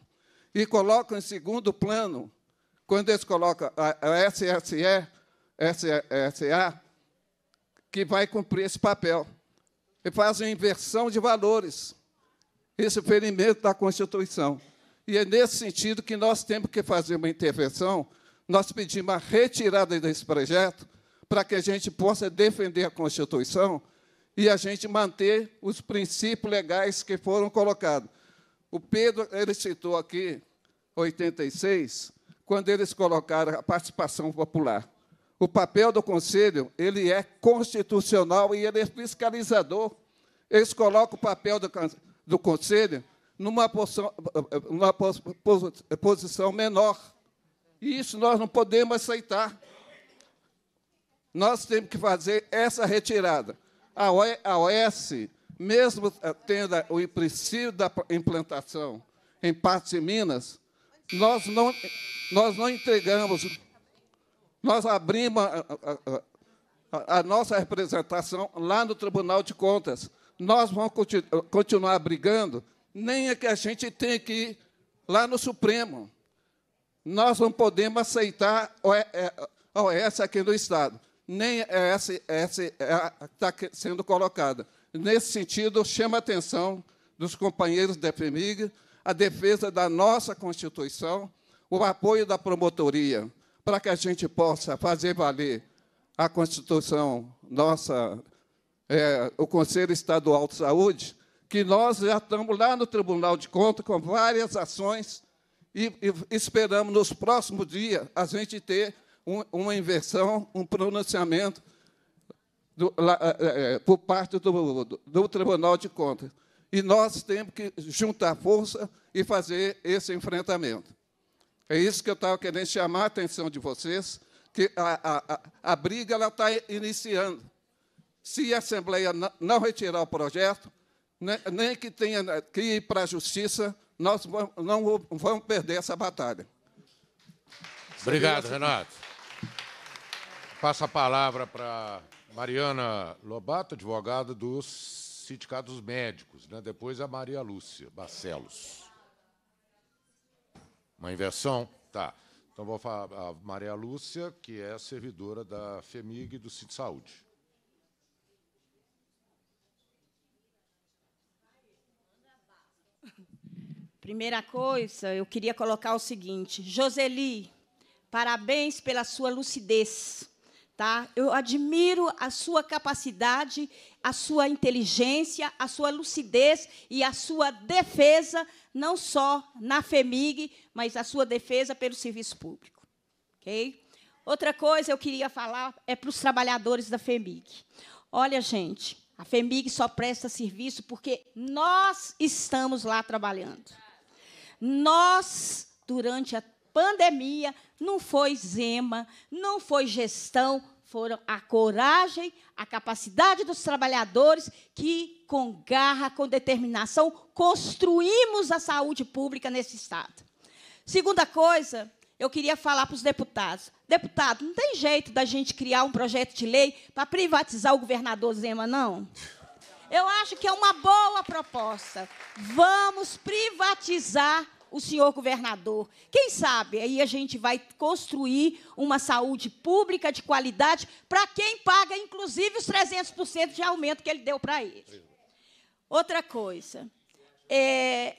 Speaker 16: E colocam em segundo plano, quando eles colocam a SSE, SSA, que vai cumprir esse papel. E fazem inversão de valores esse ferimento da Constituição. E é nesse sentido que nós temos que fazer uma intervenção, nós pedimos a retirada desse projeto para que a gente possa defender a Constituição e a gente manter os princípios legais que foram colocados. O Pedro ele citou aqui 86, quando eles colocaram a participação popular. O papel do conselho, ele é constitucional e ele é fiscalizador. Eles colocam o papel do conselho do Conselho numa, numa posição menor. E isso nós não podemos aceitar. Nós temos que fazer essa retirada. A OS, mesmo eh, tendo o princípio da implantação em partes de Minas, nós não, nós não entregamos, nós abrimos a, a, a, a nossa representação lá no Tribunal de Contas, nós vamos continu continuar brigando, nem é que a gente tem que ir lá no Supremo. Nós não podemos aceitar é, é, é a OS aqui no Estado, nem a essa está sendo colocada. Nesse sentido, chama a atenção dos companheiros da FEMIG, a defesa da nossa Constituição, o apoio da promotoria, para que a gente possa fazer valer a Constituição nossa é, o Conselho Estadual de Saúde, que nós já estamos lá no Tribunal de Contas com várias ações e, e esperamos nos próximos dias a gente ter um, uma inversão, um pronunciamento do, lá, é, é, é, por parte do, do, do Tribunal de Contas. E nós temos que juntar força e fazer esse enfrentamento. É isso que eu estava querendo chamar a atenção de vocês, que a, a, a, a briga está iniciando se a Assembleia não retirar o projeto, né, nem que tenha que ir para a Justiça, nós não vamos perder essa batalha.
Speaker 1: Obrigado, Renato. Passa a palavra para Mariana Lobato, advogada dos sindicatos Médicos. Né? Depois a Maria Lúcia Barcelos. Uma inversão? Tá. Então, vou falar a Maria Lúcia, que é servidora da FEMIG e do Sindicato Saúde.
Speaker 17: Primeira coisa, eu queria colocar o seguinte: Joseli, parabéns pela sua lucidez. Tá? Eu admiro a sua capacidade, a sua inteligência, a sua lucidez e a sua defesa, não só na FEMIG, mas a sua defesa pelo serviço público. Okay? Outra coisa eu queria falar é para os trabalhadores da FEMIG. Olha, gente, a FEMIG só presta serviço porque nós estamos lá trabalhando. Nós, durante a pandemia, não foi Zema, não foi gestão, foram a coragem, a capacidade dos trabalhadores que, com garra, com determinação, construímos a saúde pública nesse Estado. Segunda coisa, eu queria falar para os deputados. Deputado, não tem jeito da gente criar um projeto de lei para privatizar o governador Zema, não? Eu acho que é uma boa proposta. Vamos privatizar o senhor governador. Quem sabe aí a gente vai construir uma saúde pública de qualidade para quem paga, inclusive, os 300% de aumento que ele deu para ele. Outra coisa, é,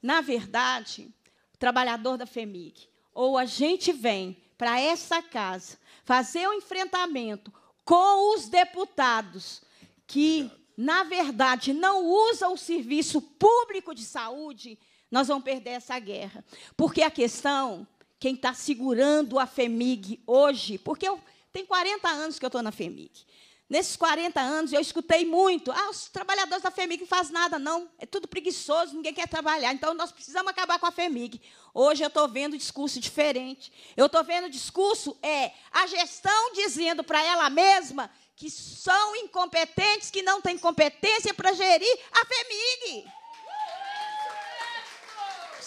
Speaker 17: na verdade, o trabalhador da FEMIG, ou a gente vem para essa casa fazer o um enfrentamento com os deputados que na verdade, não usa o serviço público de saúde nós vamos perder essa guerra. Porque a questão, quem está segurando a FEMIG hoje, porque eu, tem 40 anos que eu estou na FEMIG. Nesses 40 anos eu escutei muito, ah, os trabalhadores da FEMIG não fazem nada, não. É tudo preguiçoso, ninguém quer trabalhar. Então nós precisamos acabar com a FEMIG. Hoje eu estou vendo discurso diferente. Eu estou vendo discurso, é a gestão dizendo para ela mesma que são incompetentes, que não têm competência para gerir a FEMIG.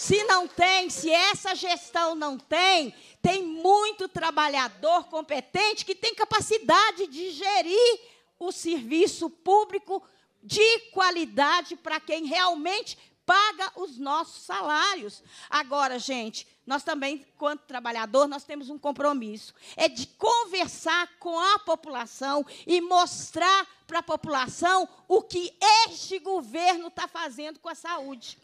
Speaker 17: Se não tem, se essa gestão não tem, tem muito trabalhador competente que tem capacidade de gerir o serviço público de qualidade para quem realmente paga os nossos salários. Agora, gente, nós também, quanto trabalhador, nós temos um compromisso. É de conversar com a população e mostrar para a população o que este governo está fazendo com a saúde.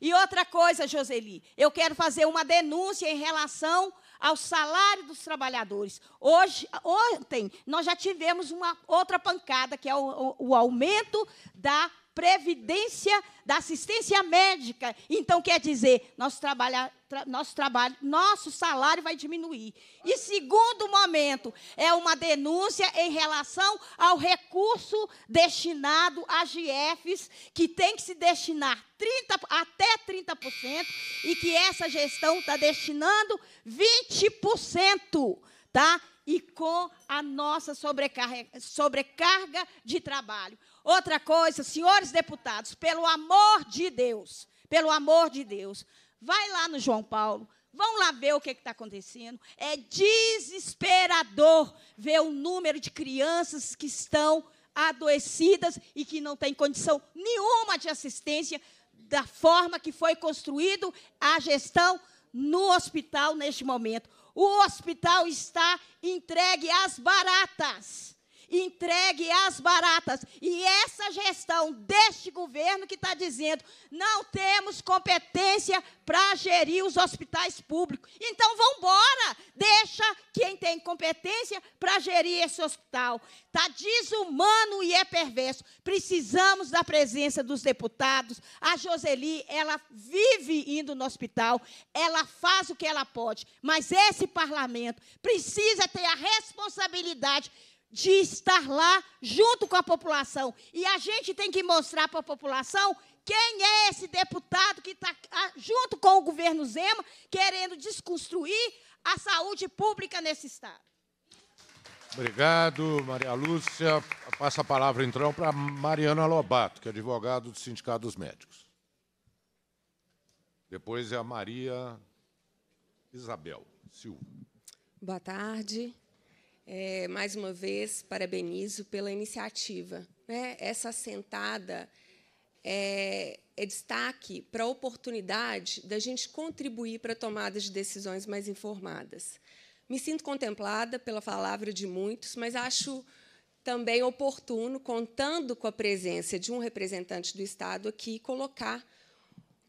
Speaker 17: E outra coisa, Joseli, eu quero fazer uma denúncia em relação ao salário dos trabalhadores. Hoje, ontem, nós já tivemos uma outra pancada, que é o, o, o aumento da previdência da assistência médica. Então quer dizer, nosso trabalho, tra, nosso trabalho, nosso salário vai diminuir. E segundo momento, é uma denúncia em relação ao recurso destinado a GFs, que tem que se destinar 30 até 30% e que essa gestão está destinando 20%, tá? e com a nossa sobrecarga, sobrecarga de trabalho. Outra coisa, senhores deputados, pelo amor de Deus, pelo amor de Deus, vai lá no João Paulo, vão lá ver o que está acontecendo. É desesperador ver o número de crianças que estão adoecidas e que não têm condição nenhuma de assistência da forma que foi construído a gestão no hospital neste momento. O hospital está entregue às baratas entregue às baratas. E essa gestão deste governo que está dizendo não temos competência para gerir os hospitais públicos. Então, vão embora, deixa quem tem competência para gerir esse hospital. Está desumano e é perverso. Precisamos da presença dos deputados. A Joseli, ela vive indo no hospital, ela faz o que ela pode, mas esse parlamento precisa ter a responsabilidade de estar lá junto com a população. E a gente tem que mostrar para a população quem é esse deputado que está ah, junto com o governo Zema querendo desconstruir a saúde pública nesse Estado.
Speaker 1: Obrigado, Maria Lúcia. Passa a palavra, então, para Mariana Lobato, que é advogado do Sindicato dos Médicos. Depois é a Maria Isabel Silva.
Speaker 18: Boa tarde. É, mais uma vez, parabenizo pela iniciativa. Né? Essa sentada é, é destaque para a oportunidade da gente contribuir para tomadas de decisões mais informadas. Me sinto contemplada pela palavra de muitos, mas acho também oportuno, contando com a presença de um representante do Estado aqui, colocar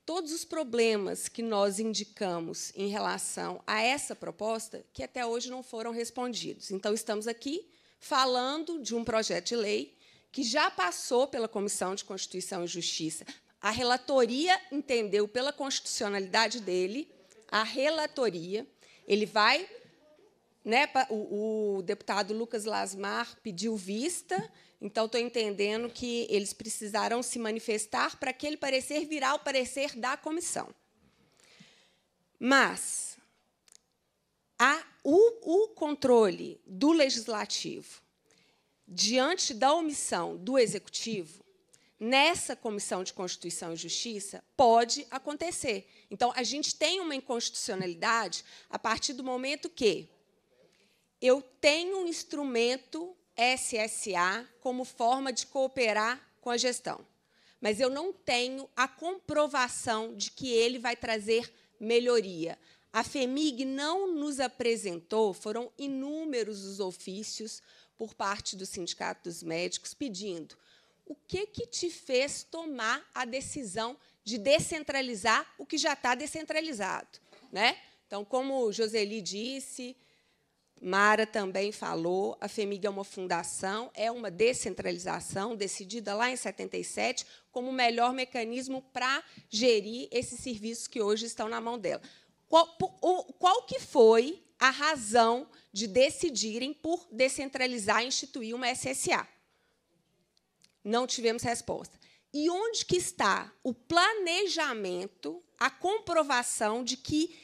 Speaker 18: todos os problemas que nós indicamos em relação a essa proposta que até hoje não foram respondidos. Então, estamos aqui falando de um projeto de lei que já passou pela Comissão de Constituição e Justiça. A relatoria entendeu pela constitucionalidade dele, a relatoria, ele vai né, o, o, deputado Lucas Lasmar pediu vista, então estou entendendo que eles precisaram se manifestar para aquele parecer virar o parecer da comissão. Mas a, o, o controle do legislativo diante da omissão do executivo nessa comissão de Constituição e Justiça pode acontecer. Então a gente tem uma inconstitucionalidade a partir do momento que eu tenho um instrumento SSA como forma de cooperar com a gestão, mas eu não tenho a comprovação de que ele vai trazer melhoria. A FEMIG não nos apresentou, foram inúmeros os ofícios por parte do Sindicato dos Médicos pedindo o que, que te fez tomar a decisão de descentralizar o que já está descentralizado. Né? Então, como Joseli disse, Mara também falou, a FEMIG é uma fundação, é uma descentralização decidida lá em 77 como o melhor mecanismo para gerir esses serviços que hoje estão na mão dela. Qual, o, qual que foi a razão de decidirem por descentralizar e instituir uma SSA? Não tivemos resposta. E onde que está o planejamento, a comprovação de que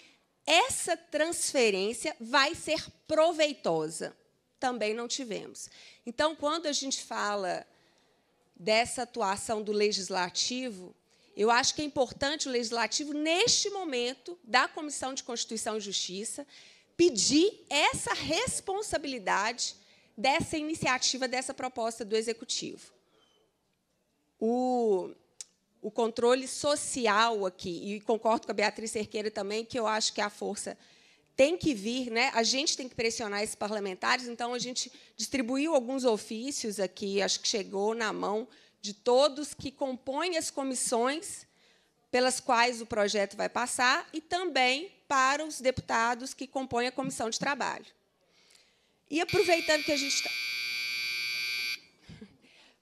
Speaker 18: essa transferência vai ser proveitosa. Também não tivemos. Então, quando a gente fala dessa atuação do legislativo, eu acho que é importante o legislativo, neste momento, da Comissão de Constituição e Justiça, pedir essa responsabilidade dessa iniciativa, dessa proposta do executivo. O o controle social aqui, e concordo com a Beatriz Cerqueira também, que eu acho que a força tem que vir, né? a gente tem que pressionar esses parlamentares, então a gente distribuiu alguns ofícios aqui, acho que chegou na mão de todos que compõem as comissões pelas quais o projeto vai passar e também para os deputados que compõem a comissão de trabalho. E aproveitando que a gente está.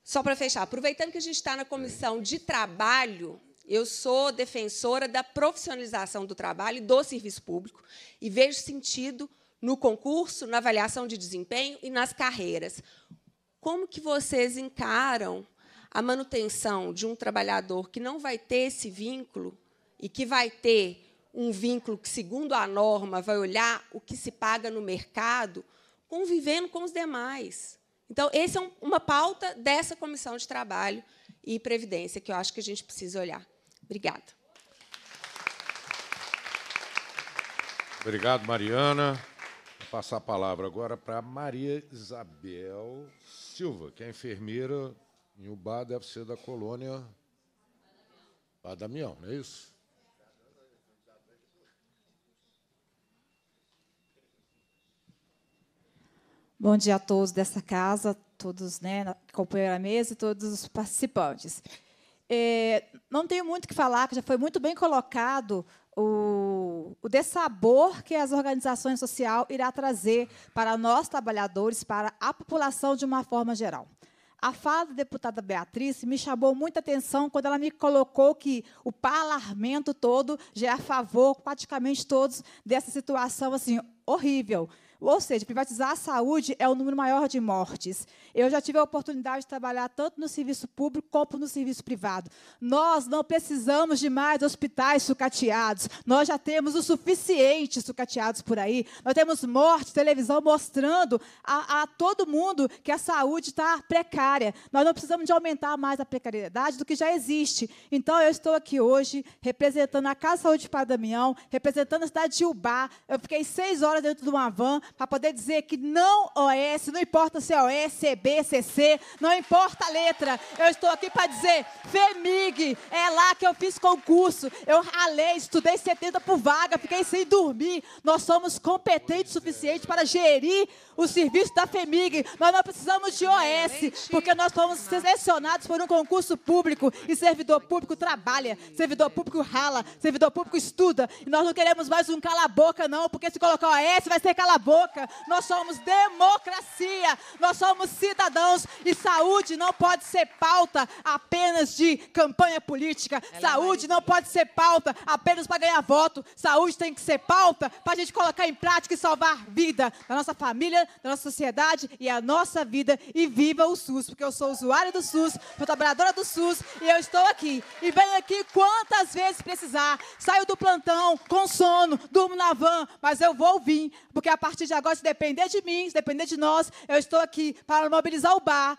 Speaker 18: Só para fechar, aproveitando que a gente está na comissão de trabalho, eu sou defensora da profissionalização do trabalho e do serviço público e vejo sentido no concurso, na avaliação de desempenho e nas carreiras. Como que vocês encaram a manutenção de um trabalhador que não vai ter esse vínculo e que vai ter um vínculo que, segundo a norma, vai olhar o que se paga no mercado, convivendo com os demais? Então, essa é uma pauta dessa comissão de trabalho e previdência que eu acho que a gente precisa olhar. Obrigada.
Speaker 1: Obrigado, Mariana. Vou passar a palavra agora para Maria Isabel Silva, que é enfermeira em Ubá, deve ser da colônia Badamião, não é isso?
Speaker 19: Bom dia a todos dessa casa, todos né, companheira a mesa e todos os participantes. É, não tenho muito o que falar, que já foi muito bem colocado o, o dessabor que as organizações sociais irá trazer para nós, trabalhadores, para a população de uma forma geral. A fala da deputada Beatriz me chamou muita atenção quando ela me colocou que o parlamento todo já é a favor, praticamente todos, dessa situação assim horrível ou seja, privatizar a saúde é o número maior de mortes. Eu já tive a oportunidade de trabalhar tanto no serviço público como no serviço privado. Nós não precisamos de mais hospitais sucateados. Nós já temos o suficiente sucateados por aí. Nós temos morte, televisão mostrando a, a todo mundo que a saúde está precária. Nós não precisamos de aumentar mais a precariedade do que já existe. Então, eu estou aqui hoje representando a Casa Saúde Padre Damião, representando a cidade de Ubá. Eu fiquei seis horas dentro de uma van para poder dizer que não OS, não importa se é OS, CB, é CC, não importa a letra. Eu estou aqui para dizer, FEMIG, é lá que eu fiz concurso, eu ralei, estudei 70 por vaga, fiquei sem dormir. Nós somos competentes o suficiente para gerir o serviço da FEMIG. Nós não precisamos de OS, porque nós fomos selecionados por um concurso público e servidor público trabalha, servidor público rala, servidor público estuda. E nós não queremos mais um cala-boca, não, porque se colocar OS vai ser cala-boca boca. Nós somos democracia, nós somos cidadãos e saúde não pode ser pauta apenas de campanha política. Ela é saúde é não pode ser pauta apenas para ganhar voto. Saúde tem que ser pauta para a gente colocar em prática e salvar vida da nossa família, da nossa sociedade e a nossa vida. E viva o SUS, porque eu sou usuária do SUS, sou trabalhadora do SUS e eu estou aqui. E venho aqui quantas vezes precisar. Saio do plantão com sono, durmo na van, mas eu vou vir, porque a partir partir de agora, se depender de mim, se depender de nós, eu estou aqui para mobilizar o bar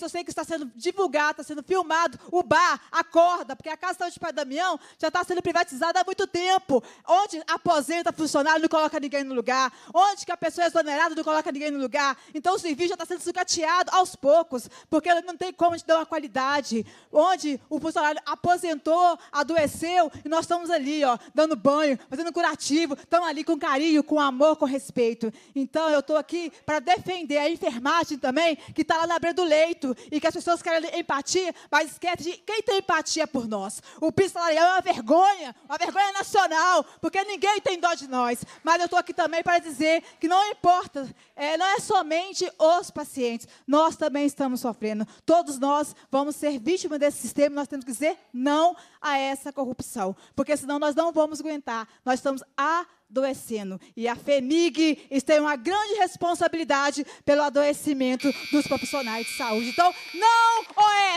Speaker 19: eu sei que está sendo divulgado, está sendo filmado, o bar, acorda, porque a Casa de Saúde Pai Damião já está sendo privatizada há muito tempo. Onde aposenta tá funcionário, não coloca ninguém no lugar. Onde que a pessoa é exonerada, não coloca ninguém no lugar. Então o serviço já está sendo sucateado aos poucos, porque não tem como te dar uma qualidade. Onde o funcionário aposentou, adoeceu, e nós estamos ali, ó, dando banho, fazendo curativo, estamos ali com carinho, com amor, com respeito. Então eu estou aqui para defender a enfermagem também, que está lá na beira do leito e que as pessoas querem empatia, mas esquece de quem tem empatia por nós. O piso salarial é uma vergonha, uma vergonha nacional, porque ninguém tem dó de nós. Mas eu estou aqui também para dizer que não importa, é, não é somente os pacientes, nós também estamos sofrendo. Todos nós vamos ser vítimas desse sistema, nós temos que dizer não a essa corrupção, porque senão nós não vamos aguentar. Nós estamos a adoecendo. E a FEMIG tem uma grande responsabilidade pelo adoecimento dos profissionais de saúde. Então, não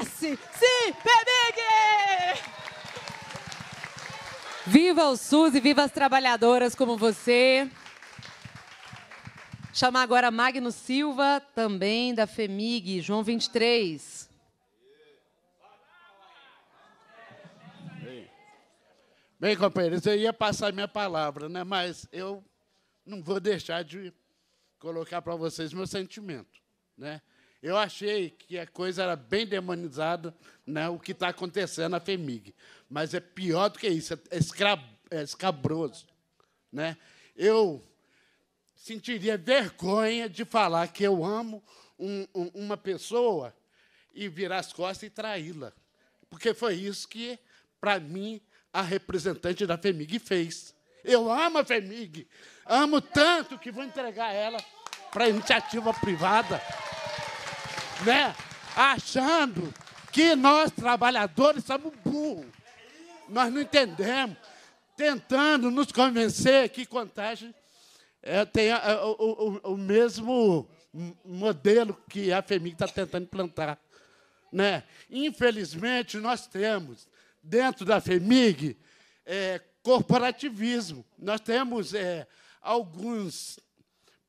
Speaker 19: OS, sim
Speaker 4: FEMIG! Viva o SUS e viva as trabalhadoras como você. Chamar agora Magno Silva, também da FEMIG, João 23.
Speaker 20: Bem, companheiros, eu ia passar minha palavra, né? mas eu não vou deixar de colocar para vocês meu sentimento. Né? Eu achei que a coisa era bem demonizada, né? o que está acontecendo na FEMIG. Mas é pior do que isso, é, escra... é escabroso. Né? Eu sentiria vergonha de falar que eu amo um, um, uma pessoa e virar as costas e traí-la. Porque foi isso que, para mim, a representante da FEMIG fez. Eu amo a FEMIG, amo tanto que vou entregar ela para iniciativa privada, né? Achando que nós trabalhadores somos burros, nós não entendemos, tentando nos convencer que contagem é, tem a, é, o, o, o, mesmo modelo que a FEMIG está tentando implantar, né? Infelizmente nós temos dentro da FEMIG, é, corporativismo. Nós temos é, alguns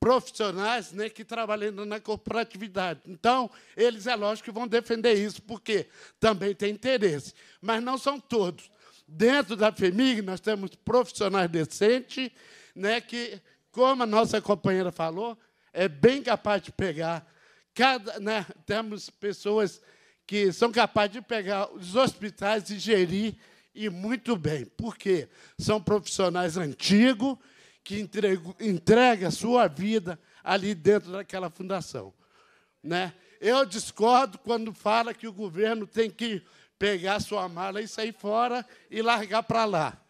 Speaker 20: profissionais né, que trabalham na corporatividade. Então, eles, é lógico, que vão defender isso, porque também tem interesse. Mas não são todos. Dentro da FEMIG, nós temos profissionais decentes, né, que, como a nossa companheira falou, é bem capaz de pegar. Cada, né, temos pessoas que são capazes de pegar os hospitais e gerir e muito bem. Por quê? São profissionais antigos que entregam entrega a sua vida ali dentro daquela fundação. Né? Eu discordo quando fala que o governo tem que pegar sua mala e sair fora e largar para lá.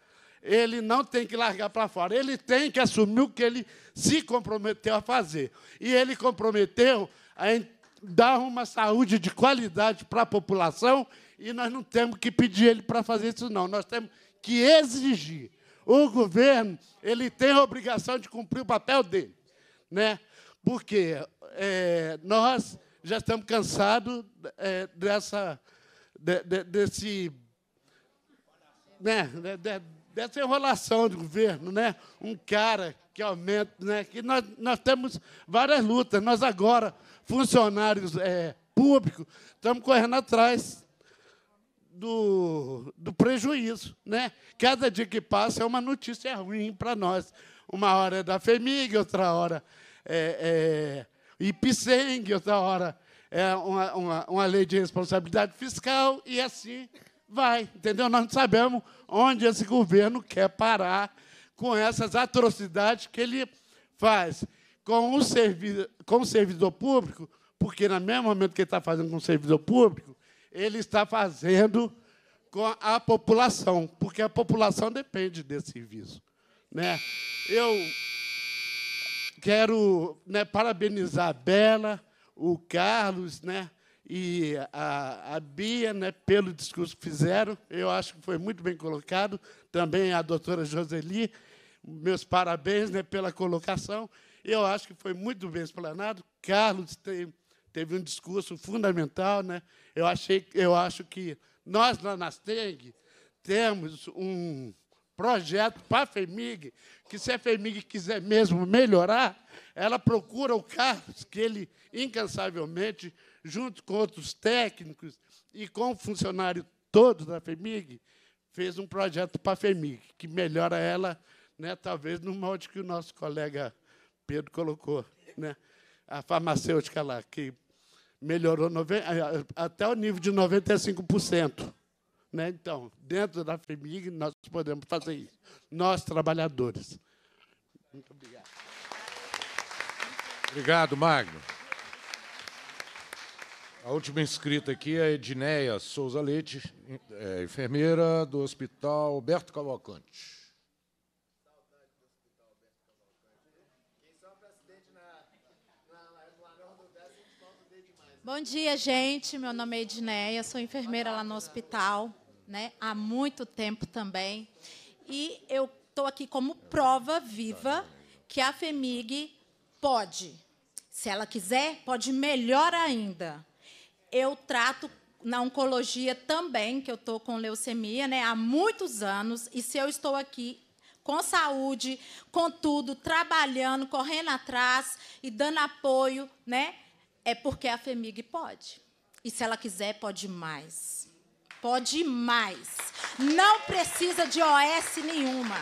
Speaker 20: Ele não tem que largar para fora, ele tem que assumir o que ele se comprometeu a fazer. E ele comprometeu a dar uma saúde de qualidade para a população e nós não temos que pedir ele para fazer isso, não. Nós temos que exigir. O governo ele tem a obrigação de cumprir o papel dele, né? porque é, nós já estamos cansados é, dessa, de, de, desse, né, de, dessa enrolação do governo, né? Um cara que aumenta, né? Que nós, nós temos várias lutas. Nós agora funcionários é, públicos, estamos correndo atrás do, do prejuízo. Né? Cada dia que passa é uma notícia ruim para nós. Uma hora é da FEMIG, outra hora é, é IPSENG, outra hora é uma, uma, uma lei de responsabilidade fiscal e assim vai, entendeu? Nós não sabemos onde esse governo quer parar com essas atrocidades que ele faz com o, servidor, com o servidor público, porque no mesmo momento que ele está fazendo com o servidor público, ele está fazendo com a população, porque a população depende desse serviço. Né? Eu quero né, parabenizar a Bela, o Carlos né, e a, a Bia né, pelo discurso que fizeram. Eu acho que foi muito bem colocado. Também a doutora Joseli, meus parabéns né, pela colocação. Eu acho que foi muito bem explanado. Carlos tem, teve um discurso fundamental. Né? Eu, achei, eu acho que nós, lá na Steng, temos um projeto para a FEMIG, que se a FEMIG quiser mesmo melhorar, ela procura o Carlos, que ele, incansavelmente, junto com outros técnicos e com o funcionário todo da FEMIG, fez um projeto para a FEMIG, que melhora ela, né, talvez, no modo que o nosso colega Pedro colocou, né? A farmacêutica lá, que melhorou até o nível de 95%. Né? Então, dentro da FEMIG, nós podemos fazer isso. Nós, trabalhadores. Muito obrigado. Obrigado,
Speaker 1: Magno. A última inscrita aqui é Edneia Souza Leite, é, enfermeira do Hospital Alberto Cavalcante.
Speaker 21: Bom dia, gente. Meu nome é Edneia, sou enfermeira lá no hospital, né? Há muito tempo também. E eu estou aqui como prova viva que a FEMIG pode. Se ela quiser, pode melhor ainda. Eu trato na oncologia também, que eu estou com leucemia, né? Há muitos anos. E se eu estou aqui, com saúde, com tudo, trabalhando, correndo atrás e dando apoio, né? é porque a FEMIG pode. E se ela quiser, pode mais. Pode mais. Não precisa de OS nenhuma.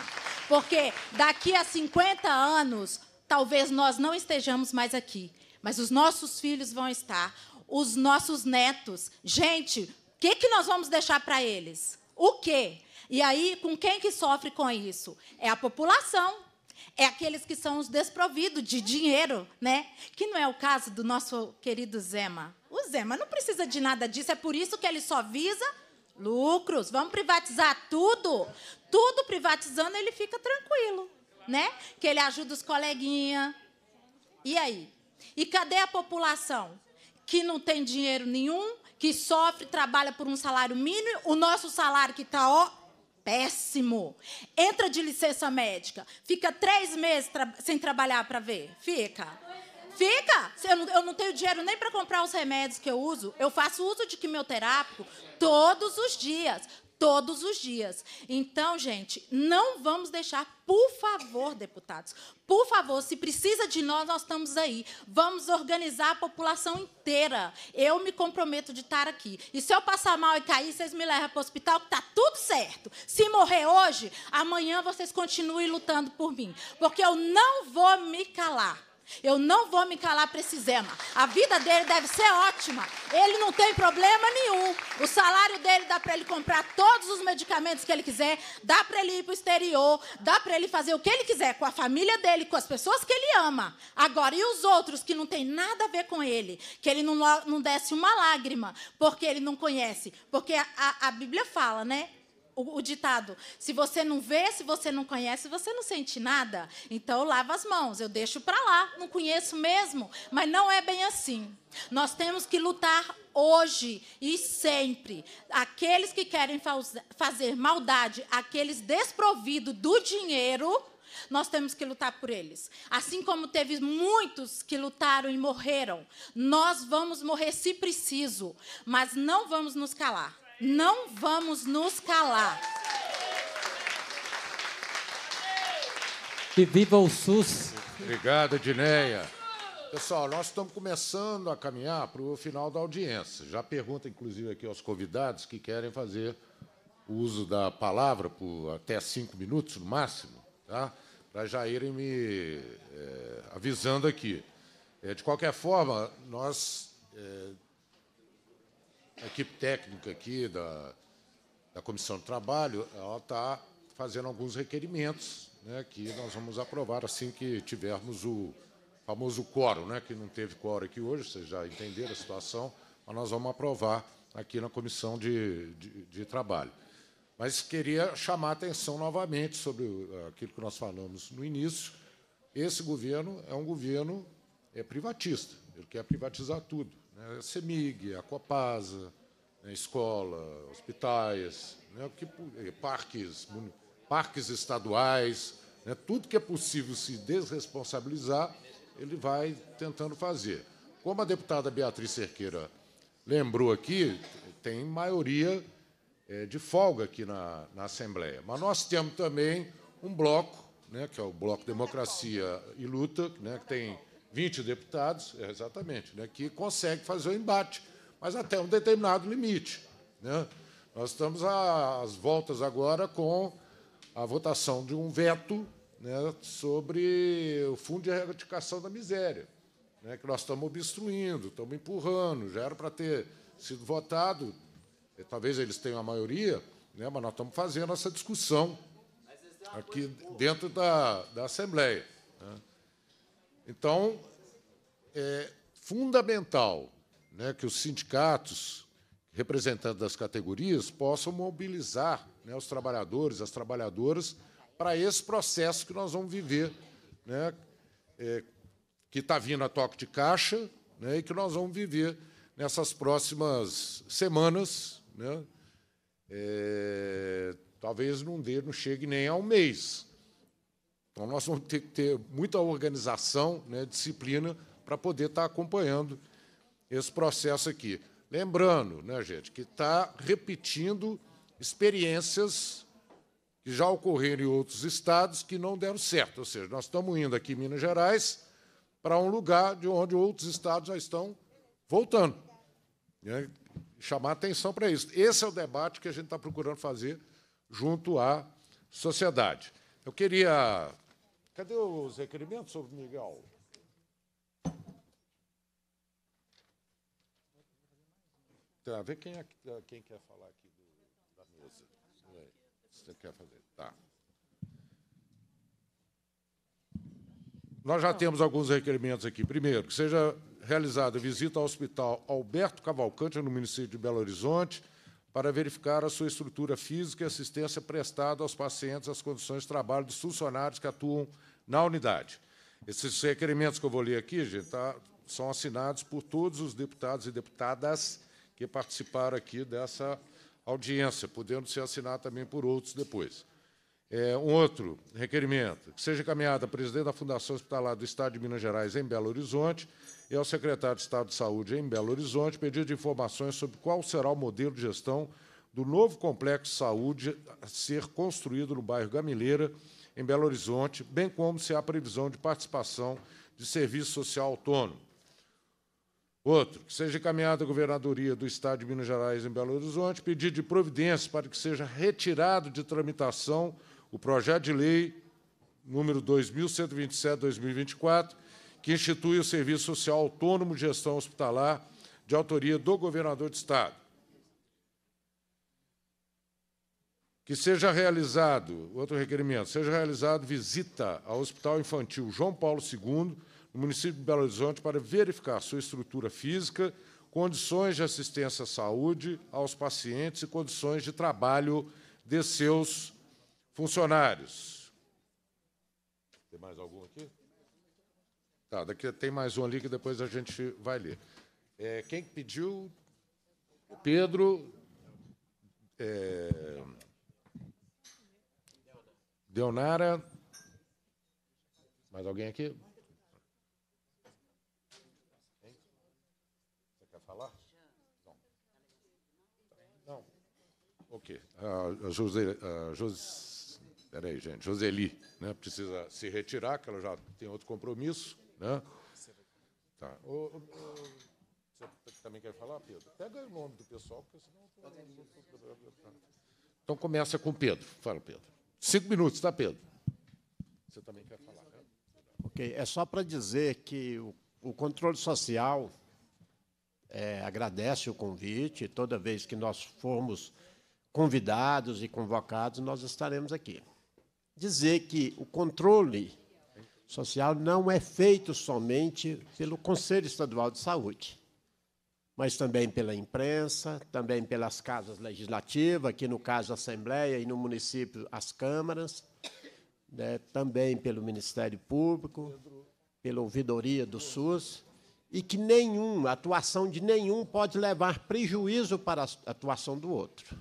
Speaker 21: Porque daqui a 50 anos, talvez nós não estejamos mais aqui. Mas os nossos filhos vão estar, os nossos netos. Gente, o que, que nós vamos deixar para eles? O quê? E aí, com quem que sofre com isso? É a população é aqueles que são os desprovidos de dinheiro, né? Que não é o caso do nosso querido Zema. O Zema não precisa de nada disso, é por isso que ele só visa lucros. Vamos privatizar tudo. Tudo privatizando, ele fica tranquilo, né? Que ele ajuda os coleguinhas. E aí? E cadê a população que não tem dinheiro nenhum, que sofre, trabalha por um salário mínimo, o nosso salário que está péssimo. Entra de licença médica, fica três meses tra sem trabalhar para ver. Fica. Fica! Eu não, eu não tenho dinheiro nem para comprar os remédios que eu uso. Eu faço uso de quimioterápico todos os dias todos os dias. Então, gente, não vamos deixar, por favor, deputados, por favor, se precisa de nós, nós estamos aí. Vamos organizar a população inteira. Eu me comprometo de estar aqui. E se eu passar mal e cair, vocês me levam para o hospital, que está tudo certo. Se morrer hoje, amanhã vocês continuem lutando por mim. Porque eu não vou me calar. Eu não vou me calar para esse Zema. A vida dele deve ser ótima. Ele não tem problema nenhum. O salário dele dá para ele comprar todos os medicamentos que ele quiser, dá para ele ir para o exterior, dá para ele fazer o que ele quiser com a família dele, com as pessoas que ele ama. Agora, e os outros que não tem nada a ver com ele? Que ele não, não desce uma lágrima, porque ele não conhece. Porque a, a Bíblia fala, né? o, o, ditado: se você não vê, se você não conhece, você não sente nada. Então lava as mãos, eu deixo para lá, não conheço mesmo. Mas não é bem assim. Nós temos que lutar hoje e sempre. Aqueles que querem faz, fazer maldade, aqueles desprovidos do dinheiro. Nós temos que lutar por eles. Assim como teve muitos que lutaram e morreram, nós vamos morrer se preciso, mas não vamos nos calar. Não vamos nos calar.
Speaker 7: E viva o SUS.
Speaker 1: Obrigado, Edneia. Pessoal, nós estamos começando a caminhar para o final da audiência. Já pergunta, inclusive, aqui aos convidados que querem fazer o uso da palavra por até cinco minutos, no máximo, tá? para já irem me é, avisando aqui. É, de qualquer forma, nós é, a equipe técnica aqui da, da Comissão do Trabalho, ela está fazendo alguns requerimentos né, que nós vamos aprovar assim que tivermos o famoso quórum, né, que não teve quórum aqui hoje, vocês já entenderam a situação, mas nós vamos aprovar aqui na Comissão de, de, de Trabalho. Mas queria chamar a atenção novamente sobre aquilo que nós falamos no início. Esse governo é um governo é privatista, ele quer privatizar tudo né, a CEMIG, a Copasa, né, escola, hospitais, né, que, eh, parques, parques estaduais, né, tudo que é possível se desresponsabilizar, ele vai tentando fazer. Como a deputada Beatriz Cerqueira lembrou aqui, tem maioria é, de folga aqui na, na Assembleia. Mas nós temos também um bloco, né, que é o Bloco Democracia e Luta, né, que tem 20 deputados, é, exatamente, né, que consegue fazer o embate, mas até um determinado limite. Né? Nós estamos às voltas agora com a votação de um veto né, sobre o Fundo de Erradicação da Miséria, né, que nós estamos obstruindo, estamos empurrando, já era para ter sido votado, talvez eles tenham a maioria, né, mas nós estamos fazendo essa discussão aqui dentro da, da Assembleia. Né. Então, é fundamental né, que os sindicatos, representantes das categorias, possam mobilizar né, os trabalhadores, as trabalhadoras, para esse processo que nós vamos viver, né, é, que está vindo a toque de caixa né, e que nós vamos viver nessas próximas semanas. Né, é, talvez não dê, não chegue nem a um mês. Então, nós vamos ter que ter muita organização, né, disciplina, para poder estar acompanhando esse processo aqui. Lembrando, né, gente, que está repetindo experiências que já ocorreram em outros estados que não deram certo. Ou seja, nós estamos indo aqui em Minas Gerais para um lugar de onde outros estados já estão voltando. Né? Chamar atenção para isso. Esse é o debate que a gente está procurando fazer junto à sociedade. Eu queria Cadê os requerimentos sobre Miguel? Tá, vê quem, é, quem quer falar aqui do, da mesa. Você quer fazer? Tá. Nós já temos alguns requerimentos aqui. Primeiro, que seja realizada visita ao Hospital Alberto Cavalcante, no município de Belo Horizonte, para verificar a sua estrutura física e assistência prestada aos pacientes as condições de trabalho dos funcionários que atuam na unidade. Esses requerimentos que eu vou ler aqui, gente, tá, são assinados por todos os deputados e deputadas que participaram aqui dessa audiência, podendo ser assinado também por outros depois. É, um outro requerimento, que seja encaminhado a presidente da Fundação Hospitalar do Estado de Minas Gerais em Belo Horizonte, e ao secretário de Estado de Saúde em Belo Horizonte pedido de informações sobre qual será o modelo de gestão do novo complexo de saúde a ser construído no bairro Gamileira, em Belo Horizonte, bem como se há previsão de participação de serviço social autônomo. Outro, que seja encaminhada à governadoria do Estado de Minas Gerais em Belo Horizonte pedido de providência para que seja retirado de tramitação o projeto de lei número 2127/2024 que institui o Serviço Social Autônomo de Gestão Hospitalar, de autoria do governador de Estado. Que seja realizado, outro requerimento, seja realizado visita ao Hospital Infantil João Paulo II, no município de Belo Horizonte, para verificar sua estrutura física, condições de assistência à saúde aos pacientes e condições de trabalho de seus funcionários. Tem mais algum aqui? Tá, daqui tem mais um ali que depois a gente vai ler. É, quem pediu? Pedro. É, Deonara. Mais alguém aqui?
Speaker 3: Você quer falar? Não. Não.
Speaker 1: Ok. A José, a José, peraí, gente. Joseli né, precisa se retirar, que ela já tem outro compromisso. Né? Tá. O, o, o, você também quer falar, Pedro? Pega o nome do pessoal, porque senão...
Speaker 11: Então, começa com Pedro. Fala, Pedro. Cinco minutos, tá, Pedro?
Speaker 1: Você também quer falar, né?
Speaker 11: Ok. É só para dizer que o, o controle social... É, agradece o convite. Toda vez que nós formos convidados e convocados, nós estaremos aqui. Dizer que o controle social não é feito somente pelo Conselho Estadual de Saúde, mas também pela imprensa, também pelas casas legislativas, aqui no caso a Assembleia e no município as câmaras, né, também pelo Ministério Público, pela ouvidoria do SUS, e que nenhum, a atuação de nenhum pode levar prejuízo para a atuação do outro.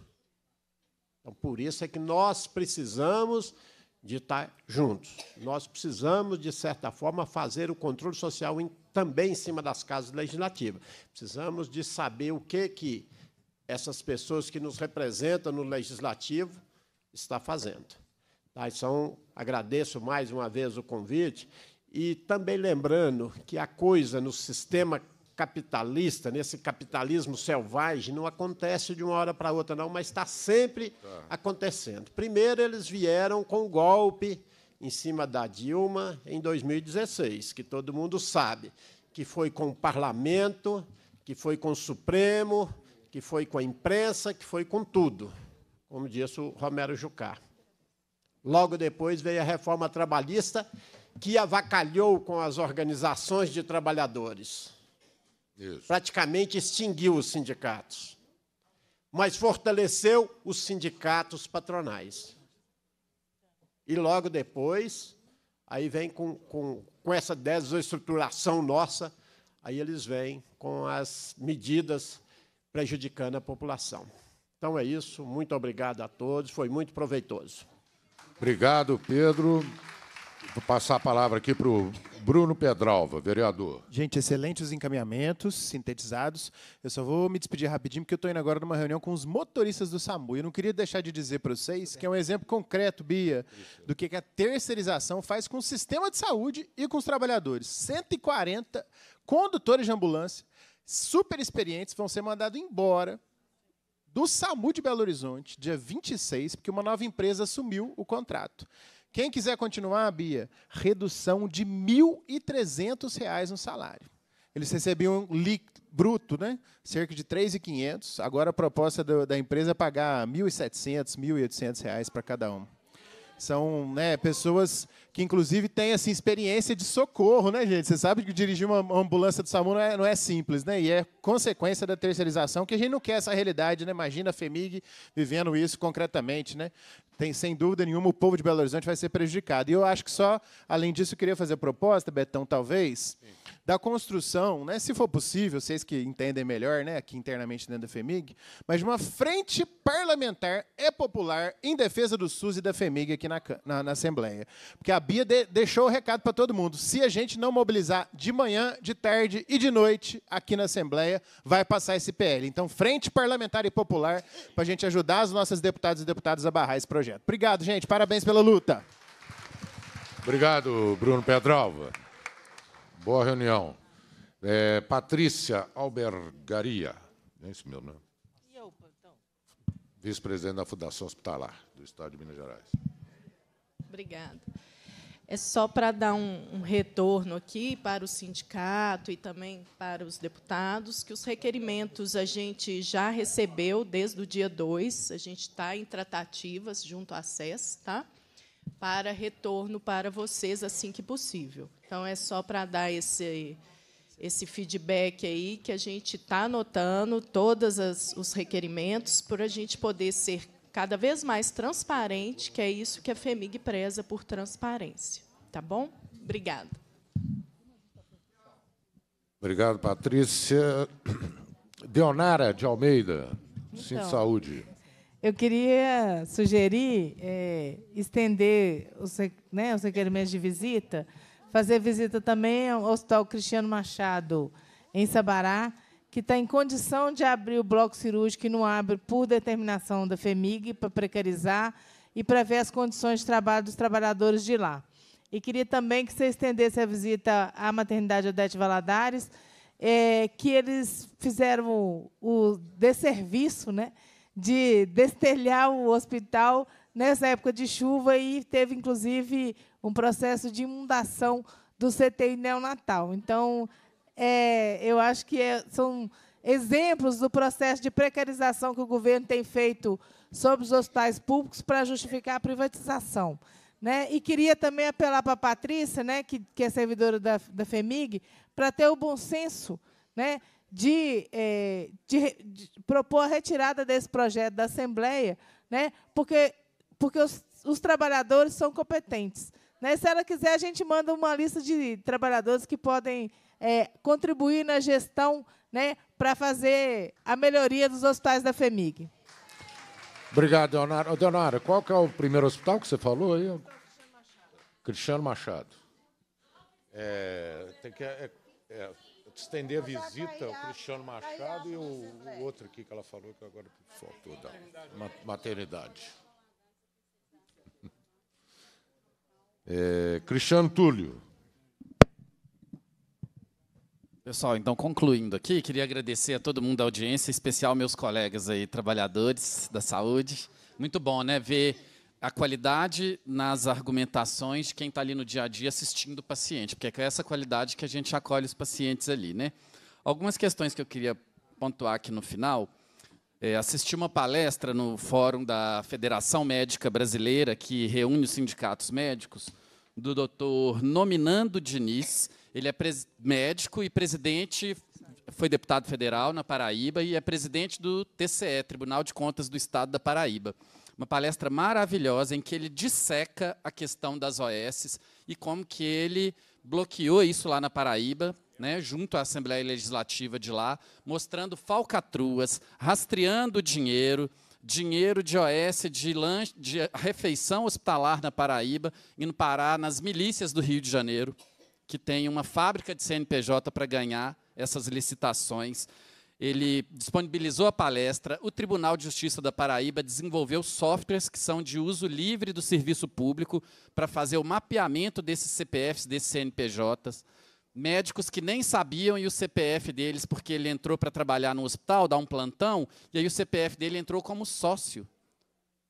Speaker 11: Então, por isso é que nós precisamos de estar juntos. Nós precisamos, de certa forma, fazer o controle social em, também em cima das casas legislativas. Precisamos de saber o que, que essas pessoas que nos representam no legislativo está fazendo. Tá, então, agradeço mais uma vez o convite e também lembrando que a coisa no sistema capitalista, nesse capitalismo selvagem, não acontece de uma hora para outra, não, mas está sempre tá. acontecendo. Primeiro, eles vieram com o golpe em cima da Dilma em 2016, que todo mundo sabe, que foi com o parlamento, que foi com o Supremo, que foi com a imprensa, que foi com tudo, como disse o Romero Jucá. Logo depois veio a reforma trabalhista, que avacalhou com as organizações de trabalhadores. Isso. Praticamente extinguiu os sindicatos, mas fortaleceu os sindicatos patronais. E logo depois, aí vem com, com, com essa desestruturação nossa, aí eles vêm com as medidas prejudicando a população. Então é isso, muito obrigado a todos, foi muito proveitoso.
Speaker 1: Obrigado, Pedro. Vou passar a palavra aqui para o Bruno Pedralva, vereador.
Speaker 9: Gente, excelentes os encaminhamentos sintetizados. Eu só vou me despedir rapidinho, porque eu estou indo agora numa reunião com os motoristas do SAMU. E eu não queria deixar de dizer para vocês que é um exemplo concreto, Bia, do que a terceirização faz com o sistema de saúde e com os trabalhadores. 140 condutores de ambulância super experientes vão ser mandados embora do SAMU de Belo Horizonte, dia 26, porque uma nova empresa assumiu o contrato. Quem quiser continuar, Bia, redução de R$ 1.300 no salário. Eles recebiam bruto, né? cerca de R$ 3.500. Agora a proposta do, da empresa é pagar R$ 1.700, R$ 1.800 para cada um. São né, pessoas que inclusive tem assim, experiência de socorro, né, gente? Você sabe que dirigir uma ambulância do SAMU não é, não é simples, né? E é consequência da terceirização, que a gente não quer essa realidade, né? Imagina a FEMIG vivendo isso concretamente, né? Tem, sem dúvida nenhuma, o povo de Belo Horizonte vai ser prejudicado. E eu acho que só, além disso, eu queria fazer a proposta, Betão, talvez, Sim. da construção, né, se for possível, vocês que entendem melhor, né, aqui internamente dentro da FEMIG, mas de uma frente parlamentar e popular em defesa do SUS e da FEMIG aqui na, na, na Assembleia. Porque a a Bia de, deixou o recado para todo mundo. Se a gente não mobilizar de manhã, de tarde e de noite aqui na Assembleia, vai passar esse PL. Então, Frente Parlamentar e Popular, para a gente ajudar as nossas deputadas e deputados a barrar esse projeto. Obrigado, gente. Parabéns pela luta.
Speaker 1: Obrigado, Bruno Pedralva. Boa reunião. É, Patrícia Albergaria. É isso mesmo, né? Vice-presidente da Fundação Hospitalar do Estado de Minas Gerais.
Speaker 13: Obrigada é só para dar um, um, retorno aqui para o sindicato e também para os deputados, que os requerimentos a gente já recebeu desde o dia 2, a gente está em tratativas junto à SES, tá? para retorno para vocês assim que possível. Então, é só para dar esse, esse feedback aí, que a gente está anotando todos os requerimentos, para a gente poder ser cada vez mais transparente, que é isso que a FEMIG preza por transparência. Tá bom? Obrigada.
Speaker 1: Obrigado, Patrícia. Deonara de Almeida, Sim então, Saúde.
Speaker 8: Eu queria sugerir é, estender os, né, os requerimentos de visita, fazer visita também ao Hospital Cristiano Machado, em Sabará, que está em condição de abrir o bloco cirúrgico e não abre por determinação da FEMIG para precarizar e para ver as condições de trabalho dos trabalhadores de lá. E queria também que você estendesse a visita à maternidade Odete Valadares, é, que eles fizeram o, o desserviço né, de destelhar o hospital nessa época de chuva e teve, inclusive, um processo de inundação do CTI neonatal. Então, é, eu acho que é, são exemplos do processo de precarização que o governo tem feito sobre os hospitais públicos para justificar a privatização. Né? E queria também apelar para a Patrícia, né, que, que é servidora da, da FEMIG, para ter o bom senso né, de, é, de, de, propor a retirada desse projeto da Assembleia, né, porque, porque os, os trabalhadores são competentes. Né? Se ela quiser, a gente manda uma lista de trabalhadores que podem é, contribuir na gestão né, para fazer a melhoria dos hospitais da FEMIG.
Speaker 1: Obrigado, Leonardo. Leonardo, qual que é o primeiro hospital que você falou aí? Cristiano Machado. É, tem que é, é, estender a visita ao Cristiano Machado e o, o outro aqui que ela falou, que agora faltou, da maternidade. É, Cristiano Túlio.
Speaker 12: Pessoal, então concluindo aqui, queria agradecer a todo mundo da audiência, em especial meus colegas aí, trabalhadores da saúde. Muito bom, né? Ver a qualidade nas argumentações de quem está ali no dia a dia assistindo o paciente, porque é com essa qualidade que a gente acolhe os pacientes ali, né? Algumas questões que eu queria pontuar aqui no final. É, assisti uma palestra no fórum da Federação Médica Brasileira, que reúne os sindicatos médicos, do doutor Nominando Diniz. Ele é médico e presidente, foi deputado federal na Paraíba e é presidente do TCE, Tribunal de Contas do Estado da Paraíba. Uma palestra maravilhosa em que ele disseca a questão das OS e como que ele bloqueou isso lá na Paraíba, né, junto à Assembleia Legislativa de lá, mostrando falcatruas, rastreando dinheiro, dinheiro de OS de, lanche, de refeição hospitalar na Paraíba, indo parar nas milícias do Rio de Janeiro, que tem uma fábrica de CNPJ para ganhar essas licitações. Ele disponibilizou a palestra. O Tribunal de Justiça da Paraíba desenvolveu softwares que são de uso livre do serviço público para fazer o mapeamento desses CPFs, desses CNPJs médicos que nem sabiam e o CPF deles, porque ele entrou para trabalhar no hospital, dar um plantão, e aí o CPF dele entrou como sócio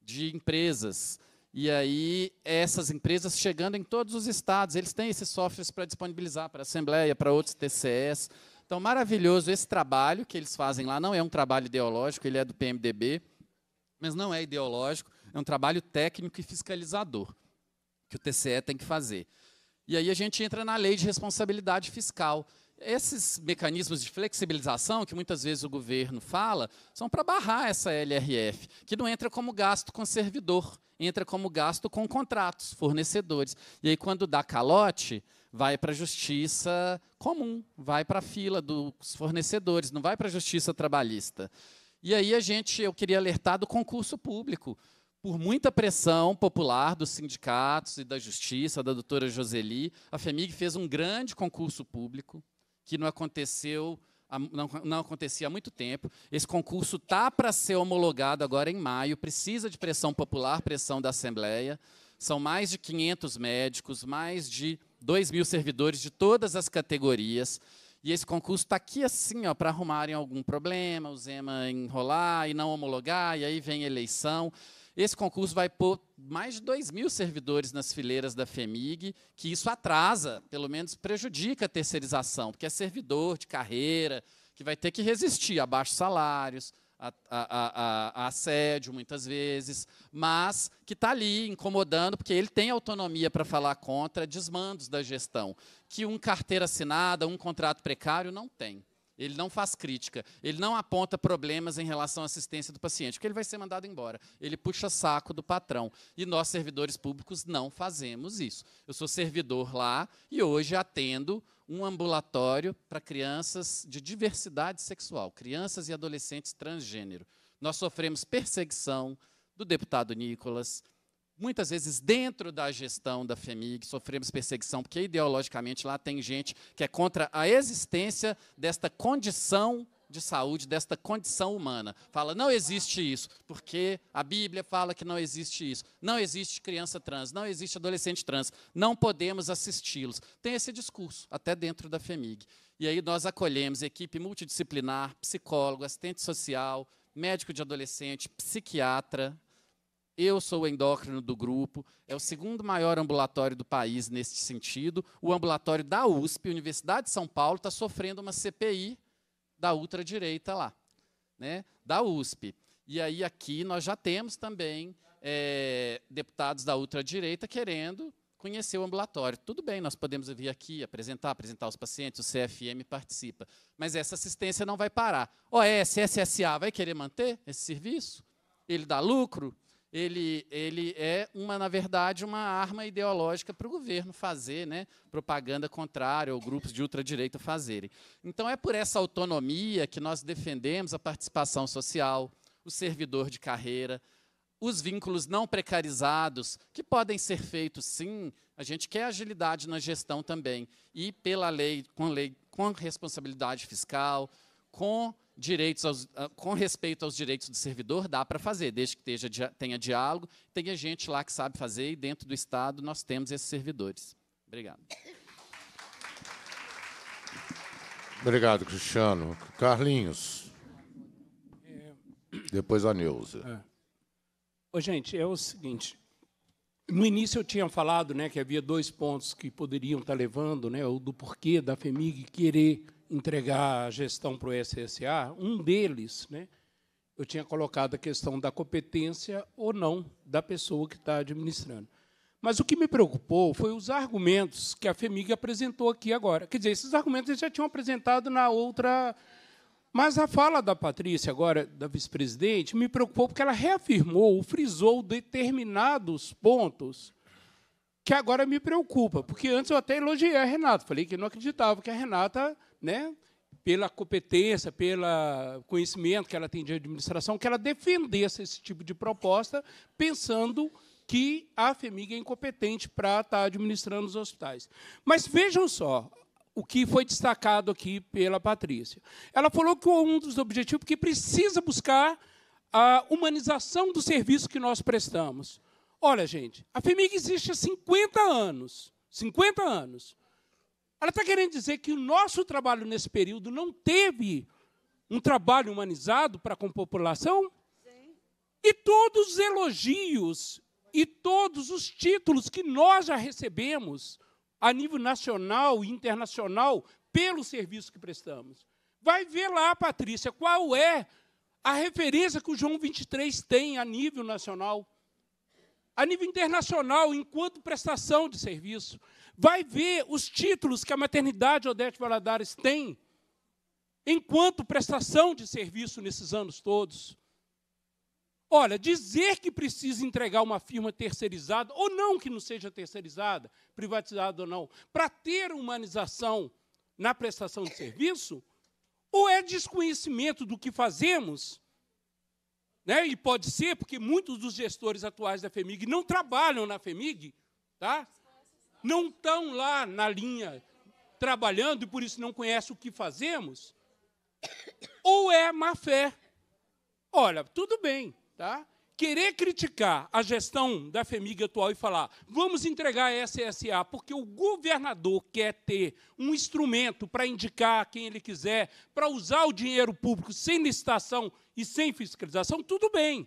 Speaker 12: de empresas. E aí essas empresas chegando em todos os estados, eles têm esses softwares para disponibilizar para a Assembleia, para outros TCEs Então, maravilhoso esse trabalho que eles fazem lá. Não é um trabalho ideológico, ele é do PMDB, mas não é ideológico, é um trabalho técnico e fiscalizador que o TCE tem que fazer. E aí a gente entra na lei de responsabilidade fiscal. Esses mecanismos de flexibilização que muitas vezes o governo fala são para barrar essa LRF, que não entra como gasto com servidor, entra como gasto com contratos, fornecedores. E aí, quando dá calote, vai para a justiça comum, vai para a fila dos fornecedores, não vai para a justiça trabalhista. E aí a gente, eu queria alertar do concurso público por muita pressão popular dos sindicatos e da justiça, da doutora Joseli, a FEMIG fez um grande concurso público que não aconteceu não, não acontecia há muito tempo. Esse concurso está para ser homologado agora em maio, precisa de pressão popular, pressão da Assembleia. São mais de 500 médicos, mais de 2 mil servidores de todas as categorias. E esse concurso está aqui assim, ó, para arrumarem algum problema, o Zema enrolar e não homologar, e aí vem eleição. Esse concurso vai pôr mais de 2 mil servidores nas fileiras da FEMIG, que isso atrasa, pelo menos prejudica a terceirização, porque é servidor de carreira, que vai ter que resistir a baixos salários, a, a, a, a, assédio muitas vezes, mas que está ali incomodando, porque ele tem autonomia para falar contra desmandos da gestão, que um carteira assinada, um contrato precário não tem. Ele não faz crítica, ele não aponta problemas em relação à assistência do paciente, porque ele vai ser mandado embora. Ele puxa saco do patrão. E nós, servidores públicos, não fazemos isso. Eu sou servidor lá e hoje atendo um ambulatório para crianças de diversidade sexual, crianças e adolescentes transgênero. Nós sofremos perseguição do deputado Nicolas, Muitas vezes, dentro da gestão da FEMIG, sofremos perseguição, porque ideologicamente lá tem gente que é contra a existência desta condição de saúde, desta condição humana. Fala, não existe isso, porque a Bíblia fala que não existe isso. Não existe criança trans, não existe adolescente trans, não podemos assisti-los. Tem esse discurso, até dentro da FEMIG. E aí nós acolhemos equipe multidisciplinar, psicólogo, assistente social, médico de adolescente, psiquiatra, eu sou o endócrino do grupo, é o segundo maior ambulatório do país neste sentido. O ambulatório da USP, Universidade de São Paulo, está sofrendo uma CPI da ultradireita lá, né, da USP. E aí aqui nós já temos também é, deputados da ultradireita querendo conhecer o ambulatório. Tudo bem, nós podemos vir aqui, apresentar, apresentar os pacientes, o CFM participa. Mas essa assistência não vai parar. OS, SSA, vai querer manter esse serviço? Ele dá lucro? ele, ele é, uma, na verdade, uma arma ideológica para o governo fazer né, propaganda contrária ou grupos de ultradireita fazerem. Então, é por essa autonomia que nós defendemos a participação social, o servidor de carreira, os vínculos não precarizados, que podem ser feitos, sim, a gente quer agilidade na gestão também, e pela lei, com, lei, com responsabilidade fiscal, com direitos aos, ah, com respeito aos direitos do servidor, dá para fazer, desde que esteja, tenha diálogo, tenha gente lá que sabe fazer, e dentro do Estado nós temos esses servidores. Obrigado.
Speaker 1: Obrigado, Cristiano. Carlinhos. É... Depois a Neuza.
Speaker 3: É. Ô, gente, é o seguinte. No início eu tinha falado né, que havia dois pontos que poderiam estar tá levando, né, o do porquê da FEMIG querer entregar a gestão para o SSA, um deles, né, eu tinha colocado a questão da competência ou não da pessoa que está administrando. Mas o que me preocupou foi os argumentos que a FEMIG apresentou aqui agora. Quer dizer, esses argumentos eles já tinham apresentado na outra. Mas a fala da Patrícia, agora, da vice-presidente, me preocupou porque ela reafirmou, frisou determinados pontos que agora me preocupa. Porque antes eu até elogiei a Renata, falei que não acreditava que a Renata né, pela competência, pelo conhecimento que ela tem de administração, que ela defendesse esse tipo de proposta, pensando que a FEMIG é incompetente para estar tá administrando os hospitais. Mas vejam só o que foi destacado aqui pela Patrícia. Ela falou que um dos objetivos que precisa buscar a humanização do serviço que nós prestamos. Olha, gente, a FEMIG existe há 50 anos. 50 anos. Ela está querendo dizer que o nosso trabalho nesse período não teve um trabalho humanizado para com a população? Sim. E todos os elogios e todos os títulos que nós já recebemos a nível nacional e internacional pelo serviço que prestamos. Vai ver lá, Patrícia, qual é a referência que o João 23 tem a nível nacional, a nível internacional, enquanto prestação de serviço vai ver os títulos que a maternidade Odete Valadares tem enquanto prestação de serviço nesses anos todos. Olha, dizer que precisa entregar uma firma terceirizada, ou não que não seja terceirizada, privatizada ou não, para ter humanização na prestação de serviço, ou é desconhecimento do que fazemos, né? e pode ser, porque muitos dos gestores atuais da FEMIG não trabalham na FEMIG, tá? não estão lá na linha trabalhando e por isso não conhecem o que fazemos, ou é má fé. Olha, tudo bem, tá? Querer criticar a gestão da FEMIG atual e falar, vamos entregar a SSA, porque o governador quer ter um instrumento para indicar quem ele quiser, para usar o dinheiro público sem licitação e sem fiscalização, tudo bem.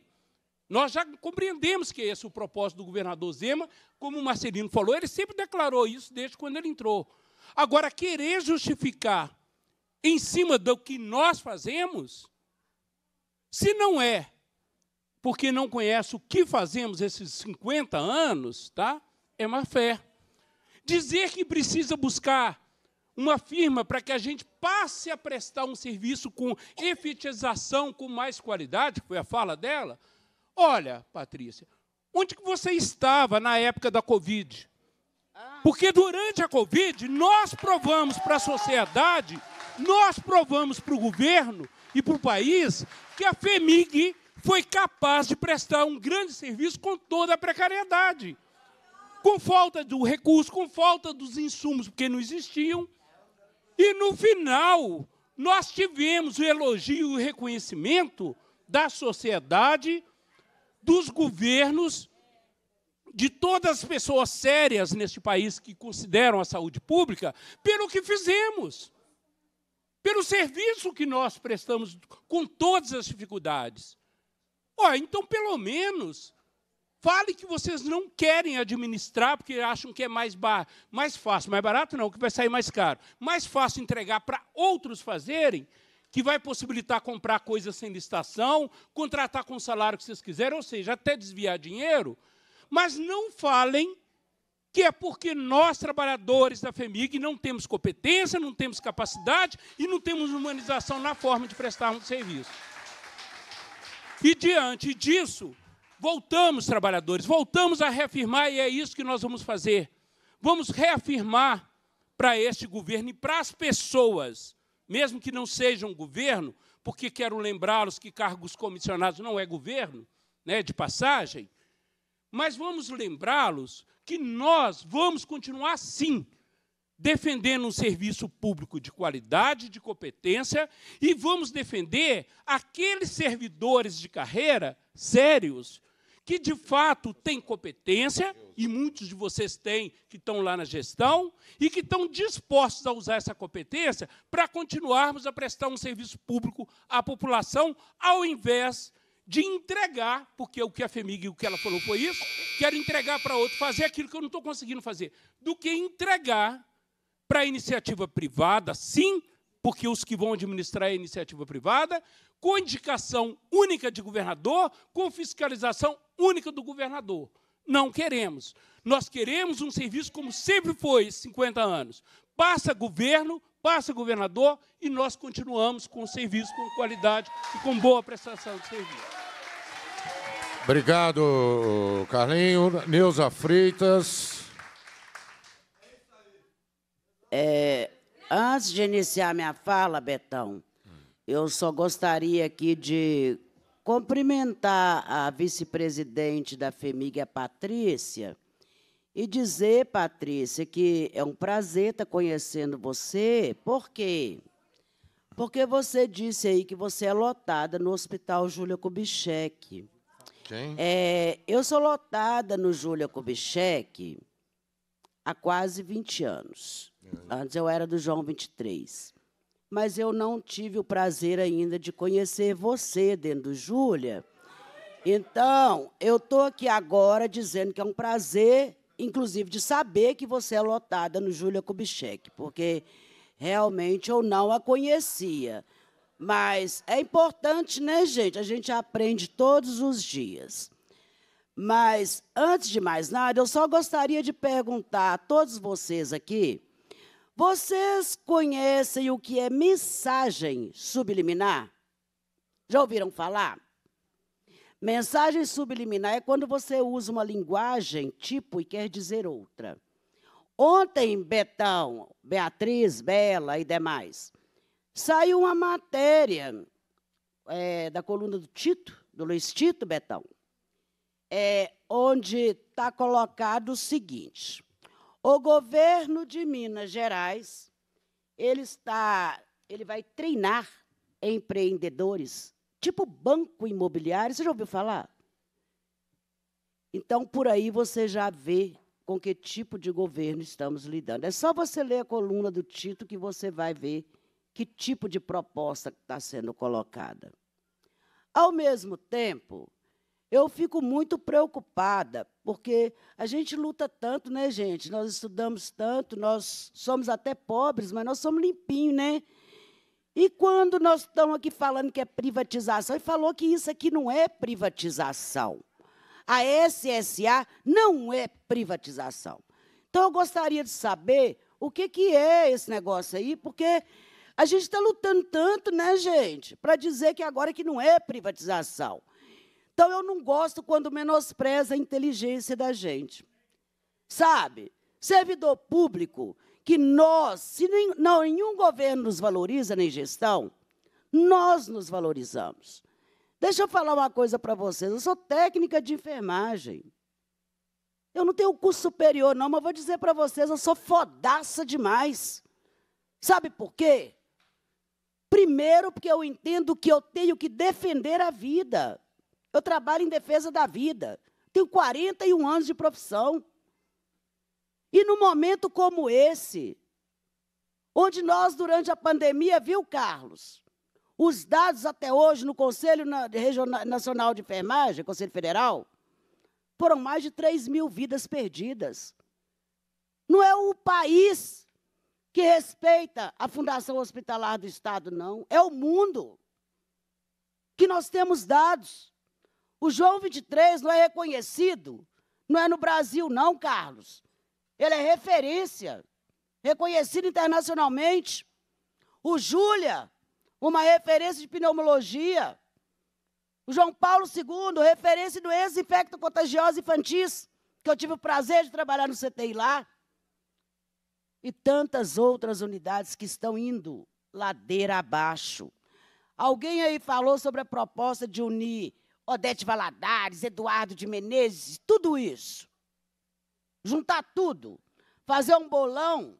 Speaker 3: Nós já compreendemos que esse é o propósito do governador Zema, como o Marcelino falou, ele sempre declarou isso desde quando ele entrou. Agora, querer justificar em cima do que nós fazemos, se não é porque não conhece o que fazemos esses 50 anos, tá? É má fé. Dizer que precisa buscar uma firma para que a gente passe a prestar um serviço com efetização, com mais qualidade, foi a fala dela, Olha, Patrícia, onde que você estava na época da Covid? Ah. Porque durante a Covid, nós provamos para a sociedade, nós provamos para o governo e para o país que a FEMIG foi capaz de prestar um grande serviço com toda a precariedade. Com falta do recurso, com falta dos insumos, porque não existiam. E no final, nós tivemos o elogio e o reconhecimento da sociedade dos governos, de todas as pessoas sérias neste país que consideram a saúde pública, pelo que fizemos, pelo serviço que nós prestamos com todas as dificuldades. Olha, então, pelo menos, fale que vocês não querem administrar porque acham que é mais, bar mais fácil, mais barato não, que vai sair mais caro, mais fácil entregar para outros fazerem que vai possibilitar comprar coisas sem licitação, contratar com o salário que vocês quiserem, ou seja, até desviar dinheiro. Mas não falem que é porque nós, trabalhadores da FEMIG, não temos competência, não temos capacidade e não temos humanização na forma de prestarmos serviço. E, diante disso, voltamos, trabalhadores, voltamos a reafirmar, e é isso que nós vamos fazer. Vamos reafirmar para este governo e para as pessoas mesmo que não seja um governo, porque quero lembrá-los que cargos comissionados não é governo, né, de passagem, mas vamos lembrá-los que nós vamos continuar sim defendendo um serviço público de qualidade, de competência, e vamos defender aqueles servidores de carreira sérios que de fato têm competência, e muitos de vocês têm que estão lá na gestão, e que estão dispostos a usar essa competência para continuarmos a prestar um serviço público à população, ao invés de entregar, porque o que a FEMIG, o que ela falou foi isso, quero entregar para outro, fazer aquilo que eu não estou conseguindo fazer, do que entregar para a iniciativa privada, sim, porque os que vão administrar a iniciativa privada, com indicação única de governador, com fiscalização única do governador. Não queremos. Nós queremos um serviço como sempre foi 50 anos. Passa governo, passa governador e nós continuamos com o serviço com qualidade e com boa prestação de serviço.
Speaker 1: Obrigado, Carlinho. Neuza Freitas.
Speaker 5: É, antes de iniciar minha fala, Betão, eu só gostaria aqui de cumprimentar a vice-presidente da FEMIG, a Patrícia, e dizer, Patrícia, que é um prazer estar conhecendo você. Por quê? Porque você disse aí que você é lotada no Hospital Júlia Kubitschek. Quem? É, eu sou lotada no Júlia Kubitschek há quase 20 anos. É. Antes eu era do João 23 mas eu não tive o prazer ainda de conhecer você, Dendo Júlia. Então, eu estou aqui agora dizendo que é um prazer, inclusive, de saber que você é lotada no Júlia Kubitschek, porque realmente eu não a conhecia. Mas é importante, né, gente? A gente aprende todos os dias. Mas, antes de mais nada, eu só gostaria de perguntar a todos vocês aqui vocês conhecem o que é mensagem subliminar? Já ouviram falar? Mensagem subliminar é quando você usa uma linguagem tipo e quer dizer outra. Ontem, Betão, Beatriz, Bela e demais, saiu uma matéria é, da coluna do Tito, do Luiz Tito Betão, é, onde está colocado o seguinte: o governo de Minas Gerais, ele está, ele vai treinar empreendedores, tipo banco imobiliário, você já ouviu falar? Então, por aí você já vê com que tipo de governo estamos lidando. É só você ler a coluna do Tito que você vai ver que tipo de proposta está sendo colocada. Ao mesmo tempo, eu fico muito preocupada, porque a gente luta tanto, né, gente? Nós estudamos tanto, nós somos até pobres, mas nós somos limpinhos, né? E quando nós estamos aqui falando que é privatização, e falou que isso aqui não é privatização. A SSA não é privatização. Então, eu gostaria de saber o que, que é esse negócio aí, porque a gente está lutando tanto, né, gente, para dizer que agora que não é privatização. Então eu não gosto quando menospreza a inteligência da gente. Sabe? Servidor público, que nós, se nem, não, nenhum governo nos valoriza nem gestão, nós nos valorizamos. Deixa eu falar uma coisa para vocês. Eu sou técnica de enfermagem. Eu não tenho curso superior, não, mas vou dizer para vocês, eu sou fodaça demais. Sabe por quê? Primeiro, porque eu entendo que eu tenho que defender a vida. Eu trabalho em defesa da vida. Tenho 41 anos de profissão. E num momento como esse, onde nós, durante a pandemia, viu, Carlos, os dados até hoje no Conselho Nacional de Enfermagem, Conselho Federal, foram mais de 3 mil vidas perdidas. Não é o país que respeita a Fundação Hospitalar do Estado, não. É o mundo que nós temos dados. O João 23 não é reconhecido, não é no Brasil, não, Carlos. Ele é referência, reconhecido internacionalmente. O Júlia, uma referência de pneumologia. O João Paulo II, referência em doenças infecto-contagiosas infantis, que eu tive o prazer de trabalhar no CTI lá. E tantas outras unidades que estão indo ladeira abaixo. Alguém aí falou sobre a proposta de unir Odete Valadares, Eduardo de Menezes, tudo isso. Juntar tudo. Fazer um bolão,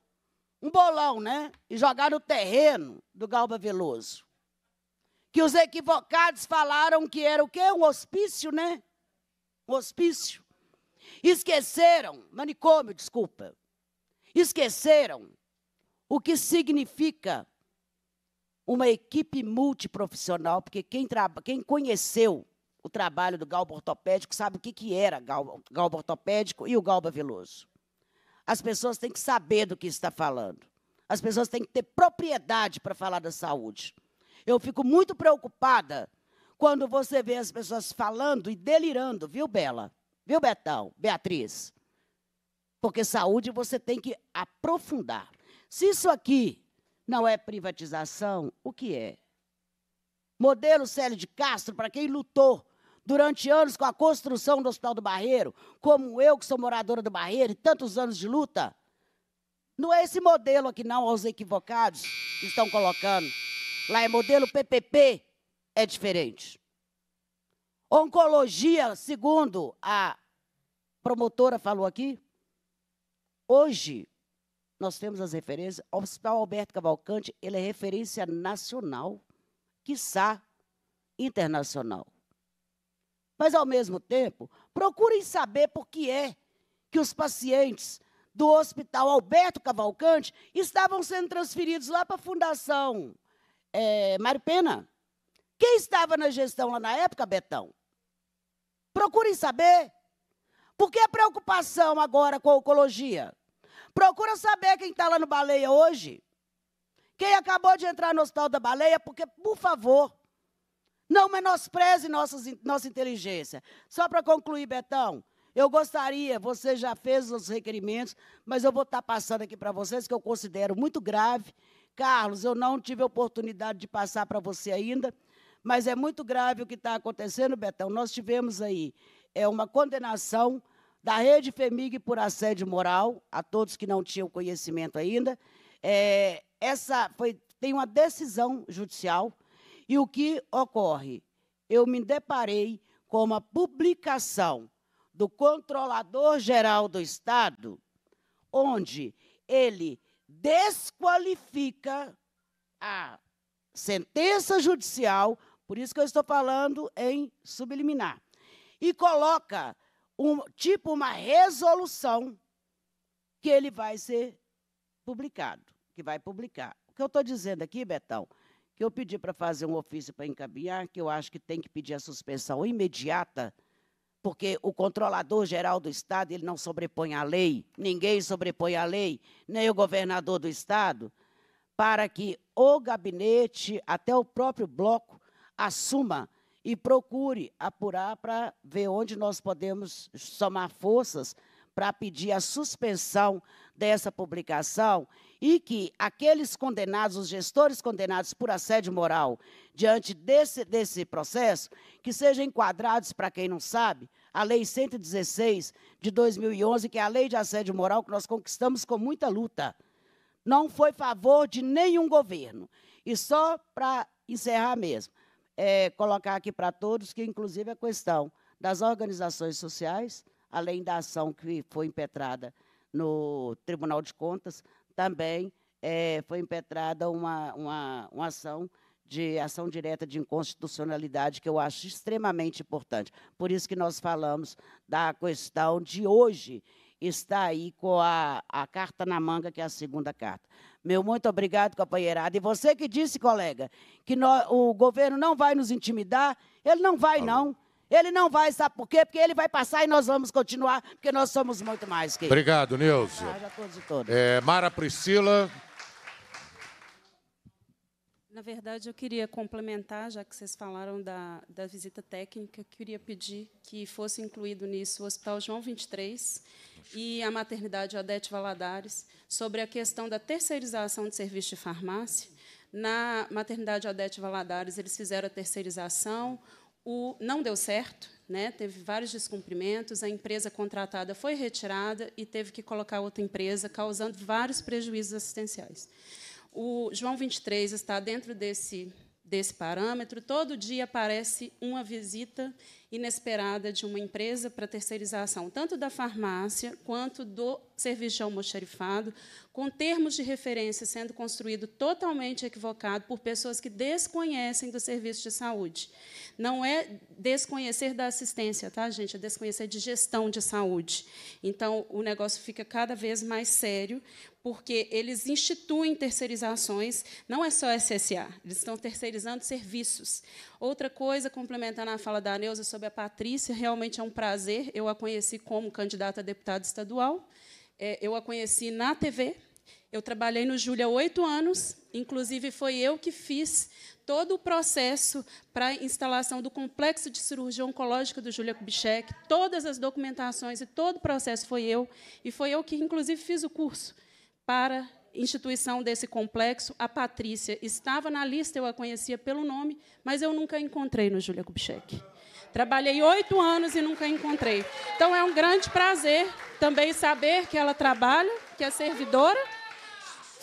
Speaker 5: um bolão, né? E jogar no terreno do Galba Veloso. Que os equivocados falaram que era o quê? Um hospício, né? Um hospício. Esqueceram, manicômio, desculpa. Esqueceram o que significa uma equipe multiprofissional, porque quem, quem conheceu o trabalho do galbo ortopédico, sabe o que, que era galbo, galbo ortopédico e o galba veloso. As pessoas têm que saber do que está falando. As pessoas têm que ter propriedade para falar da saúde. Eu fico muito preocupada quando você vê as pessoas falando e delirando, viu, Bela? Viu, Betão? Beatriz? Porque saúde você tem que aprofundar. Se isso aqui não é privatização, o que é? Modelo Célio de Castro, para quem lutou durante anos com a construção do Hospital do Barreiro, como eu, que sou moradora do Barreiro, e tantos anos de luta. Não é esse modelo aqui, não, aos equivocados que estão colocando. Lá é modelo PPP, é diferente. Oncologia, segundo a promotora falou aqui, hoje nós temos as referências. O Hospital Alberto Cavalcante, ele é referência nacional, quiçá internacional. Mas, ao mesmo tempo, procurem saber por que é que os pacientes do Hospital Alberto Cavalcante estavam sendo transferidos lá para a Fundação é, Mário Pena. Quem estava na gestão lá na época, Betão? Procurem saber. Por que a preocupação agora com a oncologia? Procura saber quem está lá no Baleia hoje. Quem acabou de entrar no Hospital da Baleia, porque, por favor, não menospreze nossas, nossa inteligência. Só para concluir, Betão, eu gostaria, você já fez os requerimentos, mas eu vou estar tá passando aqui para vocês que eu considero muito grave. Carlos, eu não tive oportunidade de passar para você ainda, mas é muito grave o que está acontecendo, Betão. Nós tivemos aí é uma condenação da Rede FEMIG por assédio moral, a todos que não tinham conhecimento ainda. É, essa foi, tem uma decisão judicial e o que ocorre? Eu me deparei com uma publicação do Controlador Geral do Estado, onde ele desqualifica a sentença judicial, por isso que eu estou falando em subliminar, e coloca um, tipo uma resolução que ele vai ser publicado, que vai publicar. O que eu estou dizendo aqui, Betão, que eu pedi para fazer um ofício para encaminhar, que eu acho que tem que pedir a suspensão imediata, porque o controlador geral do Estado ele não sobrepõe a lei, ninguém sobrepõe a lei, nem o governador do Estado, para que o gabinete, até o próprio bloco, assuma e procure apurar para ver onde nós podemos somar forças para pedir a suspensão dessa publicação e que aqueles condenados, os gestores condenados por assédio moral, diante desse, desse processo, que sejam enquadrados, para quem não sabe, a Lei 116 de 2011, que é a lei de assédio moral que nós conquistamos com muita luta. Não foi favor de nenhum governo. E só para encerrar mesmo, é, colocar aqui para todos que, inclusive, a questão das organizações sociais, além da ação que foi impetrada no Tribunal de Contas, também é, foi impetrada uma, uma, uma ação de ação direta de inconstitucionalidade, que eu acho extremamente importante. Por isso que nós falamos da questão de hoje está aí com a, a carta na manga, que é a segunda carta. Meu muito obrigado, companheirada. E você que disse, colega, que no, o governo não vai nos intimidar, ele não vai, não. Ele não vai, sabe por quê? Porque ele vai passar e nós vamos continuar, porque nós somos muito mais que Obrigado, Nilson. Ah,
Speaker 1: todos É, Mara Priscila.
Speaker 5: Na
Speaker 6: verdade, eu queria complementar, já que vocês falaram da, da visita técnica, eu queria pedir que fosse incluído nisso o Hospital João 23 e a maternidade Odete Valadares, sobre a questão da terceirização de serviço de farmácia. Na maternidade Odete Valadares, eles fizeram a terceirização, o não deu certo, né? Teve vários descumprimentos, a empresa contratada foi retirada e teve que colocar outra empresa, causando vários prejuízos assistenciais. O João 23 está dentro desse desse parâmetro. Todo dia aparece uma visita inesperada de uma empresa para terceirização, tanto da farmácia quanto do serviço de almoxarifado, com termos de referência sendo construído totalmente equivocado por pessoas que desconhecem do serviço de saúde. Não é desconhecer da assistência, tá, gente? É desconhecer de gestão de saúde. Então, o negócio fica cada vez mais sério, porque eles instituem terceirizações, não é só SSA, eles estão terceirizando serviços. Outra coisa, complementando a fala da Neuza sobre sobre a Patrícia, realmente é um prazer. Eu a conheci como candidata a deputada estadual, é, eu a conheci na TV. Eu trabalhei no Júlia oito anos, inclusive foi eu que fiz todo o processo para a instalação do complexo de cirurgia oncológica do Júlia Kubitschek, todas as documentações e todo o processo foi eu, e foi eu que, inclusive, fiz o curso para instituição desse complexo, a Patrícia estava na lista, eu a conhecia pelo nome, mas eu nunca a encontrei no Júlia Kubitschek. Trabalhei oito anos e nunca encontrei. Então é um grande prazer também saber que ela trabalha, que é servidora.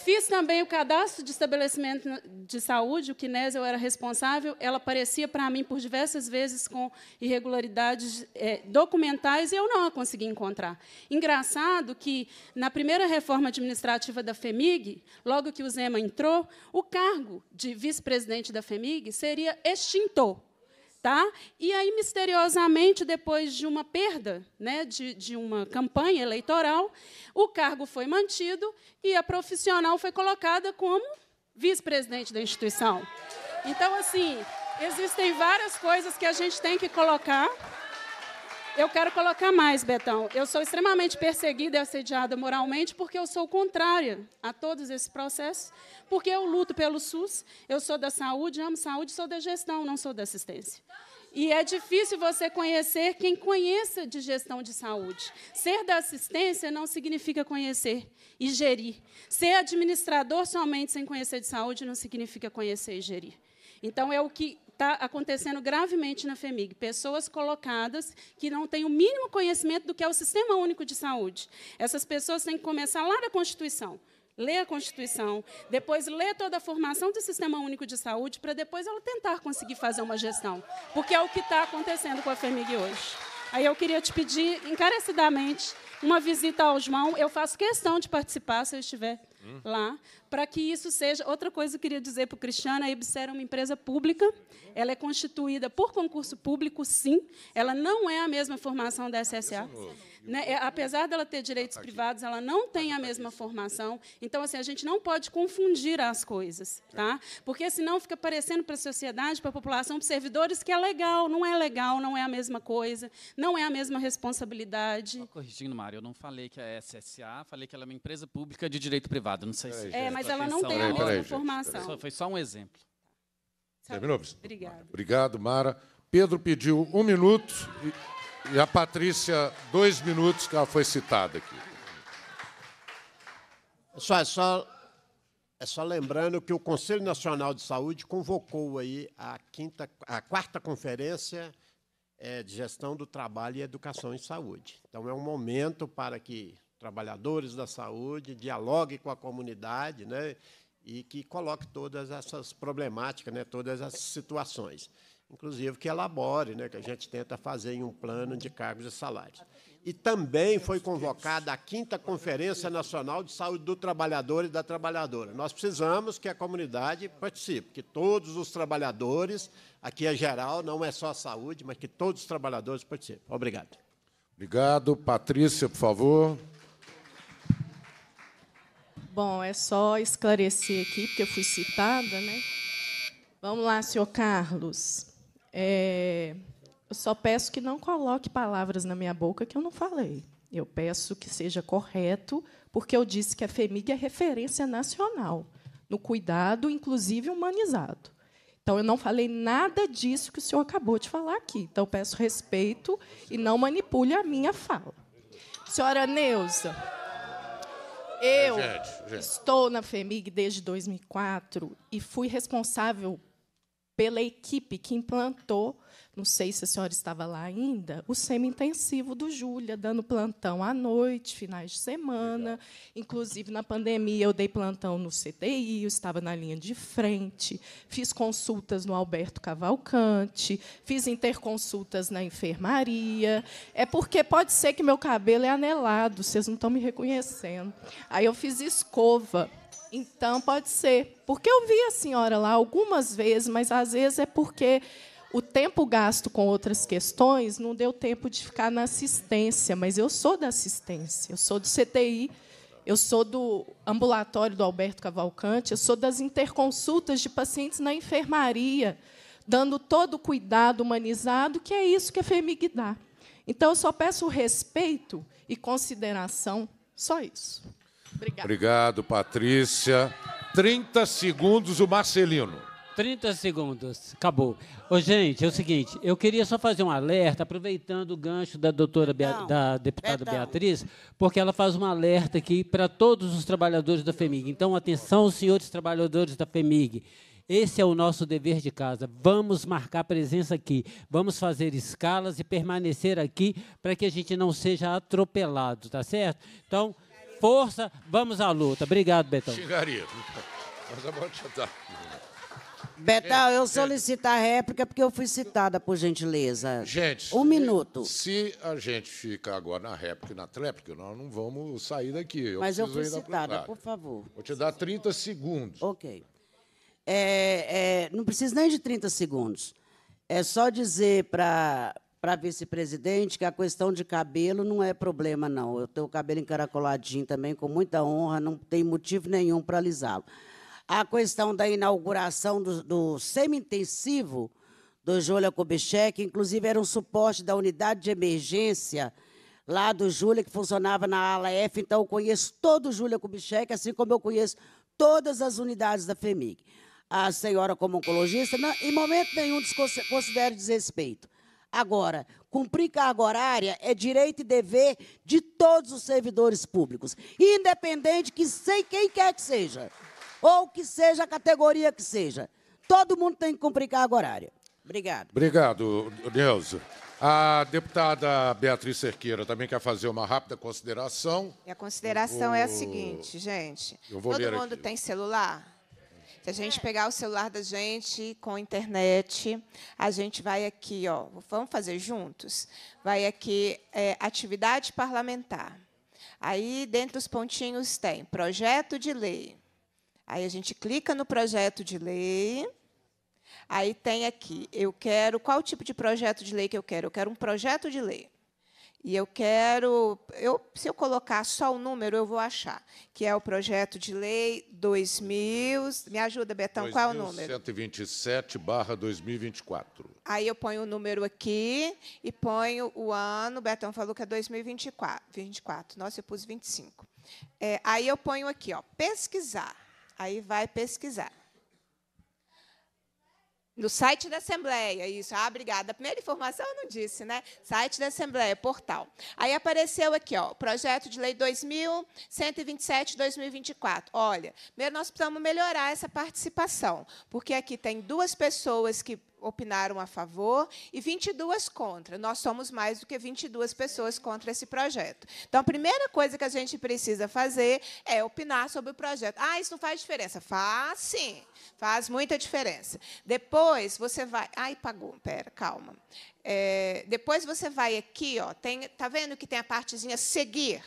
Speaker 6: Fiz também o cadastro de estabelecimento de saúde, o que eu era responsável. Ela aparecia para mim por diversas vezes com irregularidades é, documentais e eu não a consegui encontrar. Engraçado que, na primeira reforma administrativa da FEMIG, logo que o Zema entrou, o cargo de vice-presidente da FEMIG seria extinto tá? E aí, misteriosamente, depois de uma perda né, de, de uma campanha eleitoral, o cargo foi mantido e a profissional foi colocada como vice-presidente da instituição. Então, assim, existem várias coisas que a gente tem que colocar eu quero colocar mais, Betão. Eu sou extremamente perseguida e assediada moralmente porque eu sou contrária a todos esses processos, porque eu luto pelo SUS, eu sou da saúde, amo saúde, sou da gestão, não sou da assistência. E é difícil você conhecer quem conheça de gestão de saúde. Ser da assistência não significa conhecer e gerir. Ser administrador somente sem conhecer de saúde não significa conhecer e gerir. Então, é o que está acontecendo gravemente na FEMIG. Pessoas colocadas que não têm o mínimo conhecimento do que é o Sistema Único de Saúde. Essas pessoas têm que começar lá da Constituição ler a Constituição, depois ler toda a formação do Sistema Único de Saúde, para depois ela tentar conseguir fazer uma gestão, porque é o que está acontecendo com a FEMIG hoje. Aí eu queria te pedir encarecidamente uma visita ao João. Eu faço questão de participar se eu estiver hum. lá, para que isso seja. Outra coisa que eu queria dizer para o Cristiano: a Ibser é uma empresa pública, ela é constituída por concurso público, sim, ela não é a mesma formação da SSA. Né? É, apesar dela ter direitos tá privados, ela não tem tá a tá mesma formação. Então, assim, a gente não pode confundir as coisas, tá? Porque senão fica parecendo para a sociedade, para a população, para os servidores que é legal, não é legal, não é a mesma coisa, não é a mesma responsabilidade. Só
Speaker 12: corrigindo, Mário, eu não falei que é SSA, falei que ela é uma empresa pública de direito privado. Não sei se. É, é mas ela não tem a mesma formação. Só, foi só um exemplo.
Speaker 1: Tá. Terminou, Obrigado. Obrigado, Mara. Pedro pediu um minuto. E... E a Patrícia, dois minutos que ela foi citada aqui.
Speaker 11: Pessoal, é, é só, é só lembrando que o Conselho Nacional de Saúde convocou aí a, quinta, a quarta conferência é, de gestão do trabalho e educação em saúde. Então, é um momento para que trabalhadores da saúde dialoguem com a comunidade né, e que coloque todas essas problemáticas, né, todas essas situações inclusive que elabore, né, que a gente tenta fazer em um plano de cargos e salários. E também foi convocada a quinta Conferência Nacional de Saúde do Trabalhador e da Trabalhadora. Nós precisamos que a comunidade participe, que todos os trabalhadores, aqui é geral, não é só a saúde, mas que todos os trabalhadores participem. Obrigado.
Speaker 1: Obrigado. Patrícia, por favor.
Speaker 13: Bom, é só esclarecer aqui, porque eu fui citada, né? Vamos lá, senhor Carlos. É, eu só peço que não coloque palavras na minha boca que eu não falei. Eu peço que seja correto, porque eu disse que a FEMIG é referência nacional no cuidado, inclusive humanizado. Então, eu não falei nada disso que o senhor acabou de falar aqui. Então, peço respeito e não manipule a minha fala. Senhora Neuza, é, eu estou na FEMIG desde 2004 e fui responsável pela equipe que implantou, não sei se a senhora estava lá ainda, o semi-intensivo do Júlia, dando plantão à noite, finais de semana. Legal. Inclusive, na pandemia, eu dei plantão no CTI, eu estava na linha de frente, fiz consultas no Alberto Cavalcante, fiz interconsultas na enfermaria. É porque pode ser que meu cabelo é anelado, vocês não estão me reconhecendo. Aí eu fiz escova. Então pode ser. Porque eu vi a senhora lá algumas vezes, mas às vezes é porque o tempo gasto com outras questões não deu tempo de ficar na assistência, mas eu sou da assistência, eu sou do CTI, eu sou do ambulatório do Alberto Cavalcante, eu sou das interconsultas de pacientes na enfermaria, dando todo o cuidado humanizado, que é isso que a FEMIG dá. Então, eu só peço respeito e consideração, só isso. Obrigado.
Speaker 1: Obrigado, Patrícia. 30 segundos o Marcelino.
Speaker 7: 30 segundos, acabou. Ô, gente, é o seguinte, eu queria só fazer um alerta, aproveitando o gancho da doutora Bea, da deputada Perdão. Beatriz, porque ela faz um alerta aqui para todos os trabalhadores da FEMIG. Então, atenção, senhores trabalhadores da FEMIG. Esse é o nosso dever de casa. Vamos marcar presença aqui, vamos fazer escalas e permanecer aqui para que a gente não seja atropelado, tá certo? Então, Força, vamos à luta. Obrigado, Betão.
Speaker 1: Xingaria. Mas a bola já dar. Tá né?
Speaker 7: Betão, eu
Speaker 5: solicito a réplica porque eu fui citada, por gentileza. Gente, um minuto. Se a
Speaker 1: gente ficar agora na réplica e na tréplica, nós não vamos sair daqui. Eu Mas eu fui citada, por
Speaker 5: favor. Vou te dar 30 segundos. Ok. É, é, não precisa nem de 30 segundos. É só dizer para para vice-presidente que a questão de cabelo não é problema, não. Eu tenho o cabelo encaracoladinho também, com muita honra, não tem motivo nenhum para alisá-lo. A questão da inauguração do, do semi-intensivo do Júlia Kubitschek, inclusive era um suporte da unidade de emergência lá do Júlia, que funcionava na ala F, então eu conheço todo o Júlia Kubitschek, assim como eu conheço todas as unidades da FEMIG. A senhora, como oncologista, não, em momento nenhum considero desrespeito Agora, cumprir carga horária é direito e dever de todos os servidores públicos, independente que sei quem quer que seja, ou que seja a categoria que seja. Todo mundo tem que cumprir carga horária. Obrigado.
Speaker 1: Obrigado, Neuza. A deputada Beatriz Cerqueira também quer fazer uma rápida consideração.
Speaker 14: E a consideração vou... é a seguinte, gente. Todo mundo aqui. tem celular? Se a gente é. pegar o celular da gente com a internet, a gente vai aqui, ó, vamos fazer juntos? Vai aqui, é, atividade parlamentar. Aí, dentro dos pontinhos, tem projeto de lei. Aí, a gente clica no projeto de lei. Aí, tem aqui, eu quero, qual tipo de projeto de lei que eu quero? Eu quero um projeto de lei. E eu quero, eu, se eu colocar só o número, eu vou achar, que é o projeto de lei 2000, me ajuda, Betão, qual é o número?
Speaker 1: 127/2024.
Speaker 14: Aí eu ponho o número aqui e ponho o ano, Betão falou que é 2024. 24. Nossa, eu pus 25. É, aí eu ponho aqui, ó, pesquisar. Aí vai pesquisar. No site da Assembleia, isso. Ah, obrigada. A primeira informação eu não disse, né? Site da Assembleia, portal. Aí apareceu aqui, ó, projeto de lei 2127-2024. Olha, primeiro nós precisamos melhorar essa participação, porque aqui tem duas pessoas que opinaram a favor e 22 contra. Nós somos mais do que 22 pessoas contra esse projeto. Então, a primeira coisa que a gente precisa fazer é opinar sobre o projeto. Ah, isso não faz diferença. Faz sim, faz muita diferença. Depois você vai. Ai, pagou, pera, calma. É, depois você vai aqui, ó, tem, tá vendo que tem a partezinha seguir.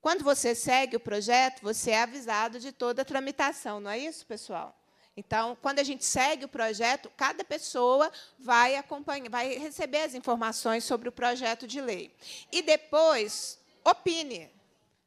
Speaker 14: Quando você segue o projeto, você é avisado de toda a tramitação, não é isso, pessoal? Então, quando a gente segue o projeto, cada pessoa vai acompanhar, vai receber as informações sobre o projeto de lei. E depois, opine.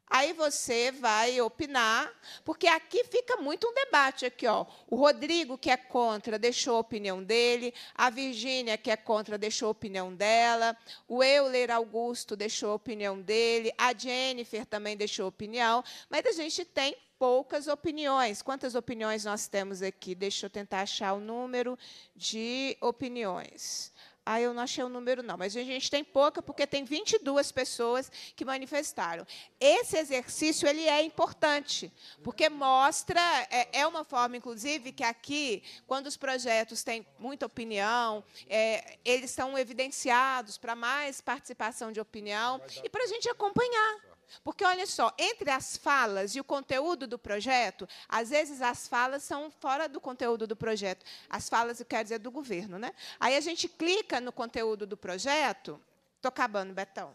Speaker 14: Aí você vai opinar, porque aqui fica muito um debate aqui, ó. O Rodrigo que é contra deixou a opinião dele, a Virgínia que é contra deixou a opinião dela, o Euler Augusto deixou a opinião dele, a Jennifer também deixou a opinião, mas a gente tem poucas opiniões. Quantas opiniões nós temos aqui? Deixa eu tentar achar o número de opiniões. Ah, eu não achei o número, não, mas a gente tem pouca, porque tem 22 pessoas que manifestaram. Esse exercício ele é importante, porque mostra, é, é uma forma, inclusive, que aqui, quando os projetos têm muita opinião, é, eles são evidenciados para mais participação de opinião e para a gente acompanhar. Porque olha só, entre as falas e o conteúdo do projeto, às vezes as falas são fora do conteúdo do projeto. As falas, eu quero dizer, do governo, né? Aí a gente clica no conteúdo do projeto. Estou acabando, Betão.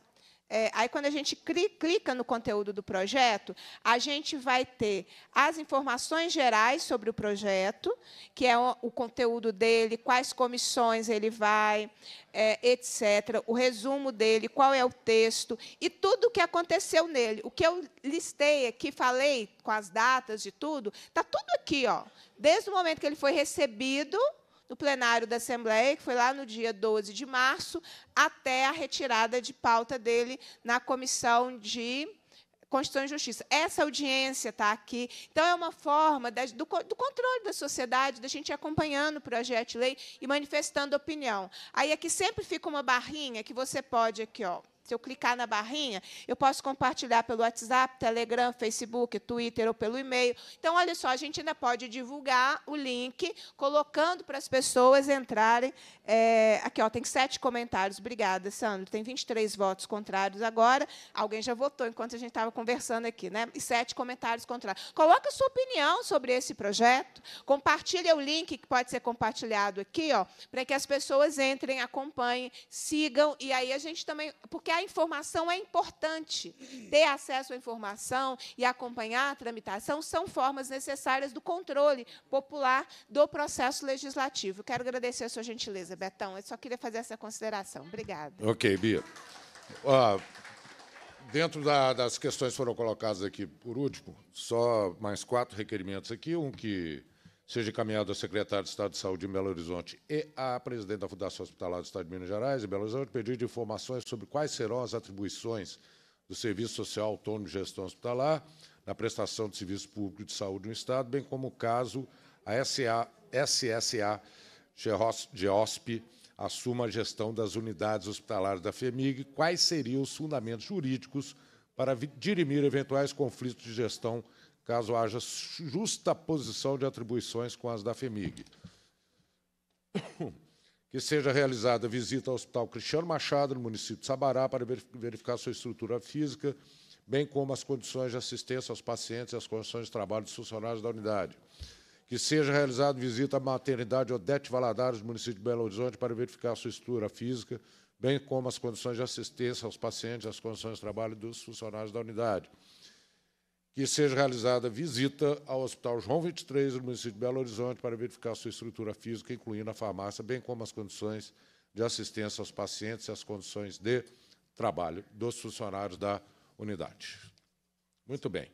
Speaker 14: É, aí, quando a gente clica no conteúdo do projeto, a gente vai ter as informações gerais sobre o projeto, que é o, o conteúdo dele, quais comissões ele vai, é, etc., o resumo dele, qual é o texto e tudo o que aconteceu nele. O que eu listei aqui, falei com as datas de tudo, está tudo aqui, ó, desde o momento que ele foi recebido do plenário da Assembleia, que foi lá no dia 12 de março, até a retirada de pauta dele na Comissão de Constituição e Justiça. Essa audiência está aqui. Então, é uma forma da, do, do, controle da sociedade, da gente acompanhando o projeto de lei e manifestando opinião. Aí, aqui sempre fica uma barrinha que você pode aqui, ó, se eu clicar na barrinha, eu posso compartilhar pelo WhatsApp, Telegram, Facebook, Twitter ou pelo e-mail. Então, olha só, a gente ainda pode divulgar o link, colocando para as pessoas entrarem é, aqui, ó, tem sete comentários. Obrigada, Sandro. Tem 23 votos contrários agora. Alguém já votou enquanto a gente estava conversando aqui, né? E sete comentários contrários. Coloca a sua opinião sobre esse projeto. Compartilha o link que pode ser compartilhado aqui, ó, para que as pessoas entrem, acompanhem, sigam. E aí a gente também. Porque a informação é importante. Ter acesso à informação e acompanhar a tramitação são formas necessárias do controle popular do processo legislativo. Quero agradecer a sua gentileza. Betão. Eu só queria fazer essa consideração. Obrigada.
Speaker 1: Ok, Bia. Uh, dentro da, das questões que foram colocadas aqui por último, só mais quatro requerimentos aqui. Um que seja encaminhado ao secretário de Estado de Saúde de Belo Horizonte e à presidente da Fundação Hospitalar do Estado de Minas Gerais, em Belo Horizonte, pedido de informações sobre quais serão as atribuições do Serviço Social Autônomo de Gestão Hospitalar na prestação de serviço público de saúde no Estado, bem como o caso a SA, SSA GEOSP assuma a gestão das unidades hospitalares da FEMIG, quais seriam os fundamentos jurídicos para dirimir eventuais conflitos de gestão, caso haja justa posição de atribuições com as da FEMIG. Que seja realizada visita ao Hospital Cristiano Machado, no município de Sabará, para verificar sua estrutura física, bem como as condições de assistência aos pacientes e as condições de trabalho dos funcionários da unidade que seja realizada visita à maternidade Odete Valadares, município de Belo Horizonte, para verificar sua estrutura física, bem como as condições de assistência aos pacientes, as condições de trabalho dos funcionários da unidade. Que seja realizada visita ao Hospital João 23, do município de Belo Horizonte, para verificar sua estrutura física, incluindo a farmácia, bem como as condições de assistência aos pacientes e as condições de trabalho dos funcionários da unidade. Muito bem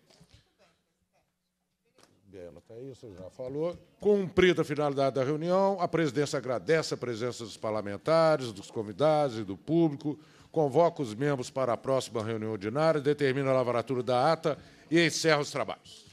Speaker 1: dela. Tá já falou. Cumprida a finalidade da reunião, a presidência agradece a presença dos parlamentares, dos convidados e do público, convoca os membros para a próxima reunião ordinária, determina a lavratura da ata e encerra os trabalhos.